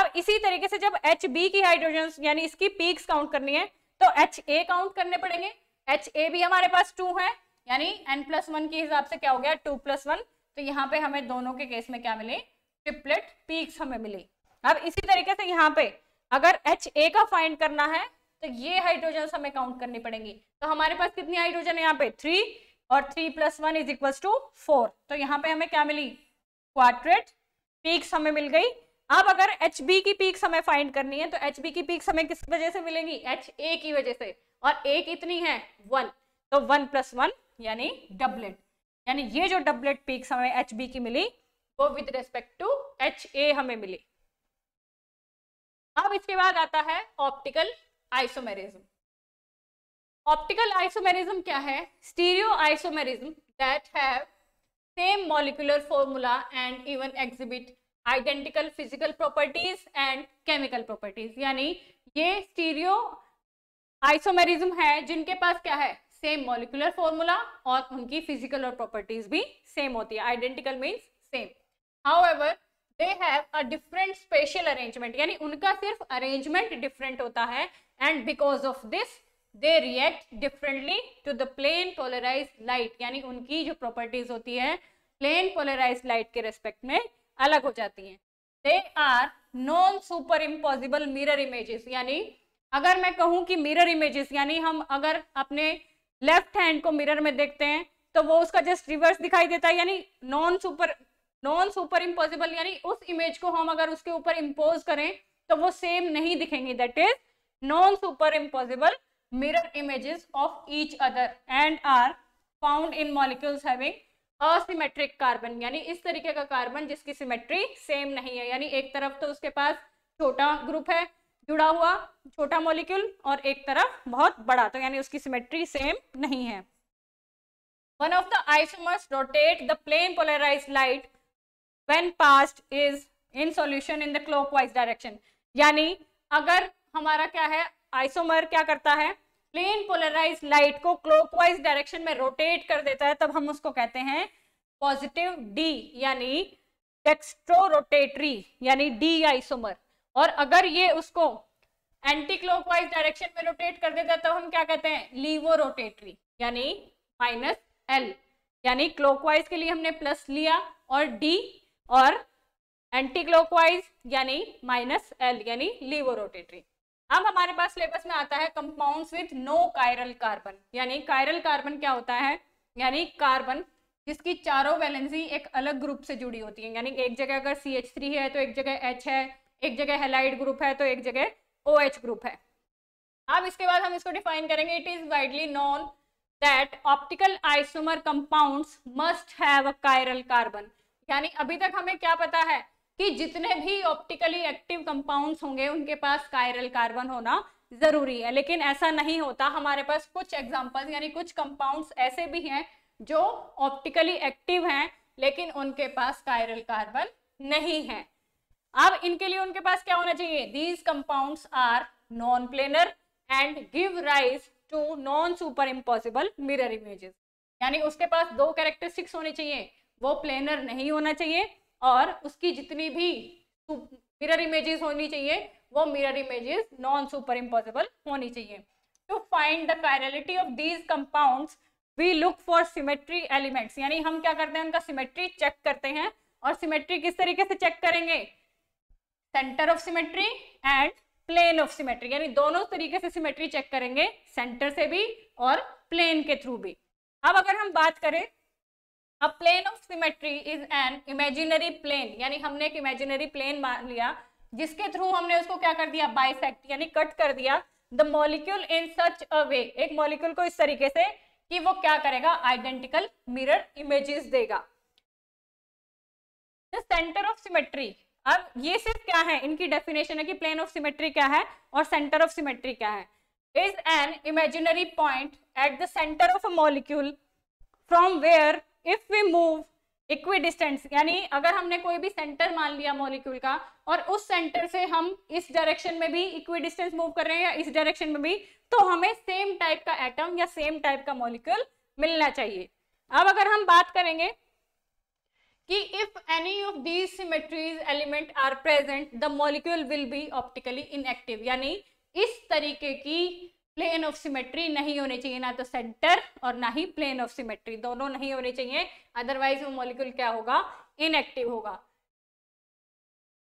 अब इसी तरीके से जब एच बी की हाइड्रोजन यानी इसकी पीक्स काउंट करनी है तो एच ए काउंट करने पड़ेंगे एच ए भी हमारे पास टू है यानी एन प्लस वन के हिसाब से क्या हो गया टू प्लस वन तो यहाँ पे हमें दोनों के केस में क्या मिले ट्रिपलेट पीक्स हमें मिली अब इसी तरीके से यहाँ पे अगर एच ए का फाइंड करना है तो ये हाइड्रोजन हमें काउंट करनी पड़ेंगी तो हमारे पास कितनी हाइड्रोजन है यहाँ पे थ्री और three plus one is equal to four तो यहाँ पे हमें क्या मिली क्वाड्रेट पीक्स हमें मिल गई अब अगर एच बी की पीक समय फाइंड करनी है तो एच बी की पीक समय किस वजह से मिलेंगी एच ए की वजह से और ए कितनी है वन तो वन प्लस वन यानी डबलेट यानी ये जो डबलेट पीक समय एच बी की मिली वो with respect to H A हमें मिली अब इसके बाद आता है ऑप्टिकल आइसोमेरिज्म ऑप्टिकल आइसोमेरिज्म क्या है stereo isomerism that have same molecular formula and even exhibit identical physical properties and chemical properties यानी ये स्टीरियो आइसोमेरिज्म है जिनके पास क्या है सेम मॉलिकुलर फॉर्मूला और उनकी फिजिकल और प्रॉपर्टीज भी सेम होती है identical means same however they have a different spatial arrangement यानी उनका सिर्फ अरेंजमेंट डिफरेंट होता है and because of this they react differently to the plane polarise light यानी उनकी जो प्रॉपर्टीज होती है प्लेन पोलराइज लाइट के रेस्पेक्ट में अलग हो जाती हैं they are non superimposable mirror images यानी अगर मैं कहूँ कि मिरर इमेजेस यानी हम अगर अपने लेफ्ट हैंड को मिरर में देखते हैं तो वो उसका जस्ट रिवर्स दिखाई देता है यानी non super non superimposable यानी उस इमेज को हम अगर उसके ऊपर इम्पोज करें तो वो सेम नहीं दिखेंगी that is non superimposable mirror images of each other and are found in molecules having asymmetric carbon यानी इस तरीके का कार्बन जिसकी सिमेट्री सेम नहीं है यानी एक तरफ तो उसके पास छोटा ग्रुप है जुड़ा हुआ छोटा मॉलिक्यूल और एक तरफ बहुत बड़ा तो यानी उसकी सिमेट्री सेम नहीं है one of the isomers rotate the plane polarized light when passed is in solution in the clockwise direction यानी अगर हमारा क्या है आइसोमर क्या करता है प्लेन पोलराइज लाइट को क्लोकवाइज डायरेक्शन में रोटेट कर देता है तब हम उसको कहते हैं पॉजिटिव डी यानी डेक्स्ट्रो रोटेटरी यानी डी आइसोमर और अगर ये उसको एंटी क्लोकवाइज डायरेक्शन में रोटेट कर देता है तो हम क्या कहते हैं लीवो रोटेटरी यानी माइनस एल यानी क्लोकवाइज के लिए हमने प्लस लिया और डी और एंटी क्लोकवाइज यानी माइनस एल यानी लीवो रोटेटरी अब हमारे पास सिलेबस में आता है compounds with no chiral carbon यानी कायरल कार्बन क्या होता है यानी कार्बन जिसकी चारों वैलेंसी एक अलग ग्रुप से जुड़ी होती है यानी एक जगह अगर सी एच थ्री है तो एक जगह एच है एक जगह हेलाइड ग्रुप है तो एक जगह ओ एच ग्रुप है अब इसके बाद हम इसको डिफाइन करेंगे it is widely known that optical isomer compound must have a chiral carbon यानी अभी तक हमें क्या पता है कि जितने भी ऑप्टिकली एक्टिव कंपाउंड्स होंगे उनके पास कायरल कार्बन होना जरूरी है लेकिन ऐसा नहीं होता हमारे पास कुछ एग्जाम्पल्स यानी कुछ कंपाउंड्स ऐसे भी हैं जो ऑप्टिकली एक्टिव हैं लेकिन उनके पास कायरल कार्बन नहीं है अब इनके लिए उनके पास क्या होना चाहिए these compound are non planar and give rise to non superimposable mirror images यानी उसके पास दो कैरेक्टरिस्टिक्स होने चाहिए वो प्लेनर नहीं होना चाहिए और उसकी जितनी भी मिरर इमेजेस होनी चाहिए वो mirror images non superimposable होनी चाहिए to find the chirality of these compounds we look for symmetry elements यानी हम क्या करते हैं उनका सिमेट्री चेक करते हैं और सिमेट्री किस तरीके से चेक करेंगे centre of symmetry and plane of symmetry यानी दोनों तरीके से सिमेट्री चेक करेंगे सेंटर से भी और प्लेन के थ्रू भी अब अगर हम बात करें a plane of symmetry is an imaginary plane यानी हमने एक इमेजिनरी प्लेन मान लिया जिसके थ्रू हमने उसको क्या कर दिया बाइसेक्ट यानी कट कर दिया द मॉलिक्यूल इन सच अ वे एक मॉलिक्यूल को इस तरीके से कि वो क्या करेगा आइडेंटिकल मिरर इमेजेस देगा द सेंटर ऑफ सिमेट्री अब ये सिर्फ क्या है इनकी डेफिनेशन है कि प्लेन ऑफ सिमेट्री क्या है और सेंटर ऑफ सिमेट्री क्या है is an imaginary point at the centre of a molecule from where if we move equidistance यानी अगर हमने कोई भी सेंटर मान लिया मॉलिक्यूल का और उस सेंटर से हम इस डायरेक्शन में भी इक्विडिस्टेंस मूव कर रहे हैं या इस डायरेक्शन में भी तो हमें सेम टाइप का एटम या सेम टाइप का मॉलिक्यूल मिलना चाहिए अब अगर हम बात करेंगे कि if any of these symmetries element are present the molecule will be optically inactive यानी इस तरीके की प्लेन ऑफ सिमेट्री नहीं होने चाहिए ना तो सेंटर और ना ही प्लेन ऑफ सिमेट्री दोनों नहीं होने चाहिए अदरवाइज वो मॉलिक्यूल क्या होगा इनएक्टिव होगा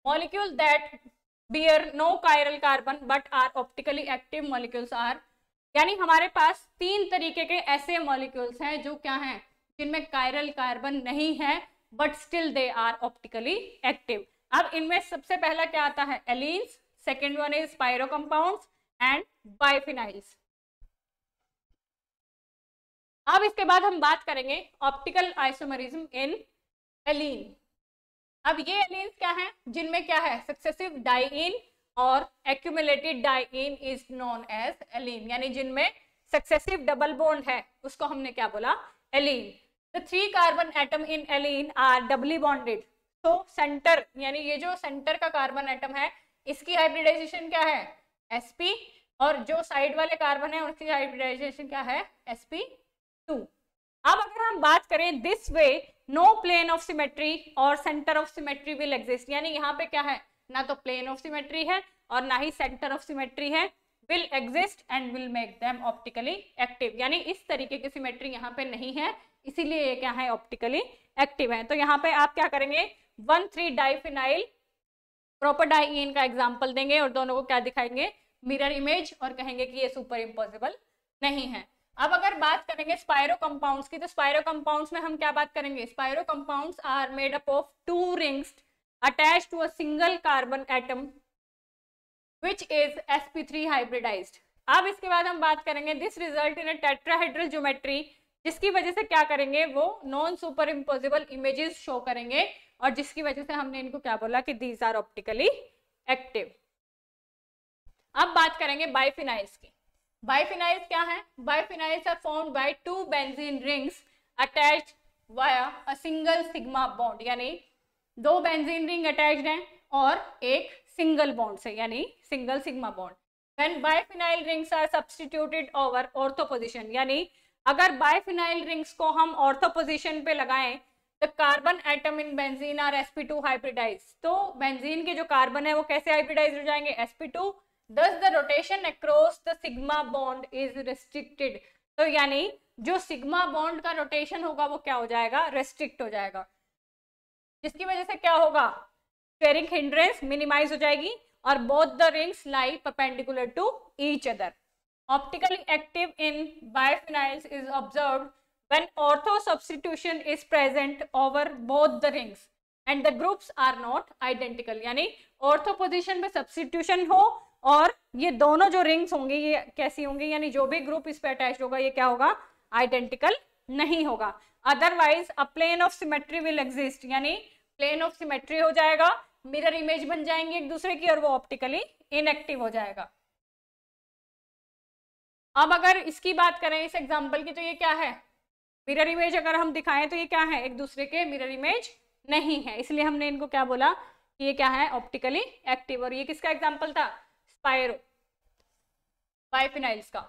molecule that bear no chiral carbon but are optically active molecules are यानी हमारे पास तीन तरीके के ऐसे मॉलिक्यूल्स हैं जो क्या हैं जिनमें कायरल कार्बन नहीं है but still they are optically active अब इनमें सबसे पहला क्या आता है allenes second one is pyro compounds and biphenyls अब इसके बाद हम बात करेंगे ऑप्टिकल आइसोमरिज्म इन एलिन अब ये एलिन क्या है जिनमें क्या है सक्सेसिव डाइन और accumulated diene is known as allene यानी जिनमें सक्सेसिव डबल बॉन्ड है उसको हमने क्या बोला allene the three carbon atom in allene are doubly bonded तो सेंटर यानी ये जो सेंटर का कार्बन एटम है इसकी हाइब्रिडाइजेशन क्या है एस और जो साइड वाले कार्बन है उनकी हाइब्रिडाइजेशन क्या है एस अब अगर हम बात करें this way no plane of symmetry और centre of symmetry will exist यानी यहाँ पे क्या है ना तो प्लेन ऑफ सिमेट्री है और ना ही सेंटर ऑफ सिमेट्री है will exist and will make them optically active यानी इस तरीके की सिमेट्री यहाँ पे नहीं है इसीलिए ये क्या है ऑप्टिकली एक्टिव है तो यहाँ पे आप क्या करेंगे one three diphenyl propadiene का एग्जाम्पल देंगे और दोनों को क्या दिखाएंगे मिरर इमेज और कहेंगे कि ये सुपर इम्पॉसिबल नहीं है अब अगर बात करेंगे स्पायरो कंपाउंड्स की तो स्पायरो कंपाउंड्स में हम क्या बात करेंगे spiro compounds are made up of two rings attach to a single carbon atom which is sp3 hybridized अब इसके बाद हम बात करेंगे this result in tetrahedral geometry जिसकी वजह से क्या करेंगे वो non superimposable images show करेंगे और जिसकी वजह से हमने इनको क्या बोला कि दीज आर ऑप्टिकली एक्टिव अब बात करेंगे बाइफिनाइल्स की बाइफिनाइल्स क्या है biphenyls are form by two benzene rings attach via a single sigma bond यानी दो बेंजीन रिंग अटैच हैं और एक सिंगल बॉन्ड से यानी single sigma bond when biphenyl rings are substituted over ortho position यानी अगर बाइफिनाइल रिंग्स को हम ऑर्थो पोजीशन पे लगाएं carbon atom in benzene are two hybridize तो बेंजीन के जो कार्बन है वो कैसे हाइब्रिडाइज हो जाएंगे to this the rotation across the sigma bond is restricted तो यानी जो सिग्मा बॉन्ड का रोटेशन होगा वो क्या हो जाएगा रेस्ट्रिक्ट हो जाएगा जिसकी वजह से क्या होगा स्टेरिंग हिंड्रेंस मिनिमाइज हो जाएगी और both the rings lie perpendicular to each other optically active in biophenyls is observed when ortho substitution is present over both the rings and the groups are not identical यानी ortho position में substitution हो और ये दोनों जो rings होंगे ये कैसी होंगी यानी जो भी ग्रुप इस पे अटैच होगा ये क्या होगा आइडेंटिकल नहीं होगा otherwise a plane of symmetry will exist यानी प्लेन ऑफ सिमेट्री हो जाएगा मिरर इमेज बन जाएंगे एक दूसरे की और वो ऑप्टिकली इनएक्टिव हो जाएगा अब अगर इसकी बात करें इस एग्जाम्पल की तो ये क्या है मिरर इमेज अगर हम दिखाएं तो ये क्या है एक दूसरे के मिरर इमेज नहीं है इसलिए हमने इनको क्या बोला कि ये क्या है ऑप्टिकली एक्टिव और ये किसका एग्जाम्पल था स्पायरो का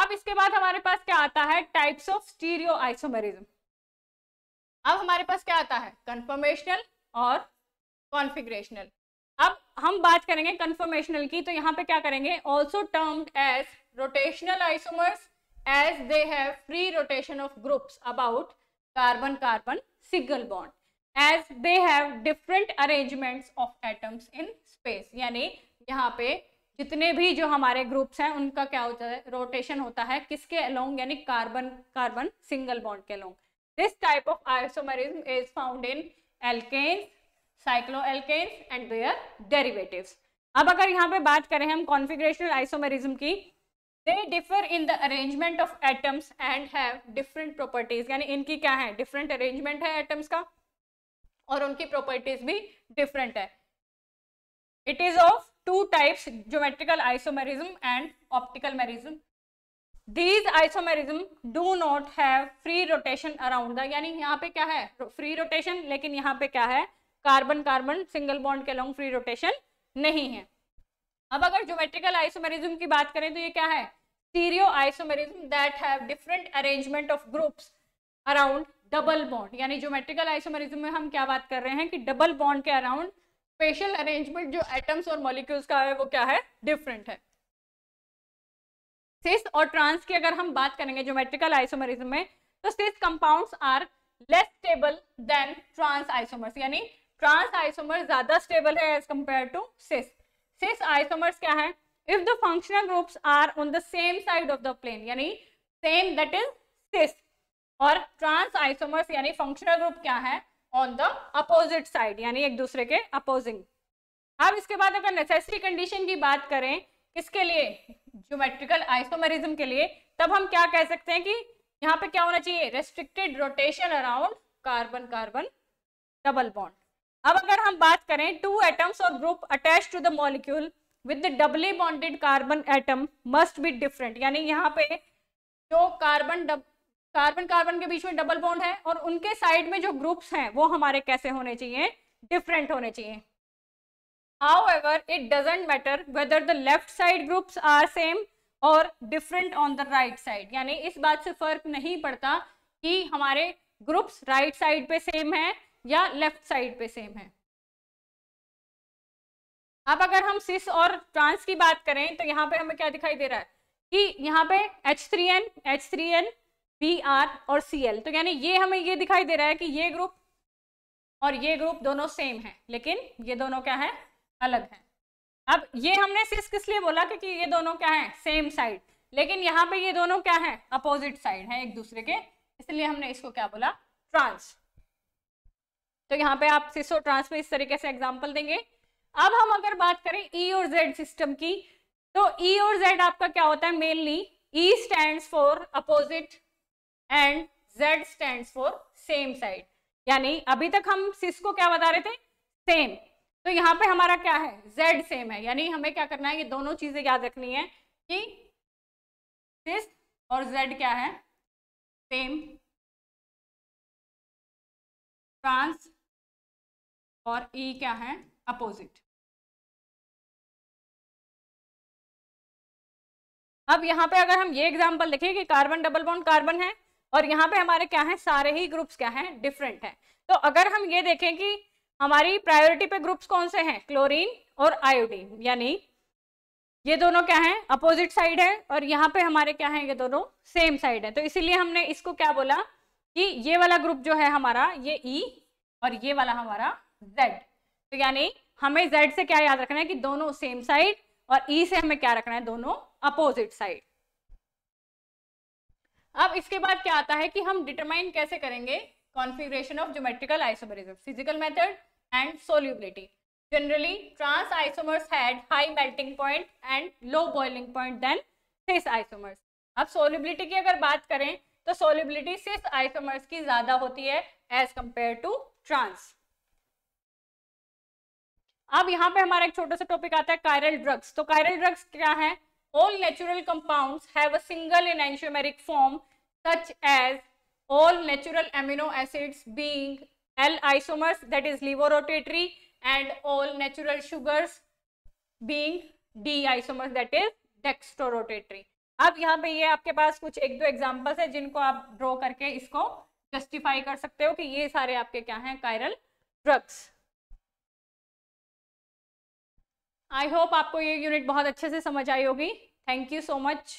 अब इसके बाद हमारे पास क्या आता है टाइप्स ऑफ स्टीरियो आइसोमेरिज्म अब हमारे पास क्या आता है कन्फर्मेशनल और कॉन्फिग्रेशनल अब हम बात करेंगे कन्फर्मेशनल की तो यहाँ पे क्या करेंगे also termed as rotational isomers as they have free rotation of groups about carbon carbon single bond as they have different arrangements of atoms in space यानी यहाँ पे जितने भी जो हमारे ग्रुप्स हैं उनका क्या होता है रोटेशन होता है किसके अलोंग यानी कार्बन कार्बन सिंगल बॉन्ड के along this type of isomerism is found in alkanes alkanes and their derivatives अब अगर यहाँ पे बात करें हम कॉन्फिग्रेशनल आइसोमेरिज्म की they differ in the arrangement of atoms and have different properties यानी इनकी क्या है डिफरेंट अरेंजमेंट है एटम्स का और उनकी प्रॉपर्टीज भी डिफरेंट है it is of two types geometrical isomerism and optical isomerism these isomerism do not have free rotation around the यानी यहाँ पे क्या है फ्री रोटेशन लेकिन यहाँ पे क्या है कार्बन कार्बन सिंगल बॉन्ड के अलॉन्ग फ्री रोटेशन नहीं है अब अगर ज्योमेट्रिकल आइसोमेरिज्म की बात करें तो ये क्या है stereo isomerism that have different arrangement of groups around double bond यानी ज्योमेट्रिकल आइसोमेरिज्म में हम क्या बात कर रहे हैं कि डबल बॉन्ड के अराउंड स्पेशल अरेंजमेंट जो एटम्स और मॉलिक्यूल्स का है वो क्या है डिफरेंट है सिस और ट्रांस की अगर हम बात करेंगे ज्योमेट्रिकल आइसोमेरिज्म में तो cis compounds are less stable than trans isomers यानी ट्रांस आइसोमर ज्यादा स्टेबल है एज कंपेयर टू सिस सिक्स आइसोमर्स क्या है if the functional groups are on the same side of the plane यानी सेम दैट इज सिक्स और trans isomers यानी फंक्शनल ग्रुप क्या है ऑन द अपोजिट साइड यानी एक दूसरे के अपोजिंग अब इसके बाद अगर नेसेसरी कंडीशन की बात करें किसके लिए ज्योमेट्रिकल आइसोमरिज्म के लिए तब हम क्या कह सकते हैं कि यहाँ पे क्या होना चाहिए restricted rotation around carbon carbon double bond अब अगर हम बात करें टू एटम्स और group attach to the molecule with the doubly bonded carbon atom must be different यानी यहाँ पे जो कार्बन डब कार्बन कार्बन के बीच में डबल बॉन्ड है और उनके साइड में जो ग्रुप्स हैं वो हमारे कैसे होने चाहिए डिफरेंट होने चाहिए however it doesn't matter whether the left side groups are same और different on the right side यानी इस बात से फर्क नहीं पड़ता कि हमारे ग्रुप्स राइट साइड पे सेम है या लेफ्ट साइड पे सेम है अब अगर हम सिस और ट्रांस की बात करें तो यहाँ पे हमें क्या दिखाई दे रहा है कि यहाँ पे H three N H three N B R और सी एल तो यानी ये हमें ये दिखाई दे रहा है कि ये ग्रुप और ये ग्रुप दोनों सेम है लेकिन ये दोनों क्या है अलग है अब ये हमने सिर्फ किस लिए बोला क्योंकि ये दोनों क्या है सेम साइड लेकिन यहाँ पे ये दोनों क्या है अपोजिट साइड है एक दूसरे के इसलिए हमने इसको क्या बोला ट्रांस तो यहाँ पे आप सिसो ट्रांस में इस तरीके से एग्जाम्पल देंगे अब हम अगर बात करें ई e और जेड सिस्टम की तो ई e और जेड आपका क्या होता है mainly E stand for opposite and Z stand for same side यानी अभी तक हम सिस को क्या बता रहे थे सेम तो यहाँ पे हमारा क्या है जेड सेम है यानी हमें क्या करना है ये दोनों चीजें याद रखनी है कि सिस और जेड क्या है सेम ट्रांस और ए क्या है अपोजिट अब यहाँ पे अगर हम ये एग्जाम्पल देखें कि कार्बन डबल बॉन्ड कार्बन है और यहाँ पे हमारे क्या है सारे ही ग्रुप्स क्या है डिफरेंट है तो अगर हम ये देखें कि हमारी प्रायोरिटी पे ग्रुप्स कौन से हैं क्लोरीन और आयोडीन यानी ये दोनों क्या है अपोजिट साइड है और यहाँ पे हमारे क्या है ये दोनों सेम साइड है तो इसीलिए हमने इसको क्या बोला कि ये वाला ग्रुप जो है हमारा ये ई e, और ये वाला हमारा जेड तो यानी हमें जेड से क्या याद रखना है कि दोनों सेम साइड और ई e से हमें क्या रखना है दोनों अपोजिट साइड अब इसके बाद क्या आता है कि हम डिटरमाइन कैसे करेंगे configuration of geometrical isomerism physical method and solubility generally trans isomers had high melting point and low boiling point than cis isomers अब solubility की अगर बात करें तो solubility सिस आइसोमर्स की ज्यादा होती है एज compared टू ट्रांस अब यहाँ पे हमारा एक छोटा सा टॉपिक आता है कायरल ड्रग्स तो कायरल ड्रग्स क्या है all natural compound single in enantiomeric form such as all natural amino acids being L isomers that is levorotatory and all natural sugars being D isomers that is dextrorotatory अब यहाँ पे ये आपके पास कुछ एक दो एग्जाम्पल्स है जिनको आप ड्रॉ करके इसको जस्टिफाई कर सकते हो कि ये सारे आपके क्या हैं कायरल ड्रग्स आई होप आपको ये यूनिट बहुत अच्छे से समझ आई होगी थैंक यू सो मच